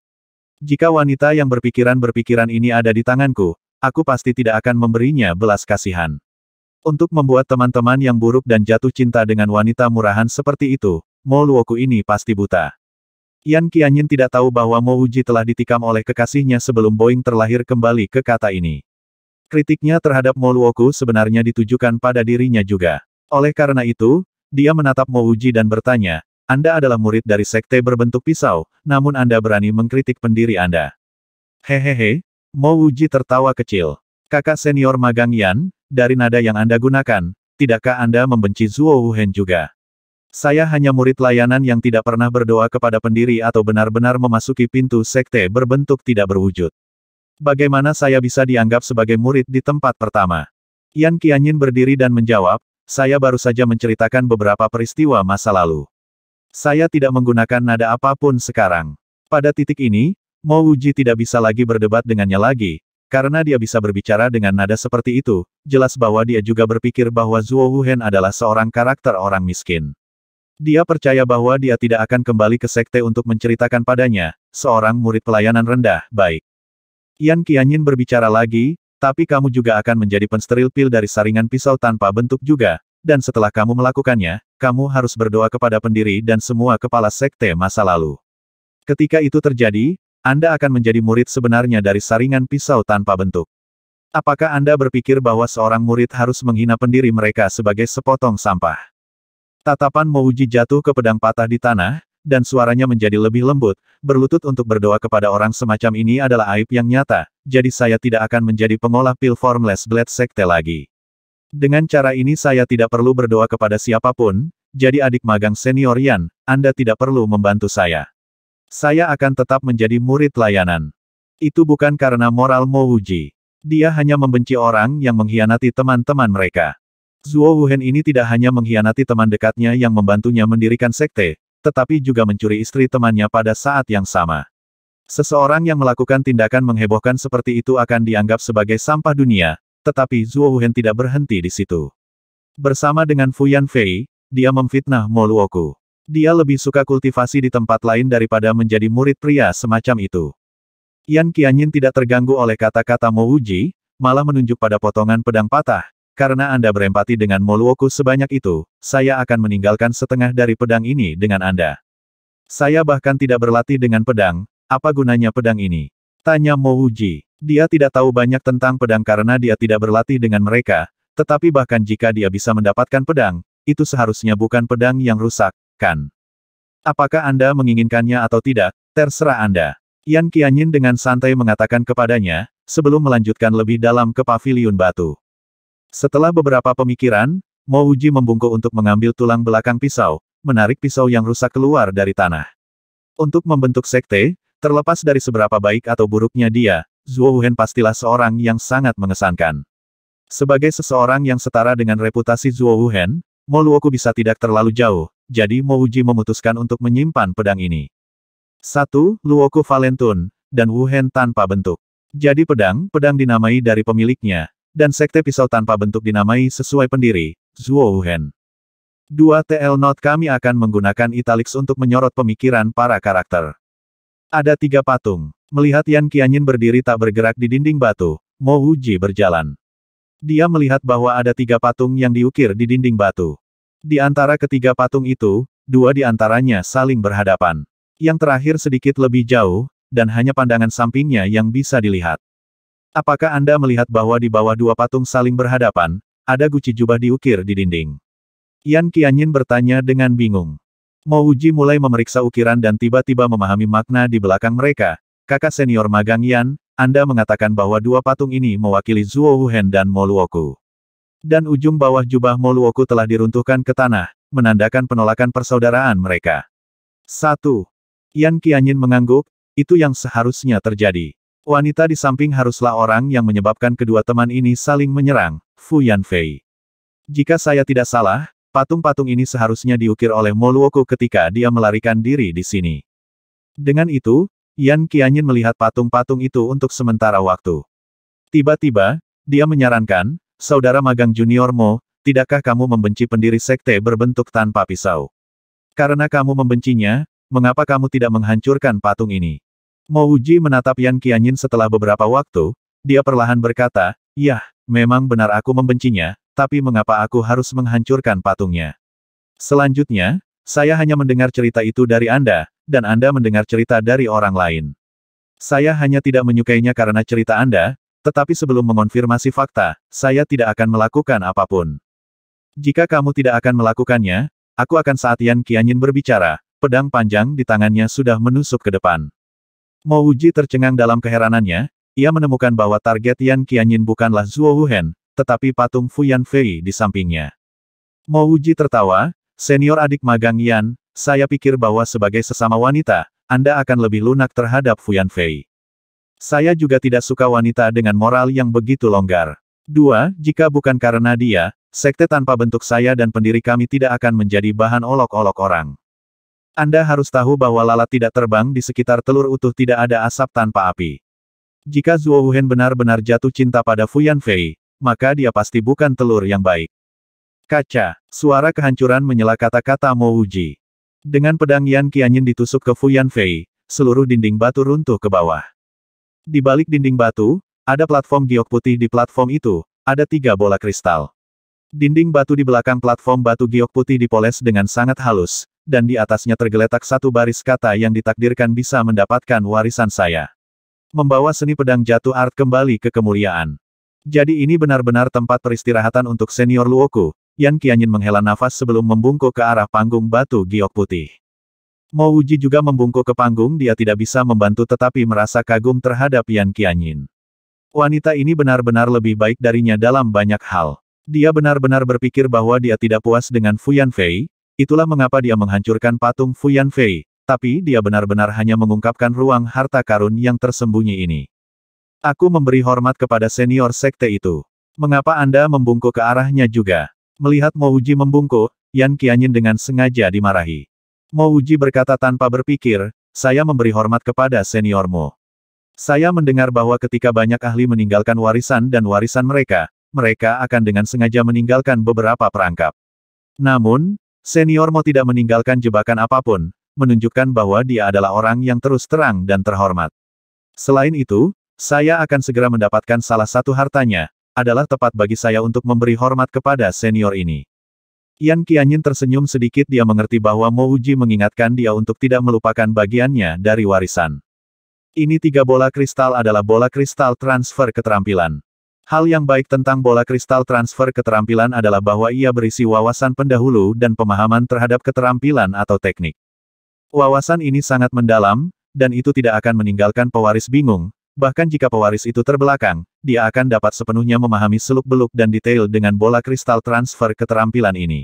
Jika wanita yang berpikiran berpikiran ini ada di tanganku, aku pasti tidak akan memberinya belas kasihan. Untuk membuat teman-teman yang buruk dan jatuh cinta dengan wanita murahan seperti itu, Mo Luoku ini pasti buta. Yan Qianyin tidak tahu bahwa Mo Uji telah ditikam oleh kekasihnya sebelum Boeing terlahir kembali ke kata ini. Kritiknya terhadap Mo Luoku sebenarnya ditujukan pada dirinya juga. Oleh karena itu, dia menatap Mo Uji dan bertanya, Anda adalah murid dari sekte berbentuk pisau, namun Anda berani mengkritik pendiri Anda. Hehehe, Mo Wuji tertawa kecil. Kakak senior magang Yan, dari nada yang Anda gunakan, tidakkah Anda membenci Zuo Wuhen juga? Saya hanya murid layanan yang tidak pernah berdoa kepada pendiri atau benar-benar memasuki pintu sekte berbentuk tidak berwujud. Bagaimana saya bisa dianggap sebagai murid di tempat pertama? Yan Qianyin berdiri dan menjawab, saya baru saja menceritakan beberapa peristiwa masa lalu. Saya tidak menggunakan nada apapun sekarang. Pada titik ini, Mo Uji tidak bisa lagi berdebat dengannya lagi, karena dia bisa berbicara dengan nada seperti itu, jelas bahwa dia juga berpikir bahwa Zuo Wuhen adalah seorang karakter orang miskin. Dia percaya bahwa dia tidak akan kembali ke sekte untuk menceritakan padanya, seorang murid pelayanan rendah, baik. Yan Qianyin berbicara lagi, tapi kamu juga akan menjadi pensteril pil dari saringan pisau tanpa bentuk juga, dan setelah kamu melakukannya, kamu harus berdoa kepada pendiri dan semua kepala sekte masa lalu. Ketika itu terjadi, anda akan menjadi murid sebenarnya dari saringan pisau tanpa bentuk. Apakah Anda berpikir bahwa seorang murid harus menghina pendiri mereka sebagai sepotong sampah? Tatapan Mouji jatuh ke pedang patah di tanah, dan suaranya menjadi lebih lembut, berlutut untuk berdoa kepada orang semacam ini adalah aib yang nyata, jadi saya tidak akan menjadi pengolah pil formless blade sekte lagi. Dengan cara ini saya tidak perlu berdoa kepada siapapun, jadi adik magang senior Yan, Anda tidak perlu membantu saya. Saya akan tetap menjadi murid layanan. Itu bukan karena moral Mo Wuji. Dia hanya membenci orang yang mengkhianati teman-teman mereka. Zuo Wuhen ini tidak hanya mengkhianati teman dekatnya yang membantunya mendirikan sekte, tetapi juga mencuri istri temannya pada saat yang sama. Seseorang yang melakukan tindakan menghebohkan seperti itu akan dianggap sebagai sampah dunia, tetapi Zuo Huhen tidak berhenti di situ. Bersama dengan Fuyan Fei, dia memfitnah Mo Luoku. Dia lebih suka kultivasi di tempat lain daripada menjadi murid pria semacam itu. Yan Qianyin tidak terganggu oleh kata-kata Mo Wuji, malah menunjuk pada potongan pedang patah. Karena Anda berempati dengan Moluoku sebanyak itu, saya akan meninggalkan setengah dari pedang ini dengan Anda. Saya bahkan tidak berlatih dengan pedang, apa gunanya pedang ini? Tanya Mo Wuji. Dia tidak tahu banyak tentang pedang karena dia tidak berlatih dengan mereka, tetapi bahkan jika dia bisa mendapatkan pedang, itu seharusnya bukan pedang yang rusak, kan. Apakah Anda menginginkannya atau tidak, terserah Anda. Yan Qianyin dengan santai mengatakan kepadanya, sebelum melanjutkan lebih dalam ke pavilion batu. Setelah beberapa pemikiran, Mo Uji membungkuk untuk mengambil tulang belakang pisau, menarik pisau yang rusak keluar dari tanah. Untuk membentuk sekte, terlepas dari seberapa baik atau buruknya dia, Zhuo Wuhan pastilah seorang yang sangat mengesankan. Sebagai seseorang yang setara dengan reputasi Zhuo Wuhan, Mo Luoku bisa tidak terlalu jauh, jadi Mouji memutuskan untuk menyimpan pedang ini. Satu, Luoku Valentun, dan Wuhen tanpa bentuk. Jadi pedang, pedang dinamai dari pemiliknya, dan sekte pisau tanpa bentuk dinamai sesuai pendiri, Zhuo Wuhen. Dua TL Note kami akan menggunakan italics untuk menyorot pemikiran para karakter. Ada tiga patung. Melihat Yan Qianyin berdiri tak bergerak di dinding batu, Mo berjalan. Dia melihat bahwa ada tiga patung yang diukir di dinding batu. Di antara ketiga patung itu, dua di antaranya saling berhadapan. Yang terakhir sedikit lebih jauh, dan hanya pandangan sampingnya yang bisa dilihat. Apakah Anda melihat bahwa di bawah dua patung saling berhadapan, ada guci jubah diukir di dinding? Yan Qianyin bertanya dengan bingung. Mo Uji mulai memeriksa ukiran dan tiba-tiba memahami makna di belakang mereka. Kakak senior magang Yan, Anda mengatakan bahwa dua patung ini mewakili Zhuo Wuhen dan Moluoku. Dan ujung bawah jubah Moluoku telah diruntuhkan ke tanah, menandakan penolakan persaudaraan mereka. Satu, Yan Qianyin mengangguk, itu yang seharusnya terjadi. Wanita di samping haruslah orang yang menyebabkan kedua teman ini saling menyerang, Fu Yanfei. Jika saya tidak salah, patung-patung ini seharusnya diukir oleh Moluoku ketika dia melarikan diri di sini. Dengan itu, Yan Qianyin melihat patung-patung itu untuk sementara waktu. Tiba-tiba, dia menyarankan, saudara magang junior Mo, tidakkah kamu membenci pendiri sekte berbentuk tanpa pisau? Karena kamu membencinya, mengapa kamu tidak menghancurkan patung ini? Mo Uji menatap Yan Qianyin setelah beberapa waktu, dia perlahan berkata, Yah, memang benar aku membencinya, tapi mengapa aku harus menghancurkan patungnya? Selanjutnya, saya hanya mendengar cerita itu dari Anda, dan Anda mendengar cerita dari orang lain. Saya hanya tidak menyukainya karena cerita Anda, tetapi sebelum mengonfirmasi fakta, saya tidak akan melakukan apapun. Jika kamu tidak akan melakukannya, aku akan saat Yan Qianyin berbicara, pedang panjang di tangannya sudah menusuk ke depan. Mo Uji tercengang dalam keheranannya, ia menemukan bahwa target Yan Qianyin bukanlah Zuo Wuhen, tetapi patung Fuyan Fei di sampingnya. Mo Uji tertawa, senior adik magang Yan, saya pikir bahwa sebagai sesama wanita, Anda akan lebih lunak terhadap Fuyan Fei. Saya juga tidak suka wanita dengan moral yang begitu longgar. Dua, jika bukan karena dia, sekte tanpa bentuk saya dan pendiri kami tidak akan menjadi bahan olok-olok orang. Anda harus tahu bahwa lalat tidak terbang di sekitar telur utuh tidak ada asap tanpa api. Jika Zuo Wuhen benar-benar jatuh cinta pada Fuyan Fei, maka dia pasti bukan telur yang baik. Kaca, suara kehancuran menyela kata-kata Mo Wuji. Dengan pedang Yan Qianyin ditusuk ke Fuyan Fei, seluruh dinding batu runtuh ke bawah. Di balik dinding batu, ada platform giok putih di platform itu, ada tiga bola kristal. Dinding batu di belakang platform batu giok putih dipoles dengan sangat halus, dan di atasnya tergeletak satu baris kata yang ditakdirkan bisa mendapatkan warisan saya. Membawa seni pedang jatuh art kembali ke kemuliaan. Jadi ini benar-benar tempat peristirahatan untuk senior Luoku, Yang Qianyin menghela nafas sebelum membungkuk ke arah panggung batu giok putih. Mo juga membungkuk ke panggung dia tidak bisa membantu tetapi merasa kagum terhadap Yan Qianyin. Wanita ini benar-benar lebih baik darinya dalam banyak hal. Dia benar-benar berpikir bahwa dia tidak puas dengan Fuyan Fei, itulah mengapa dia menghancurkan patung Fuyan Fei, tapi dia benar-benar hanya mengungkapkan ruang harta karun yang tersembunyi ini. Aku memberi hormat kepada senior sekte itu. Mengapa Anda membungkuk ke arahnya juga? Melihat Mo membungkuk, Yan Qianyin dengan sengaja dimarahi. Mouji berkata tanpa berpikir, saya memberi hormat kepada seniormu. Saya mendengar bahwa ketika banyak ahli meninggalkan warisan dan warisan mereka, mereka akan dengan sengaja meninggalkan beberapa perangkap. Namun, seniormu tidak meninggalkan jebakan apapun, menunjukkan bahwa dia adalah orang yang terus terang dan terhormat. Selain itu, saya akan segera mendapatkan salah satu hartanya, adalah tepat bagi saya untuk memberi hormat kepada senior ini. Yan Qianyin tersenyum sedikit dia mengerti bahwa Mo Uji mengingatkan dia untuk tidak melupakan bagiannya dari warisan. Ini tiga bola kristal adalah bola kristal transfer keterampilan. Hal yang baik tentang bola kristal transfer keterampilan adalah bahwa ia berisi wawasan pendahulu dan pemahaman terhadap keterampilan atau teknik. Wawasan ini sangat mendalam, dan itu tidak akan meninggalkan pewaris bingung, bahkan jika pewaris itu terbelakang, dia akan dapat sepenuhnya memahami seluk-beluk dan detail dengan bola kristal transfer keterampilan ini.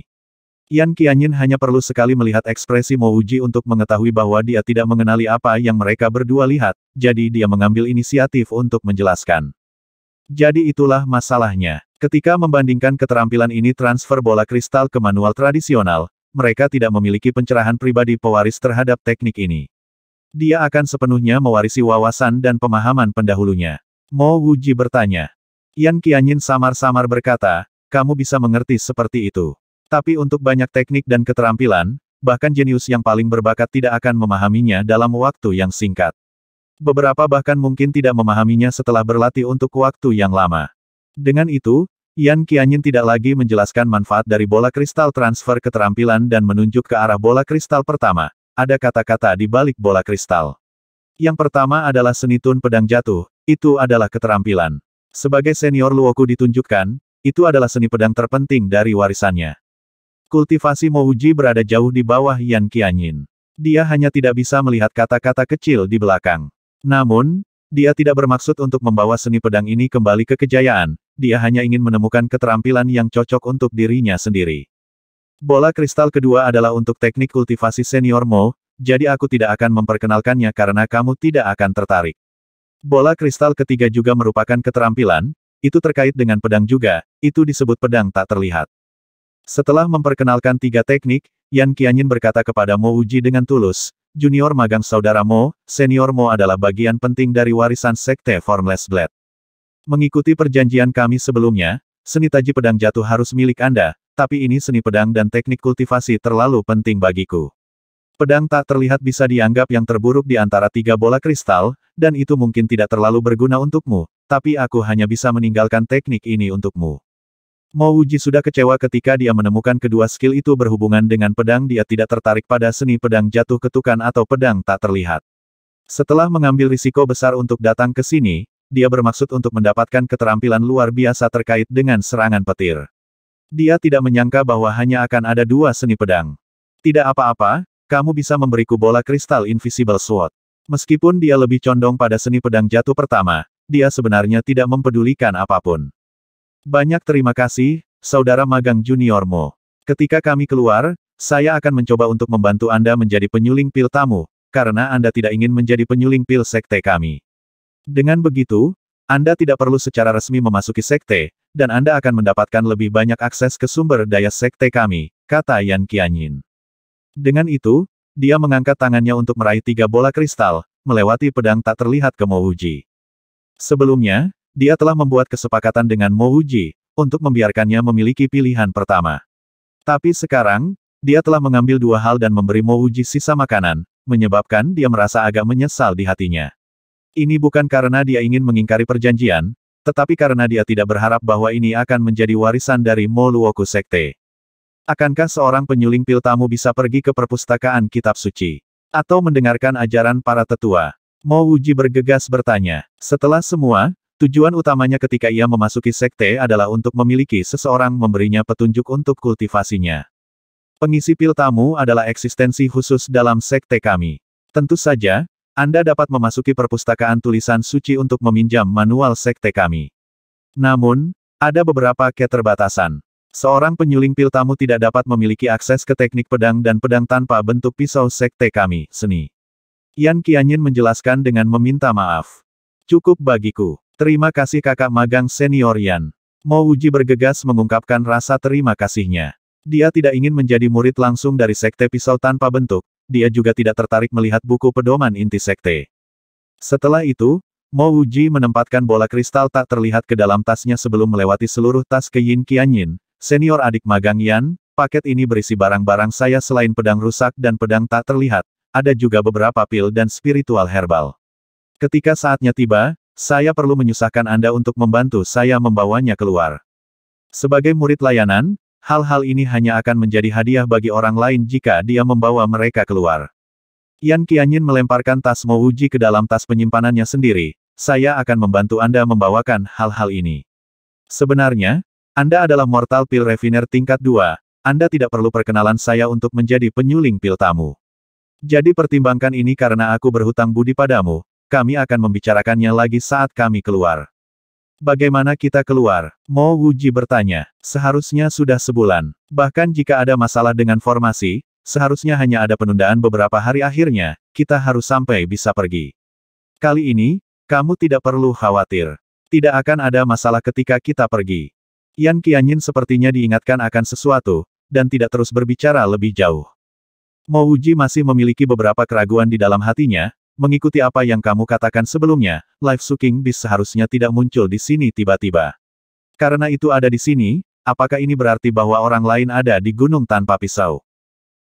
Yan Qianyin hanya perlu sekali melihat ekspresi Mo Uji untuk mengetahui bahwa dia tidak mengenali apa yang mereka berdua lihat, jadi dia mengambil inisiatif untuk menjelaskan. Jadi itulah masalahnya. Ketika membandingkan keterampilan ini transfer bola kristal ke manual tradisional, mereka tidak memiliki pencerahan pribadi pewaris terhadap teknik ini. Dia akan sepenuhnya mewarisi wawasan dan pemahaman pendahulunya. Mo Wuji bertanya. Yan Qianyin samar-samar berkata, kamu bisa mengerti seperti itu. Tapi untuk banyak teknik dan keterampilan, bahkan jenius yang paling berbakat tidak akan memahaminya dalam waktu yang singkat. Beberapa bahkan mungkin tidak memahaminya setelah berlatih untuk waktu yang lama. Dengan itu, Yan Qianyin tidak lagi menjelaskan manfaat dari bola kristal transfer keterampilan dan menunjuk ke arah bola kristal pertama. Ada kata-kata di balik bola kristal. Yang pertama adalah seni tun pedang jatuh, itu adalah keterampilan. Sebagai senior Luoku ditunjukkan, itu adalah seni pedang terpenting dari warisannya. Kultivasi Mouji berada jauh di bawah Yan Qianyin. Dia hanya tidak bisa melihat kata-kata kecil di belakang. Namun, dia tidak bermaksud untuk membawa seni pedang ini kembali ke kejayaan, dia hanya ingin menemukan keterampilan yang cocok untuk dirinya sendiri. Bola kristal kedua adalah untuk teknik kultivasi senior Mo, jadi aku tidak akan memperkenalkannya karena kamu tidak akan tertarik. Bola kristal ketiga juga merupakan keterampilan, itu terkait dengan pedang juga, itu disebut pedang tak terlihat. Setelah memperkenalkan tiga teknik, Yan Qianyin berkata kepada Mo Uji dengan tulus, junior magang saudara Mo, senior Mo adalah bagian penting dari warisan Sekte Formless Blade. Mengikuti perjanjian kami sebelumnya, seni taji pedang jatuh harus milik Anda, tapi ini seni pedang dan teknik kultivasi terlalu penting bagiku. Pedang tak terlihat bisa dianggap yang terburuk di antara tiga bola kristal, dan itu mungkin tidak terlalu berguna untukmu, tapi aku hanya bisa meninggalkan teknik ini untukmu. Mo Wuji sudah kecewa ketika dia menemukan kedua skill itu berhubungan dengan pedang dia tidak tertarik pada seni pedang jatuh ketukan atau pedang tak terlihat. Setelah mengambil risiko besar untuk datang ke sini, dia bermaksud untuk mendapatkan keterampilan luar biasa terkait dengan serangan petir. Dia tidak menyangka bahwa hanya akan ada dua seni pedang. Tidak apa-apa, kamu bisa memberiku bola kristal Invisible Sword. Meskipun dia lebih condong pada seni pedang jatuh pertama, dia sebenarnya tidak mempedulikan apapun. Banyak terima kasih, Saudara Magang Juniormu. Ketika kami keluar, saya akan mencoba untuk membantu Anda menjadi penyuling pil tamu, karena Anda tidak ingin menjadi penyuling pil sekte kami. Dengan begitu, Anda tidak perlu secara resmi memasuki sekte, dan Anda akan mendapatkan lebih banyak akses ke sumber daya sekte kami, kata Yan Qianyin. Dengan itu, dia mengangkat tangannya untuk meraih tiga bola kristal, melewati pedang tak terlihat ke Mouji. Sebelumnya, dia telah membuat kesepakatan dengan Mouji, untuk membiarkannya memiliki pilihan pertama. Tapi sekarang, dia telah mengambil dua hal dan memberi Mouji sisa makanan, menyebabkan dia merasa agak menyesal di hatinya. Ini bukan karena dia ingin mengingkari perjanjian, tetapi karena dia tidak berharap bahwa ini akan menjadi warisan dari Moluoku Sekte. Akankah seorang penyuling pil tamu bisa pergi ke perpustakaan kitab suci? Atau mendengarkan ajaran para tetua? Mo Wuji bergegas bertanya. Setelah semua, tujuan utamanya ketika ia memasuki sekte adalah untuk memiliki seseorang memberinya petunjuk untuk kultivasinya. Pengisi pil tamu adalah eksistensi khusus dalam sekte kami. Tentu saja, Anda dapat memasuki perpustakaan tulisan suci untuk meminjam manual sekte kami. Namun, ada beberapa keterbatasan. Seorang penyuling pil tamu tidak dapat memiliki akses ke teknik pedang dan pedang tanpa bentuk pisau sekte kami, seni. Yan Qianyin menjelaskan dengan meminta maaf. Cukup bagiku. Terima kasih kakak magang senior Yan. Mo Uji bergegas mengungkapkan rasa terima kasihnya. Dia tidak ingin menjadi murid langsung dari sekte pisau tanpa bentuk, dia juga tidak tertarik melihat buku pedoman inti sekte. Setelah itu, Mo Uji menempatkan bola kristal tak terlihat ke dalam tasnya sebelum melewati seluruh tas ke Yin Qianyin, Senior adik magang Yan, paket ini berisi barang-barang saya selain pedang rusak dan pedang tak terlihat, ada juga beberapa pil dan spiritual herbal. Ketika saatnya tiba, saya perlu menyusahkan Anda untuk membantu saya membawanya keluar. Sebagai murid layanan, hal-hal ini hanya akan menjadi hadiah bagi orang lain jika dia membawa mereka keluar. Yan Qianyin melemparkan tas Mouji ke dalam tas penyimpanannya sendiri, saya akan membantu Anda membawakan hal-hal ini. Sebenarnya, anda adalah Mortal Pil Refiner tingkat 2, Anda tidak perlu perkenalan saya untuk menjadi penyuling pil tamu. Jadi pertimbangkan ini karena aku berhutang budi padamu, kami akan membicarakannya lagi saat kami keluar. Bagaimana kita keluar? Mo Wuji bertanya. Seharusnya sudah sebulan. Bahkan jika ada masalah dengan formasi, seharusnya hanya ada penundaan beberapa hari akhirnya, kita harus sampai bisa pergi. Kali ini, kamu tidak perlu khawatir. Tidak akan ada masalah ketika kita pergi. Yan Qianyin sepertinya diingatkan akan sesuatu, dan tidak terus berbicara lebih jauh. Mo Uji masih memiliki beberapa keraguan di dalam hatinya, mengikuti apa yang kamu katakan sebelumnya, Life Suking Beast seharusnya tidak muncul di sini tiba-tiba. Karena itu ada di sini, apakah ini berarti bahwa orang lain ada di gunung tanpa pisau?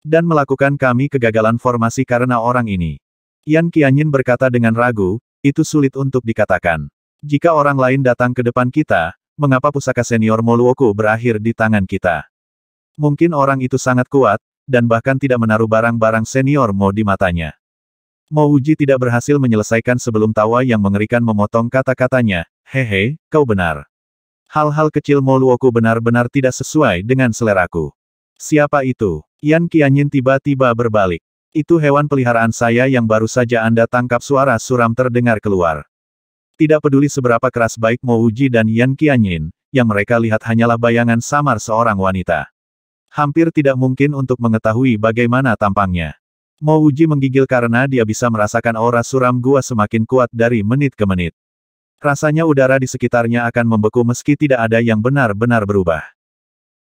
Dan melakukan kami kegagalan formasi karena orang ini. Yan Qianyin berkata dengan ragu, itu sulit untuk dikatakan. Jika orang lain datang ke depan kita, mengapa pusaka senior Moluoku berakhir di tangan kita? Mungkin orang itu sangat kuat, dan bahkan tidak menaruh barang-barang senior Mo di matanya. Mo Uji tidak berhasil menyelesaikan sebelum tawa yang mengerikan memotong kata-katanya, hehe, kau benar. Hal-hal kecil Moluoku benar-benar tidak sesuai dengan seleraku. Siapa itu? Yan Qianyin tiba-tiba berbalik. Itu hewan peliharaan saya yang baru saja Anda tangkap suara suram terdengar keluar. Tidak peduli seberapa keras baik Mouji dan Yan Qianyin, yang mereka lihat hanyalah bayangan samar seorang wanita. Hampir tidak mungkin untuk mengetahui bagaimana tampangnya. Mouji menggigil karena dia bisa merasakan aura suram gua semakin kuat dari menit ke menit. Rasanya udara di sekitarnya akan membeku meski tidak ada yang benar-benar berubah.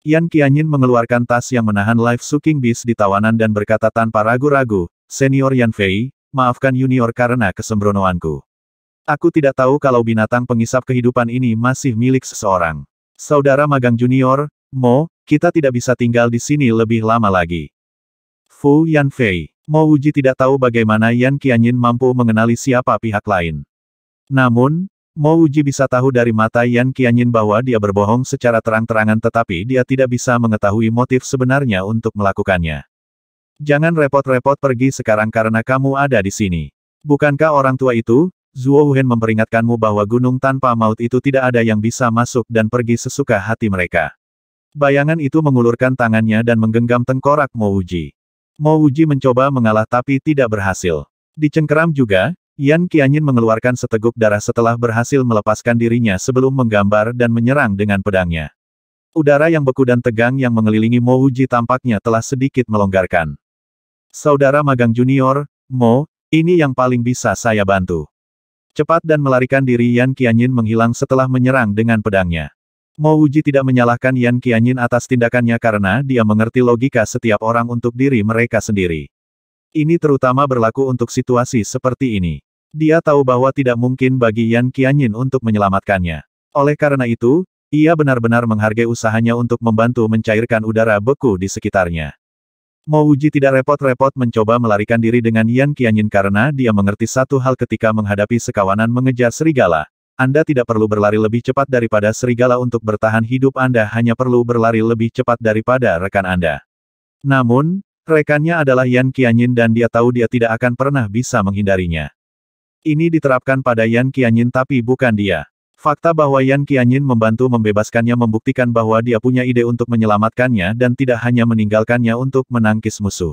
Yan Qianyin mengeluarkan tas yang menahan life sucking beast di tawanan dan berkata tanpa ragu-ragu, Senior Yan Fei, maafkan junior karena kesembronoanku. Aku tidak tahu kalau binatang pengisap kehidupan ini masih milik seseorang. Saudara magang junior, Mo, kita tidak bisa tinggal di sini lebih lama lagi. Fu Yanfei, Mo Uji tidak tahu bagaimana Yan Qianyin mampu mengenali siapa pihak lain. Namun, Mo Uji bisa tahu dari mata Yan Qianyin bahwa dia berbohong secara terang-terangan tetapi dia tidak bisa mengetahui motif sebenarnya untuk melakukannya. Jangan repot-repot pergi sekarang karena kamu ada di sini. Bukankah orang tua itu, Zuo Wen memperingatkanmu bahwa gunung tanpa maut itu tidak ada yang bisa masuk dan pergi sesuka hati mereka. Bayangan itu mengulurkan tangannya dan menggenggam tengkorak Mo Uji. Mo Uji mencoba mengalah tapi tidak berhasil. Dicengkeram juga, Yan Qianyin mengeluarkan seteguk darah setelah berhasil melepaskan dirinya sebelum menggambar dan menyerang dengan pedangnya. Udara yang beku dan tegang yang mengelilingi Mo Uji tampaknya telah sedikit melonggarkan. Saudara magang junior, Mo, ini yang paling bisa saya bantu. Cepat dan melarikan diri Yan Qianyin menghilang setelah menyerang dengan pedangnya. Mo Wuji tidak menyalahkan Yan Qianyin atas tindakannya karena dia mengerti logika setiap orang untuk diri mereka sendiri. Ini terutama berlaku untuk situasi seperti ini. Dia tahu bahwa tidak mungkin bagi Yan Qianyin untuk menyelamatkannya. Oleh karena itu, ia benar-benar menghargai usahanya untuk membantu mencairkan udara beku di sekitarnya. Mo Uji tidak repot-repot mencoba melarikan diri dengan Yan Qianyin karena dia mengerti satu hal ketika menghadapi sekawanan mengejar serigala. Anda tidak perlu berlari lebih cepat daripada serigala untuk bertahan hidup Anda hanya perlu berlari lebih cepat daripada rekan Anda. Namun, rekannya adalah Yan Qianyin dan dia tahu dia tidak akan pernah bisa menghindarinya. Ini diterapkan pada Yan Qianyin tapi bukan dia. Fakta bahwa Yan Qianyin membantu membebaskannya membuktikan bahwa dia punya ide untuk menyelamatkannya dan tidak hanya meninggalkannya untuk menangkis musuh.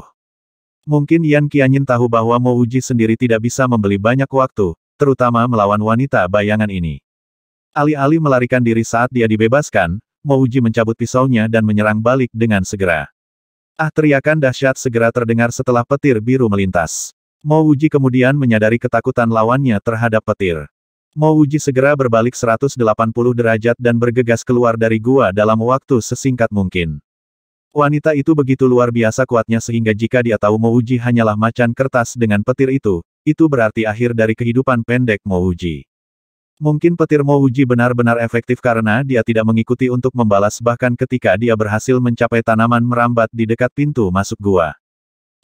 Mungkin Yan Qianyin tahu bahwa Mo Uji sendiri tidak bisa membeli banyak waktu, terutama melawan wanita bayangan ini. Alih-alih melarikan diri saat dia dibebaskan, Mo Uji mencabut pisaunya dan menyerang balik dengan segera. Ah teriakan dahsyat segera terdengar setelah petir biru melintas. Mo Uji kemudian menyadari ketakutan lawannya terhadap petir. Mo Uji segera berbalik 180 derajat dan bergegas keluar dari gua dalam waktu sesingkat mungkin. Wanita itu begitu luar biasa kuatnya sehingga jika dia tahu Mo Uji hanyalah macan kertas dengan petir itu, itu berarti akhir dari kehidupan pendek Mo Uji. Mungkin petir Mo Uji benar-benar efektif karena dia tidak mengikuti untuk membalas bahkan ketika dia berhasil mencapai tanaman merambat di dekat pintu masuk gua.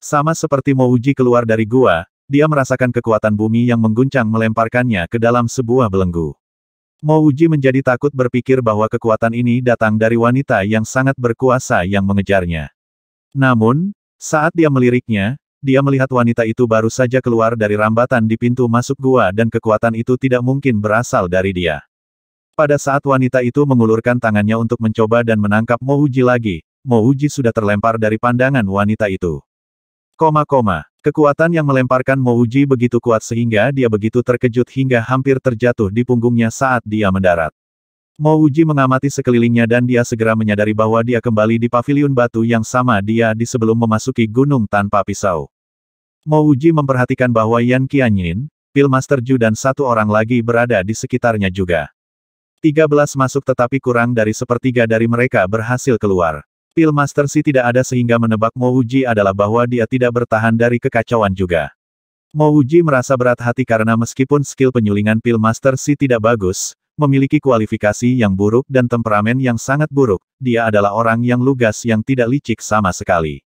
Sama seperti Mo Uji keluar dari gua, dia merasakan kekuatan bumi yang mengguncang melemparkannya ke dalam sebuah belenggu. Mouji menjadi takut berpikir bahwa kekuatan ini datang dari wanita yang sangat berkuasa yang mengejarnya. Namun, saat dia meliriknya, dia melihat wanita itu baru saja keluar dari rambatan di pintu masuk gua dan kekuatan itu tidak mungkin berasal dari dia. Pada saat wanita itu mengulurkan tangannya untuk mencoba dan menangkap Mouji lagi, Mouji sudah terlempar dari pandangan wanita itu. Koma-koma. Kekuatan yang melemparkan Mouji begitu kuat sehingga dia begitu terkejut hingga hampir terjatuh di punggungnya saat dia mendarat. Mouji mengamati sekelilingnya dan dia segera menyadari bahwa dia kembali di paviliun batu yang sama dia di sebelum memasuki gunung tanpa pisau. Mouji memperhatikan bahwa Yan Qianyin, Pil Master Ju dan satu orang lagi berada di sekitarnya juga. 13 masuk tetapi kurang dari sepertiga dari mereka berhasil keluar. Pil Master Si tidak ada sehingga menebak Mo Uji adalah bahwa dia tidak bertahan dari kekacauan juga. Mo Uji merasa berat hati karena meskipun skill penyulingan Pil Master Si tidak bagus, memiliki kualifikasi yang buruk dan temperamen yang sangat buruk, dia adalah orang yang lugas yang tidak licik sama sekali.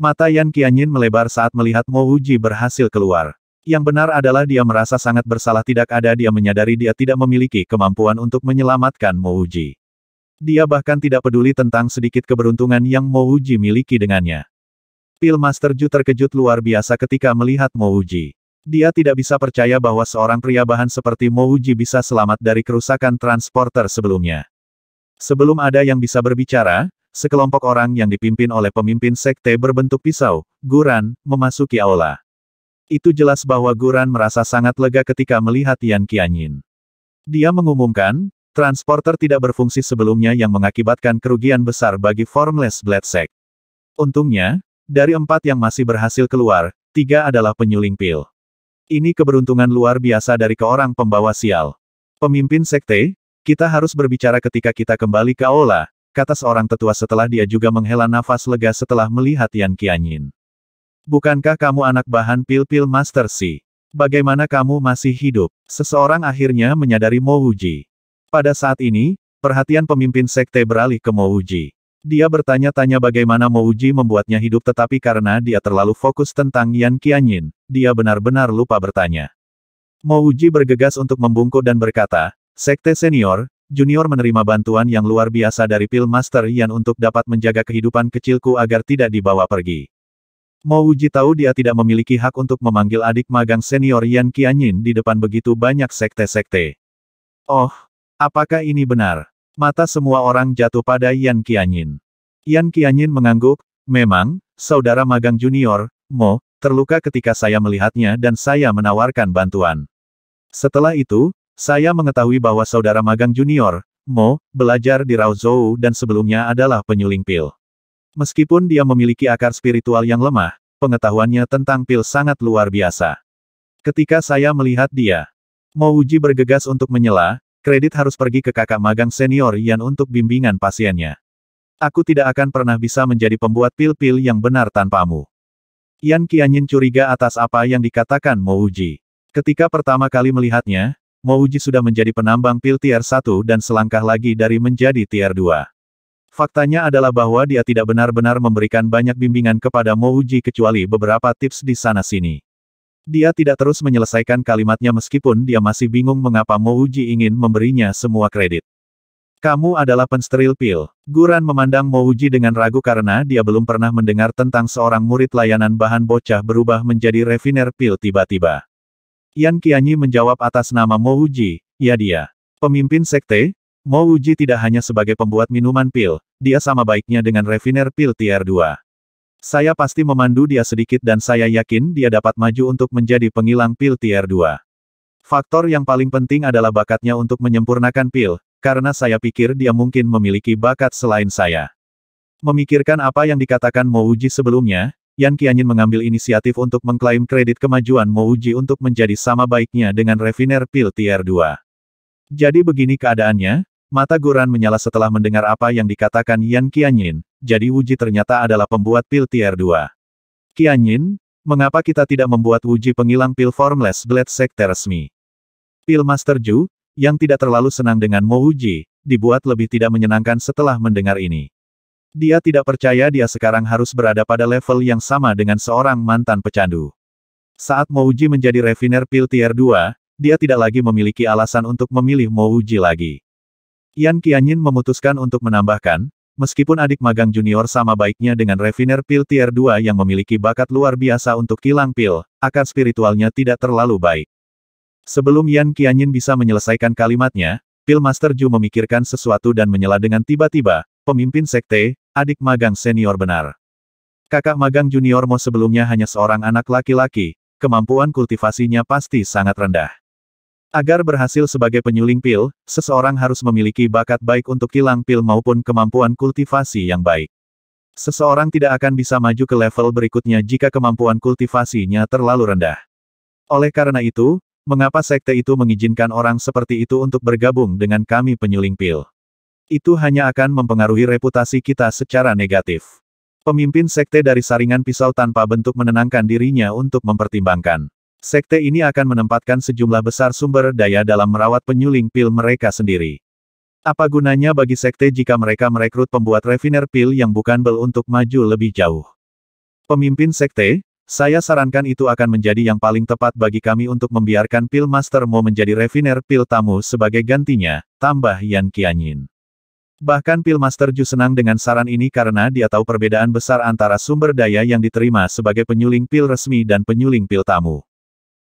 Mata Yan Qianyin melebar saat melihat Mo Uji berhasil keluar. Yang benar adalah dia merasa sangat bersalah tidak ada dia menyadari dia tidak memiliki kemampuan untuk menyelamatkan Mo Uji. Dia bahkan tidak peduli tentang sedikit keberuntungan yang Mouji miliki dengannya. Pil Master Ju terkejut luar biasa ketika melihat Mouji. Dia tidak bisa percaya bahwa seorang pria bahan seperti Mouji bisa selamat dari kerusakan transporter sebelumnya. Sebelum ada yang bisa berbicara, sekelompok orang yang dipimpin oleh pemimpin sekte berbentuk pisau, Guran, memasuki aula. Itu jelas bahwa Guran merasa sangat lega ketika melihat Yan Qianyin. Dia mengumumkan, Transporter tidak berfungsi sebelumnya yang mengakibatkan kerugian besar bagi Formless Bladsec. Untungnya, dari empat yang masih berhasil keluar, tiga adalah penyuling pil. Ini keberuntungan luar biasa dari keorang pembawa sial. Pemimpin sekte, kita harus berbicara ketika kita kembali ke aula, kata seorang tetua setelah dia juga menghela nafas lega setelah melihat Yan Qianyin. Bukankah kamu anak bahan pil-pil Master Si? Bagaimana kamu masih hidup? Seseorang akhirnya menyadari Mo Wuji. Pada saat ini, perhatian pemimpin sekte beralih ke Mouji. Dia bertanya-tanya bagaimana Mouji membuatnya hidup tetapi karena dia terlalu fokus tentang Yan Qianyin, dia benar-benar lupa bertanya. Mouji bergegas untuk membungkuk dan berkata, Sekte senior, junior menerima bantuan yang luar biasa dari Pil Master Yan untuk dapat menjaga kehidupan kecilku agar tidak dibawa pergi. Mouji tahu dia tidak memiliki hak untuk memanggil adik magang senior Yan Qianyin di depan begitu banyak sekte-sekte. Oh, Apakah ini benar? Mata semua orang jatuh pada Yan Qianyin. Yan Qianyin mengangguk, memang, saudara magang junior, Mo, terluka ketika saya melihatnya dan saya menawarkan bantuan. Setelah itu, saya mengetahui bahwa saudara magang junior, Mo, belajar di Rao dan sebelumnya adalah penyuling pil. Meskipun dia memiliki akar spiritual yang lemah, pengetahuannya tentang pil sangat luar biasa. Ketika saya melihat dia, Mo Uji bergegas untuk menyela, kredit harus pergi ke kakak magang senior Yan untuk bimbingan pasiennya. Aku tidak akan pernah bisa menjadi pembuat pil-pil yang benar tanpamu. Yan Qianyin curiga atas apa yang dikatakan Mo Uji. Ketika pertama kali melihatnya, Mo Uji sudah menjadi penambang pil tier 1 dan selangkah lagi dari menjadi tier 2. Faktanya adalah bahwa dia tidak benar-benar memberikan banyak bimbingan kepada Mo Uji kecuali beberapa tips di sana-sini. Dia tidak terus menyelesaikan kalimatnya meskipun dia masih bingung mengapa Mouji ingin memberinya semua kredit. Kamu adalah pensteril pil. Guran memandang Mouji dengan ragu karena dia belum pernah mendengar tentang seorang murid layanan bahan bocah berubah menjadi refiner pil tiba-tiba. Yan Kianyi menjawab atas nama Mouji, ya dia. Pemimpin sekte, Mouji tidak hanya sebagai pembuat minuman pil, dia sama baiknya dengan refiner pil tier 2. Saya pasti memandu dia sedikit dan saya yakin dia dapat maju untuk menjadi pengilang pil tier 2. Faktor yang paling penting adalah bakatnya untuk menyempurnakan pil, karena saya pikir dia mungkin memiliki bakat selain saya. Memikirkan apa yang dikatakan Mouji sebelumnya, Yan Qianyin mengambil inisiatif untuk mengklaim kredit kemajuan Mouji untuk menjadi sama baiknya dengan refiner pil tier 2. Jadi begini keadaannya, Mata Goran menyala setelah mendengar apa yang dikatakan Yan Qianyin, jadi Wuji ternyata adalah pembuat pil tier 2. Qianyin, mengapa kita tidak membuat Wuji penghilang pil formless blade sekte resmi? Pil Master Ju, yang tidak terlalu senang dengan Mo Wuji, dibuat lebih tidak menyenangkan setelah mendengar ini. Dia tidak percaya dia sekarang harus berada pada level yang sama dengan seorang mantan pecandu. Saat Mo Wuji menjadi refiner pil tier 2, dia tidak lagi memiliki alasan untuk memilih Mo Wuji lagi. Yan Qianyin memutuskan untuk menambahkan, meskipun adik magang junior sama baiknya dengan refiner pil tier 2 yang memiliki bakat luar biasa untuk kilang pil, akar spiritualnya tidak terlalu baik. Sebelum Yan Qianyin bisa menyelesaikan kalimatnya, Pil Master Ju memikirkan sesuatu dan menyela dengan tiba-tiba, pemimpin sekte, adik magang senior benar. Kakak magang junior Mo sebelumnya hanya seorang anak laki-laki, kemampuan kultivasinya pasti sangat rendah. Agar berhasil sebagai penyuling pil, seseorang harus memiliki bakat baik untuk kilang pil maupun kemampuan kultivasi yang baik. Seseorang tidak akan bisa maju ke level berikutnya jika kemampuan kultivasinya terlalu rendah. Oleh karena itu, mengapa sekte itu mengizinkan orang seperti itu untuk bergabung dengan kami penyuling pil? Itu hanya akan mempengaruhi reputasi kita secara negatif. Pemimpin sekte dari saringan pisau tanpa bentuk menenangkan dirinya untuk mempertimbangkan. Sekte ini akan menempatkan sejumlah besar sumber daya dalam merawat penyuling pil mereka sendiri. Apa gunanya bagi sekte jika mereka merekrut pembuat refiner pil yang bukan bel untuk maju lebih jauh? Pemimpin sekte, saya sarankan itu akan menjadi yang paling tepat bagi kami untuk membiarkan pil master Mo menjadi refiner pil tamu sebagai gantinya, tambah Yan Qianyin. Bahkan pil master Ju senang dengan saran ini karena dia tahu perbedaan besar antara sumber daya yang diterima sebagai penyuling pil resmi dan penyuling pil tamu.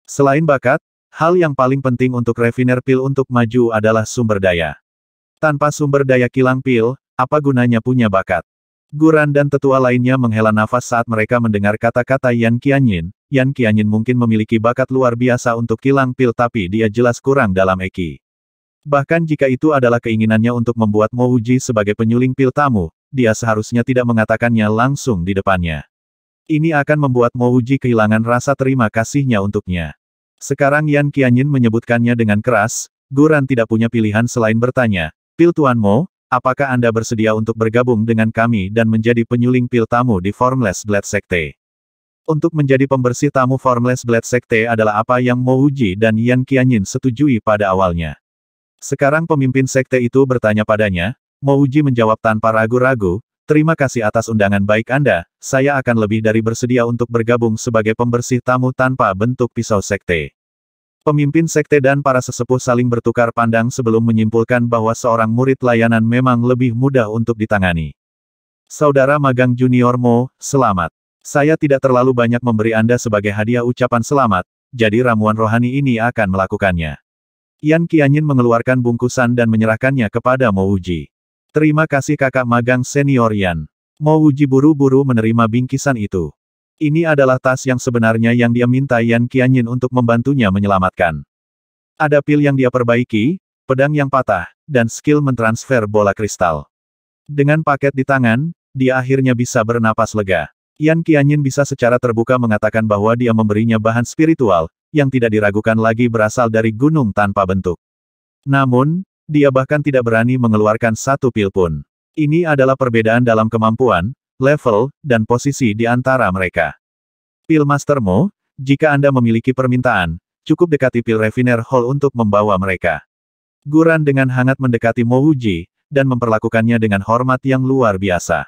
Selain bakat, hal yang paling penting untuk refiner pil untuk maju adalah sumber daya. Tanpa sumber daya kilang pil, apa gunanya punya bakat? Guran dan tetua lainnya menghela nafas saat mereka mendengar kata-kata Yan Qianyin. Yan Qianyin mungkin memiliki bakat luar biasa untuk kilang pil tapi dia jelas kurang dalam eki. Bahkan jika itu adalah keinginannya untuk membuat Mo sebagai penyuling pil tamu, dia seharusnya tidak mengatakannya langsung di depannya. Ini akan membuat Mo Uji kehilangan rasa terima kasihnya untuknya. Sekarang Yan Qianyin menyebutkannya dengan keras, Guran tidak punya pilihan selain bertanya, Pil Tuan Mo, apakah Anda bersedia untuk bergabung dengan kami dan menjadi penyuling pil tamu di Formless Blade Sekte? Untuk menjadi pembersih tamu Formless Blade Sekte adalah apa yang Mo Uji dan Yan Qianyin setujui pada awalnya. Sekarang pemimpin sekte itu bertanya padanya, Mo Uji menjawab tanpa ragu-ragu, Terima kasih atas undangan baik Anda, saya akan lebih dari bersedia untuk bergabung sebagai pembersih tamu tanpa bentuk pisau sekte. Pemimpin sekte dan para sesepuh saling bertukar pandang sebelum menyimpulkan bahwa seorang murid layanan memang lebih mudah untuk ditangani. Saudara magang junior Mo, selamat. Saya tidak terlalu banyak memberi Anda sebagai hadiah ucapan selamat, jadi ramuan rohani ini akan melakukannya. Yan Qianyin mengeluarkan bungkusan dan menyerahkannya kepada Mo Uji. Terima kasih kakak magang senior Yan. Mau uji buru-buru menerima bingkisan itu. Ini adalah tas yang sebenarnya yang dia minta Yan Qianyin untuk membantunya menyelamatkan. Ada pil yang dia perbaiki, pedang yang patah, dan skill mentransfer bola kristal. Dengan paket di tangan, dia akhirnya bisa bernapas lega. Yan Qianyin bisa secara terbuka mengatakan bahwa dia memberinya bahan spiritual, yang tidak diragukan lagi berasal dari gunung tanpa bentuk. Namun, dia bahkan tidak berani mengeluarkan satu pil pun. Ini adalah perbedaan dalam kemampuan, level, dan posisi di antara mereka. Pil Mastermu, jika Anda memiliki permintaan, cukup dekati pil Refiner Hall untuk membawa mereka. Guran dengan hangat mendekati Mouji, dan memperlakukannya dengan hormat yang luar biasa.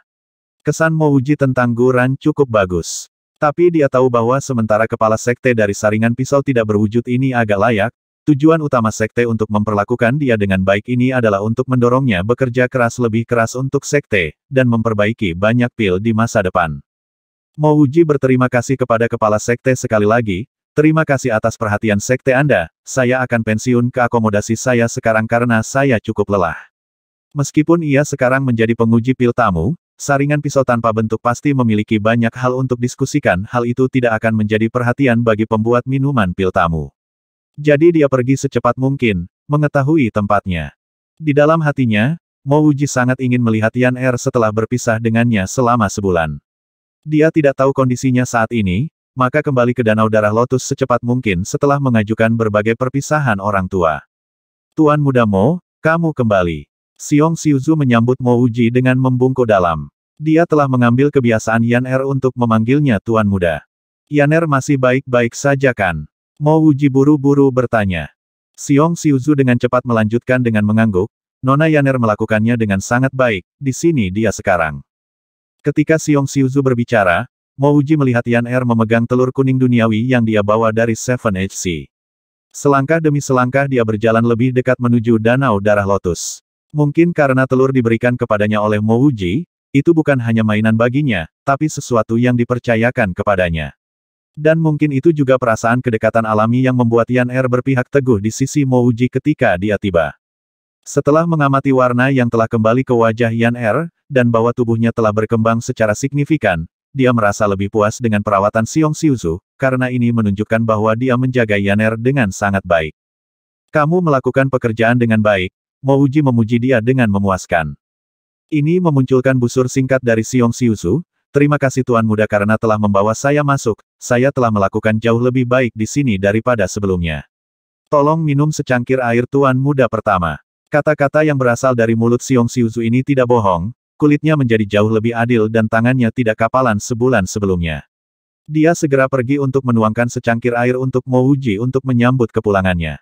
Kesan Mouji tentang Guran cukup bagus. Tapi dia tahu bahwa sementara kepala sekte dari saringan pisau tidak berwujud ini agak layak, Tujuan utama sekte untuk memperlakukan dia dengan baik ini adalah untuk mendorongnya bekerja keras lebih keras untuk sekte, dan memperbaiki banyak pil di masa depan. uji berterima kasih kepada kepala sekte sekali lagi, terima kasih atas perhatian sekte Anda, saya akan pensiun ke akomodasi saya sekarang karena saya cukup lelah. Meskipun ia sekarang menjadi penguji pil tamu, saringan pisau tanpa bentuk pasti memiliki banyak hal untuk diskusikan hal itu tidak akan menjadi perhatian bagi pembuat minuman pil tamu. Jadi dia pergi secepat mungkin, mengetahui tempatnya. Di dalam hatinya, Mo Wuji sangat ingin melihat Yan Er setelah berpisah dengannya selama sebulan. Dia tidak tahu kondisinya saat ini, maka kembali ke Danau Darah Lotus secepat mungkin setelah mengajukan berbagai perpisahan orang tua. Tuan muda Mo, kamu kembali. Xiong Siuzu menyambut Mo Wuji dengan membungkuk dalam. Dia telah mengambil kebiasaan Yan Er untuk memanggilnya Tuan Muda. Yan Er masih baik-baik saja kan? Mo Wuji buru-buru bertanya. Xiong Siuzu dengan cepat melanjutkan dengan mengangguk, Nona Yaner melakukannya dengan sangat baik, di sini dia sekarang. Ketika Xiong Siuzu berbicara, Mo Wuji melihat Yan Er memegang telur kuning duniawi yang dia bawa dari Seven HC. Selangkah demi selangkah dia berjalan lebih dekat menuju Danau Darah Lotus. Mungkin karena telur diberikan kepadanya oleh Mo Wuji, itu bukan hanya mainan baginya, tapi sesuatu yang dipercayakan kepadanya. Dan mungkin itu juga perasaan kedekatan alami yang membuat Yan Er berpihak teguh di sisi Mouji ketika dia tiba. Setelah mengamati warna yang telah kembali ke wajah Yan Er, dan bahwa tubuhnya telah berkembang secara signifikan, dia merasa lebih puas dengan perawatan Siong Siuzu, karena ini menunjukkan bahwa dia menjaga Yan Er dengan sangat baik. Kamu melakukan pekerjaan dengan baik, Mouji memuji dia dengan memuaskan. Ini memunculkan busur singkat dari Siong Siuzu, Terima kasih Tuan Muda karena telah membawa saya masuk, saya telah melakukan jauh lebih baik di sini daripada sebelumnya. Tolong minum secangkir air Tuan Muda pertama. Kata-kata yang berasal dari mulut Siung Siuzu ini tidak bohong, kulitnya menjadi jauh lebih adil dan tangannya tidak kapalan sebulan sebelumnya. Dia segera pergi untuk menuangkan secangkir air untuk Mouji untuk menyambut kepulangannya.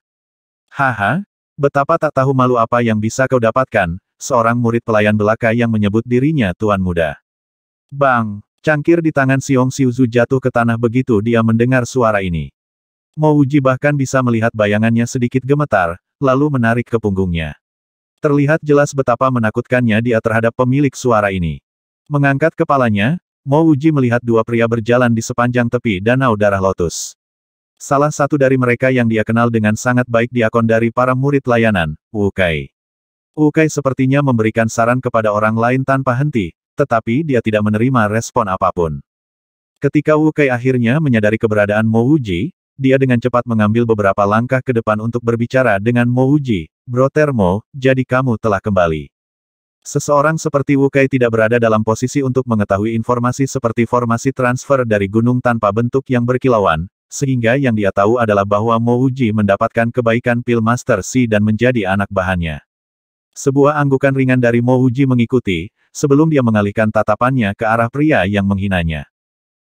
Haha, betapa tak tahu malu apa yang bisa kau dapatkan, seorang murid pelayan belaka yang menyebut dirinya Tuan Muda. Bang! Cangkir di tangan Siong Siuzu jatuh ke tanah begitu dia mendengar suara ini. Mouji bahkan bisa melihat bayangannya sedikit gemetar, lalu menarik ke punggungnya. Terlihat jelas betapa menakutkannya dia terhadap pemilik suara ini. Mengangkat kepalanya, Mouji melihat dua pria berjalan di sepanjang tepi danau darah lotus. Salah satu dari mereka yang dia kenal dengan sangat baik diakon dari para murid layanan, Ukai. Ukai sepertinya memberikan saran kepada orang lain tanpa henti, tetapi dia tidak menerima respon apapun. Ketika Wu Kai akhirnya menyadari keberadaan Mo Wuji, dia dengan cepat mengambil beberapa langkah ke depan untuk berbicara dengan Mo Wuji, Brother Mo, jadi kamu telah kembali. Seseorang seperti Wu Kai tidak berada dalam posisi untuk mengetahui informasi seperti formasi transfer dari gunung tanpa bentuk yang berkilauan, sehingga yang dia tahu adalah bahwa Mo Wuji mendapatkan kebaikan pil Master Si dan menjadi anak bahannya. Sebuah anggukan ringan dari Mo Wuji mengikuti, sebelum dia mengalihkan tatapannya ke arah pria yang menghinanya.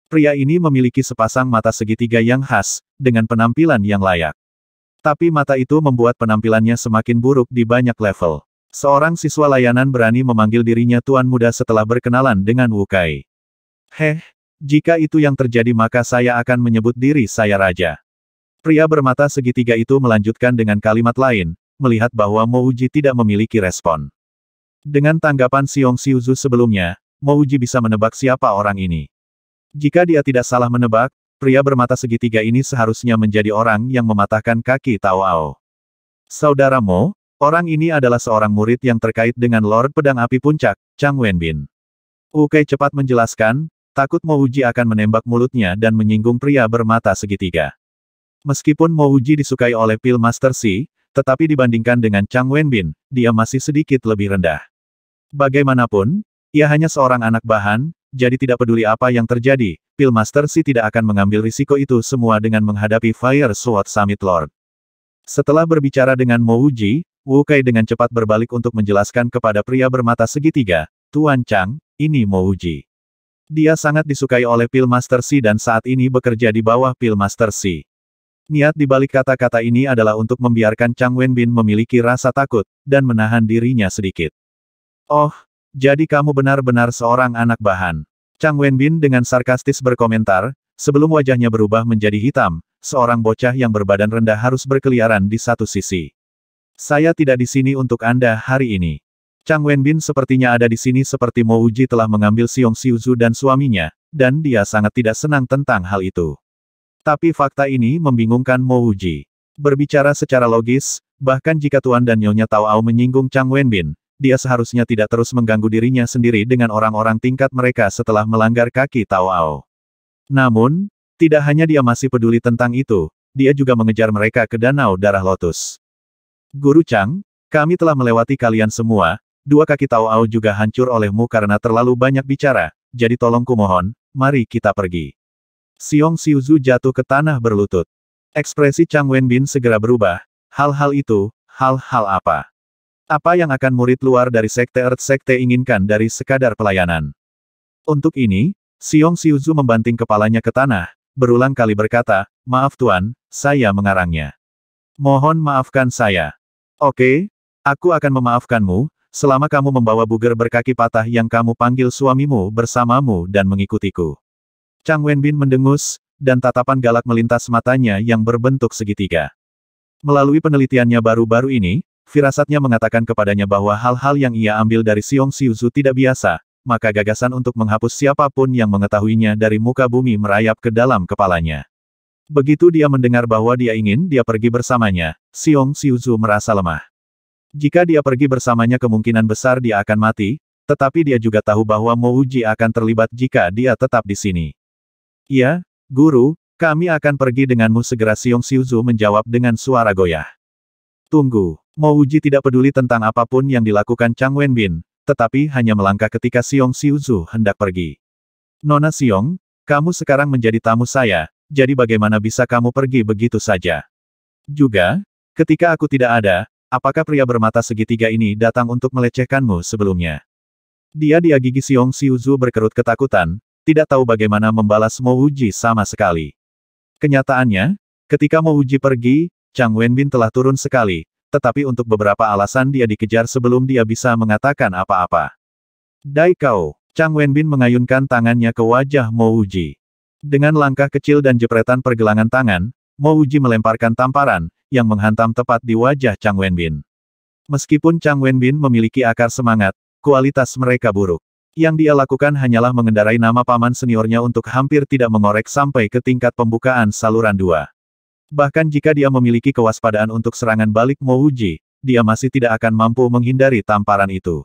Pria ini memiliki sepasang mata segitiga yang khas, dengan penampilan yang layak. Tapi mata itu membuat penampilannya semakin buruk di banyak level. Seorang siswa layanan berani memanggil dirinya Tuan Muda setelah berkenalan dengan Wukai. Heh, jika itu yang terjadi maka saya akan menyebut diri saya raja. Pria bermata segitiga itu melanjutkan dengan kalimat lain, melihat bahwa Mouji tidak memiliki respon. Dengan tanggapan Xiong Siuzu sebelumnya, Mouji bisa menebak siapa orang ini. Jika dia tidak salah menebak, pria bermata segitiga ini seharusnya menjadi orang yang mematahkan kaki Tao Ao. Saudara Mo, orang ini adalah seorang murid yang terkait dengan Lord Pedang Api Puncak, Chang Wenbin. Uke cepat menjelaskan, takut Mo Uji akan menembak mulutnya dan menyinggung pria bermata segitiga. Meskipun Mo Uji disukai oleh Pil Master Si, tetapi dibandingkan dengan Chang Wenbin, dia masih sedikit lebih rendah. Bagaimanapun, ia hanya seorang anak bahan, jadi tidak peduli apa yang terjadi, Pilmaster Si tidak akan mengambil risiko itu semua dengan menghadapi Fire Sword Summit Lord. Setelah berbicara dengan Mo Uji, Wu Kai dengan cepat berbalik untuk menjelaskan kepada pria bermata segitiga, Tuan Chang, ini Mo Uji. Dia sangat disukai oleh Pilmaster Si dan saat ini bekerja di bawah Pilmaster Si. Niat dibalik kata-kata ini adalah untuk membiarkan Chang Wenbin memiliki rasa takut, dan menahan dirinya sedikit. Oh, jadi kamu benar-benar seorang anak bahan. Chang Wenbin dengan sarkastis berkomentar, sebelum wajahnya berubah menjadi hitam, seorang bocah yang berbadan rendah harus berkeliaran di satu sisi. Saya tidak di sini untuk Anda hari ini. Chang Wenbin sepertinya ada di sini seperti Mo Uji telah mengambil Siung Siuzu dan suaminya, dan dia sangat tidak senang tentang hal itu. Tapi fakta ini membingungkan Mo Uji. Berbicara secara logis, bahkan jika Tuan dan Nyonya Tao Ao menyinggung Chang Wenbin, dia seharusnya tidak terus mengganggu dirinya sendiri dengan orang-orang tingkat mereka setelah melanggar kaki Tao Ao. Namun, tidak hanya dia masih peduli tentang itu, dia juga mengejar mereka ke danau darah lotus. Guru Chang, kami telah melewati kalian semua, dua kaki Tao Ao juga hancur olehmu karena terlalu banyak bicara, jadi tolong kumohon, mari kita pergi. Siong Siuzu jatuh ke tanah berlutut. Ekspresi Chang Wenbin segera berubah, hal-hal itu, hal-hal apa? Apa yang akan murid luar dari Sekte Earth Sekte inginkan dari sekadar pelayanan? Untuk ini, Siong Siuzu membanting kepalanya ke tanah, berulang kali berkata, Maaf Tuan, saya mengarangnya. Mohon maafkan saya. Oke, aku akan memaafkanmu, selama kamu membawa buger berkaki patah yang kamu panggil suamimu bersamamu dan mengikutiku. Chang Wenbin mendengus, dan tatapan galak melintas matanya yang berbentuk segitiga. Melalui penelitiannya baru-baru ini, Firasatnya mengatakan kepadanya bahwa hal-hal yang ia ambil dari Siong Siuzu tidak biasa, maka gagasan untuk menghapus siapapun yang mengetahuinya dari muka bumi merayap ke dalam kepalanya. Begitu dia mendengar bahwa dia ingin dia pergi bersamanya, Siong Siuzu merasa lemah. Jika dia pergi bersamanya kemungkinan besar dia akan mati, tetapi dia juga tahu bahwa Mouji akan terlibat jika dia tetap di sini. Ya, Guru, kami akan pergi denganmu segera Siung Siuzu menjawab dengan suara goyah. Tunggu. Mo Uji tidak peduli tentang apapun yang dilakukan Chang Wenbin, tetapi hanya melangkah ketika Xiong Xiuzu hendak pergi. Nona Xiong, kamu sekarang menjadi tamu saya, jadi bagaimana bisa kamu pergi begitu saja? Juga, ketika aku tidak ada, apakah pria bermata segitiga ini datang untuk melecehkanmu sebelumnya? Dia-dia gigi Xiong Xiuzu berkerut ketakutan, tidak tahu bagaimana membalas Mo Uji sama sekali. Kenyataannya, ketika Mo Uji pergi, Chang Wenbin telah turun sekali, tetapi untuk beberapa alasan dia dikejar sebelum dia bisa mengatakan apa-apa. Dai Kao, Chang Wenbin mengayunkan tangannya ke wajah Mo Uji. Dengan langkah kecil dan jepretan pergelangan tangan, Mo Uji melemparkan tamparan, yang menghantam tepat di wajah Chang Wenbin. Meskipun Chang Wenbin memiliki akar semangat, kualitas mereka buruk. Yang dia lakukan hanyalah mengendarai nama paman seniornya untuk hampir tidak mengorek sampai ke tingkat pembukaan saluran dua. Bahkan jika dia memiliki kewaspadaan untuk serangan balik Mouji, dia masih tidak akan mampu menghindari tamparan itu.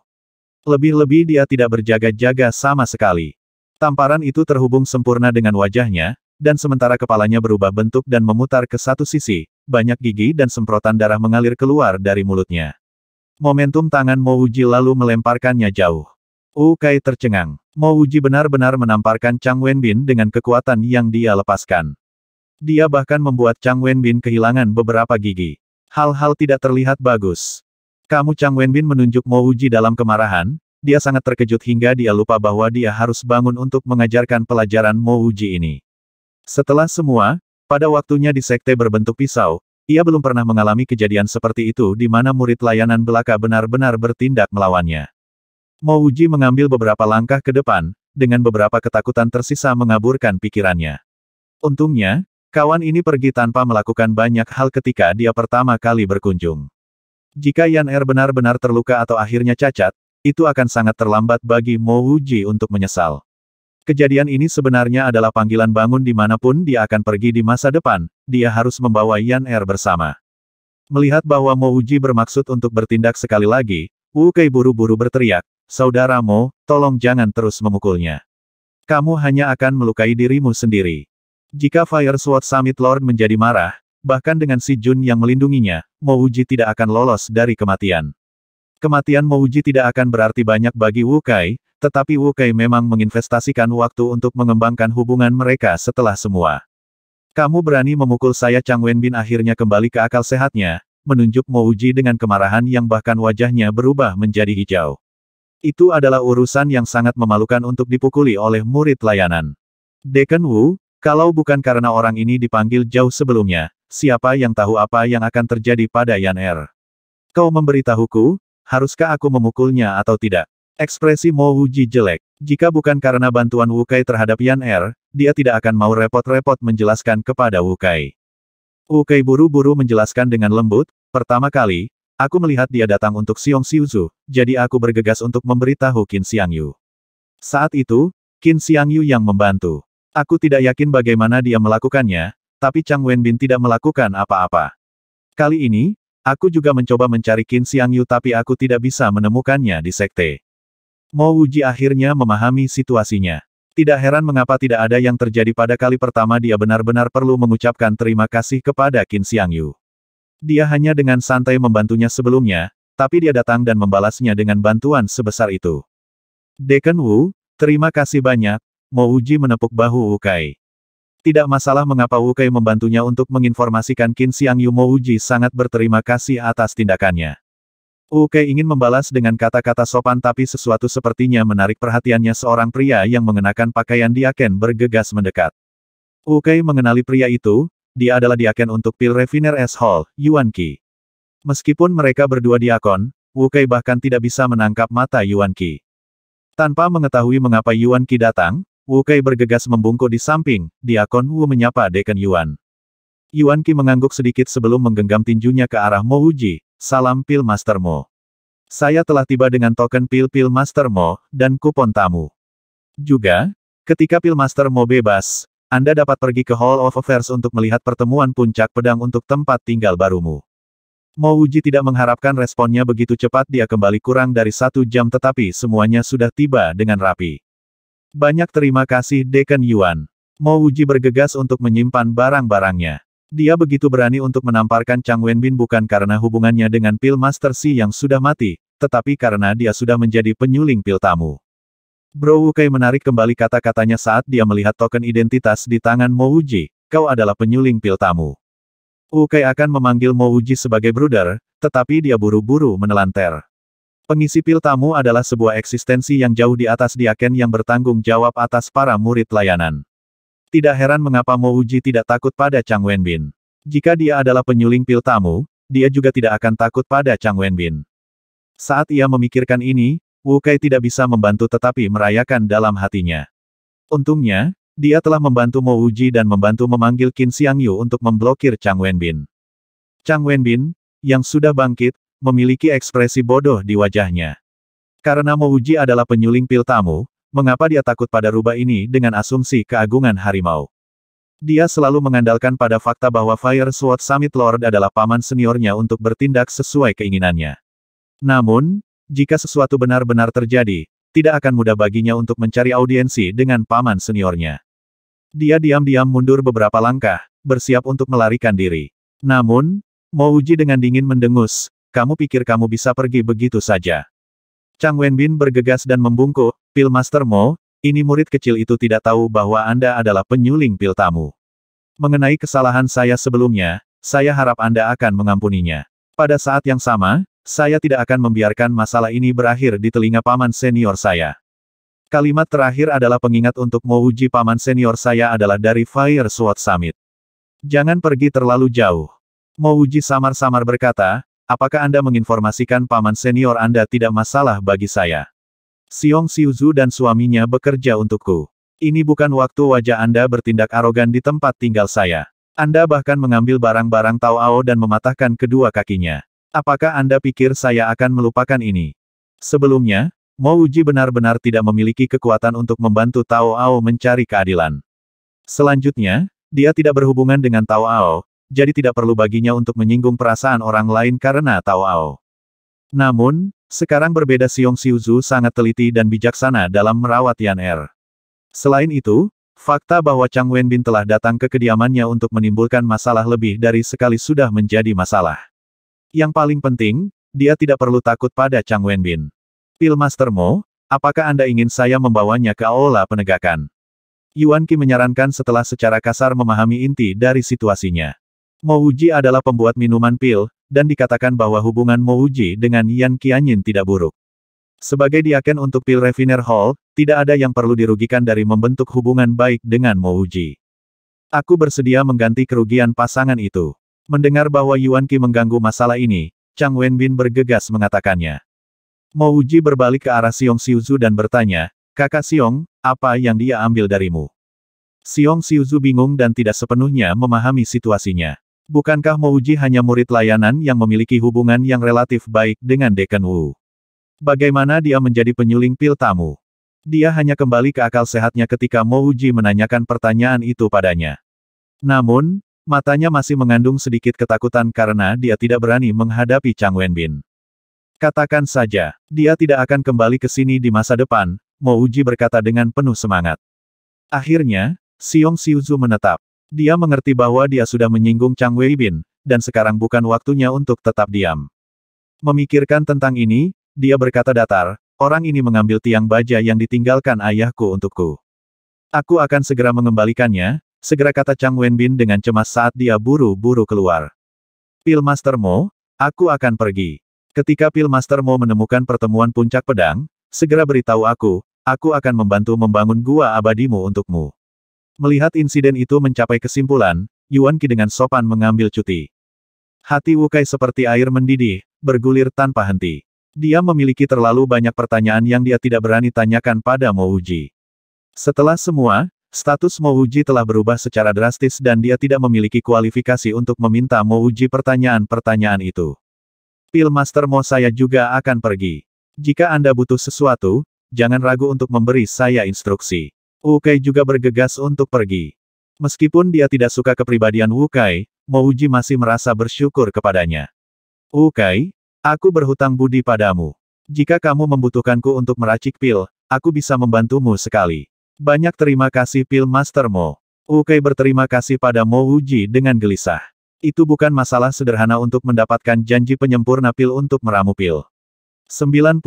Lebih-lebih dia tidak berjaga-jaga sama sekali. Tamparan itu terhubung sempurna dengan wajahnya, dan sementara kepalanya berubah bentuk dan memutar ke satu sisi, banyak gigi dan semprotan darah mengalir keluar dari mulutnya. Momentum tangan Mouji lalu melemparkannya jauh. Ukai tercengang. Mouji benar-benar menamparkan Chang Wenbin dengan kekuatan yang dia lepaskan. Dia bahkan membuat Chang Wenbin kehilangan beberapa gigi. Hal-hal tidak terlihat bagus. Kamu Chang Wenbin menunjuk Mo Uji dalam kemarahan, dia sangat terkejut hingga dia lupa bahwa dia harus bangun untuk mengajarkan pelajaran Mo Uji ini. Setelah semua, pada waktunya di sekte berbentuk pisau, ia belum pernah mengalami kejadian seperti itu di mana murid layanan belaka benar-benar bertindak melawannya. Mo Uji mengambil beberapa langkah ke depan, dengan beberapa ketakutan tersisa mengaburkan pikirannya. Untungnya, Kawan ini pergi tanpa melakukan banyak hal ketika dia pertama kali berkunjung. Jika Yan Er benar-benar terluka atau akhirnya cacat, itu akan sangat terlambat bagi Mo Wuji untuk menyesal. Kejadian ini sebenarnya adalah panggilan bangun dimanapun dia akan pergi di masa depan, dia harus membawa Yan Er bersama. Melihat bahwa Mo Uji bermaksud untuk bertindak sekali lagi, Wu Kei buru-buru berteriak, "Saudaramu, tolong jangan terus memukulnya. Kamu hanya akan melukai dirimu sendiri. Jika Fire Sword Summit Lord menjadi marah, bahkan dengan si Jun yang melindunginya, Mouji tidak akan lolos dari kematian. Kematian Mouji tidak akan berarti banyak bagi Wu Kai, tetapi Wu Kai memang menginvestasikan waktu untuk mengembangkan hubungan mereka setelah semua. Kamu berani memukul saya Chang Wenbin akhirnya kembali ke akal sehatnya, menunjuk Mouji dengan kemarahan yang bahkan wajahnya berubah menjadi hijau. Itu adalah urusan yang sangat memalukan untuk dipukuli oleh murid layanan. Deken Wu, kalau bukan karena orang ini dipanggil jauh sebelumnya, siapa yang tahu apa yang akan terjadi pada Yan Er? Kau memberitahuku, haruskah aku memukulnya atau tidak? Ekspresi Mo Wuji jelek. Jika bukan karena bantuan Wukai terhadap Yan Er, dia tidak akan mau repot-repot menjelaskan kepada Wukai. Wukai buru-buru menjelaskan dengan lembut, pertama kali, aku melihat dia datang untuk Xiong Siuzu, jadi aku bergegas untuk memberitahu Qin Xiangyu. Saat itu, Qin Xiangyu yang membantu. Aku tidak yakin bagaimana dia melakukannya, tapi Chang Wenbin tidak melakukan apa-apa. Kali ini, aku juga mencoba mencari Qin Xiang Yu tapi aku tidak bisa menemukannya di sekte. Mo Wuji akhirnya memahami situasinya. Tidak heran mengapa tidak ada yang terjadi pada kali pertama dia benar-benar perlu mengucapkan terima kasih kepada Qin Xiang Yu. Dia hanya dengan santai membantunya sebelumnya, tapi dia datang dan membalasnya dengan bantuan sebesar itu. Deken Wu, terima kasih banyak, Mo Uji menepuk bahu Ukai. Tidak masalah mengapa Ukai membantunya untuk menginformasikan Qin Xiang Yu Uji sangat berterima kasih atas tindakannya. Wukai ingin membalas dengan kata-kata sopan tapi sesuatu sepertinya menarik perhatiannya seorang pria yang mengenakan pakaian diaken bergegas mendekat. Wukai mengenali pria itu, dia adalah diaken untuk pil refiner S. Hall, Yuan Qi. Meskipun mereka berdua diakon, Wukai bahkan tidak bisa menangkap mata Yuan Qi. Tanpa mengetahui mengapa Yuan Qi datang, Wu Kai bergegas membungkuk di samping, Diakon Wu menyapa Dekan Yuan. Yuan Qi mengangguk sedikit sebelum menggenggam tinjunya ke arah Mo Uji, salam pil Master Mo. Saya telah tiba dengan token pil-pil Master Mo, dan kupon tamu. Juga, ketika pil Master Mo bebas, Anda dapat pergi ke Hall of Affairs untuk melihat pertemuan puncak pedang untuk tempat tinggal barumu. Mo Uji tidak mengharapkan responnya begitu cepat dia kembali kurang dari satu jam tetapi semuanya sudah tiba dengan rapi. Banyak terima kasih Dekan Yuan. Mo Wuji bergegas untuk menyimpan barang-barangnya. Dia begitu berani untuk menamparkan Chang Wenbin bukan karena hubungannya dengan pil Master Si yang sudah mati, tetapi karena dia sudah menjadi penyuling pil tamu. Bro Wukai menarik kembali kata-katanya saat dia melihat token identitas di tangan Mo Wuji, kau adalah penyuling pil tamu. Wukai akan memanggil Mo Uji sebagai bruder, tetapi dia buru-buru menelanter. Pengisi pil tamu adalah sebuah eksistensi yang jauh di atas diaken yang bertanggung jawab atas para murid layanan. Tidak heran mengapa Mo Uji tidak takut pada Chang Wenbin. Jika dia adalah penyuling pil tamu, dia juga tidak akan takut pada Chang Wenbin. Saat ia memikirkan ini, Wu Kai tidak bisa membantu tetapi merayakan dalam hatinya. Untungnya, dia telah membantu Mo Uji dan membantu memanggil Qin Xiangyu untuk memblokir Chang Wenbin. Chang Wenbin, yang sudah bangkit, memiliki ekspresi bodoh di wajahnya. Karena Mouji adalah penyuling pil tamu, mengapa dia takut pada rubah ini dengan asumsi keagungan harimau? Dia selalu mengandalkan pada fakta bahwa Fire Sword Summit Lord adalah paman seniornya untuk bertindak sesuai keinginannya. Namun, jika sesuatu benar-benar terjadi, tidak akan mudah baginya untuk mencari audiensi dengan paman seniornya. Dia diam-diam mundur beberapa langkah, bersiap untuk melarikan diri. Namun, Mouji dengan dingin mendengus, kamu pikir kamu bisa pergi begitu saja? Chang Wenbin bergegas dan membungkuk, Pil Master Mo, ini murid kecil itu tidak tahu bahwa Anda adalah penyuling pil tamu. Mengenai kesalahan saya sebelumnya, saya harap Anda akan mengampuninya. Pada saat yang sama, saya tidak akan membiarkan masalah ini berakhir di telinga paman senior saya. Kalimat terakhir adalah pengingat untuk Mouji paman senior saya adalah dari Fire Sword Summit. Jangan pergi terlalu jauh. Mouji samar-samar berkata, Apakah Anda menginformasikan paman senior Anda tidak masalah bagi saya? Siung Siuzu dan suaminya bekerja untukku. Ini bukan waktu wajah Anda bertindak arogan di tempat tinggal saya. Anda bahkan mengambil barang-barang Tao Ao dan mematahkan kedua kakinya. Apakah Anda pikir saya akan melupakan ini? Sebelumnya, Mo Uji benar-benar tidak memiliki kekuatan untuk membantu Tao Ao mencari keadilan. Selanjutnya, dia tidak berhubungan dengan Tao Ao, jadi tidak perlu baginya untuk menyinggung perasaan orang lain karena Tao Ao. Namun, sekarang berbeda Siung Siuzu sangat teliti dan bijaksana dalam merawat Yan Er. Selain itu, fakta bahwa Chang Wenbin telah datang ke kediamannya untuk menimbulkan masalah lebih dari sekali sudah menjadi masalah. Yang paling penting, dia tidak perlu takut pada Chang Wenbin. Pilmaster Mo, apakah Anda ingin saya membawanya ke aula penegakan? Yuan Qi menyarankan setelah secara kasar memahami inti dari situasinya. Mouji adalah pembuat minuman pil, dan dikatakan bahwa hubungan Mouji dengan Yan Qianyin tidak buruk. Sebagai diaken untuk pil Refiner Hall, tidak ada yang perlu dirugikan dari membentuk hubungan baik dengan Mouji. Aku bersedia mengganti kerugian pasangan itu. Mendengar bahwa Yuan Qi mengganggu masalah ini, Chang Wenbin bergegas mengatakannya. Mouji berbalik ke arah Xiong Xiuzu dan bertanya, Kakak Xiong, apa yang dia ambil darimu? Xiong Xiuzu bingung dan tidak sepenuhnya memahami situasinya. Bukankah Mouji hanya murid layanan yang memiliki hubungan yang relatif baik dengan Dekan Wu? Bagaimana dia menjadi penyuling pil tamu? Dia hanya kembali ke akal sehatnya ketika Mouji menanyakan pertanyaan itu padanya. Namun, matanya masih mengandung sedikit ketakutan karena dia tidak berani menghadapi Chang Wenbin. Katakan saja, dia tidak akan kembali ke sini di masa depan, Mouji berkata dengan penuh semangat. Akhirnya, Siong Siuzu menetap. Dia mengerti bahwa dia sudah menyinggung Chang Weibin, dan sekarang bukan waktunya untuk tetap diam. Memikirkan tentang ini, dia berkata datar, orang ini mengambil tiang baja yang ditinggalkan ayahku untukku. Aku akan segera mengembalikannya, segera kata Chang Wenbin dengan cemas saat dia buru-buru keluar. Pil Master Mo, aku akan pergi. Ketika Pil Master Mo menemukan pertemuan puncak pedang, segera beritahu aku, aku akan membantu membangun gua abadimu untukmu. Melihat insiden itu mencapai kesimpulan, Yuan Qi dengan sopan mengambil cuti. Hati Wukai seperti air mendidih, bergulir tanpa henti. Dia memiliki terlalu banyak pertanyaan yang dia tidak berani tanyakan pada Mo Uji. Setelah semua, status Mo Uji telah berubah secara drastis dan dia tidak memiliki kualifikasi untuk meminta Mo Uji pertanyaan-pertanyaan itu. Pil Master Mo saya juga akan pergi. Jika Anda butuh sesuatu, jangan ragu untuk memberi saya instruksi. Wu juga bergegas untuk pergi. Meskipun dia tidak suka kepribadian Wu Kai, Mouji masih merasa bersyukur kepadanya. Wu aku berhutang budi padamu. Jika kamu membutuhkanku untuk meracik pil, aku bisa membantumu sekali. Banyak terima kasih pil Master Mo. Wu berterima kasih pada Mo dengan gelisah. Itu bukan masalah sederhana untuk mendapatkan janji penyempurna pil untuk meramu pil. 90.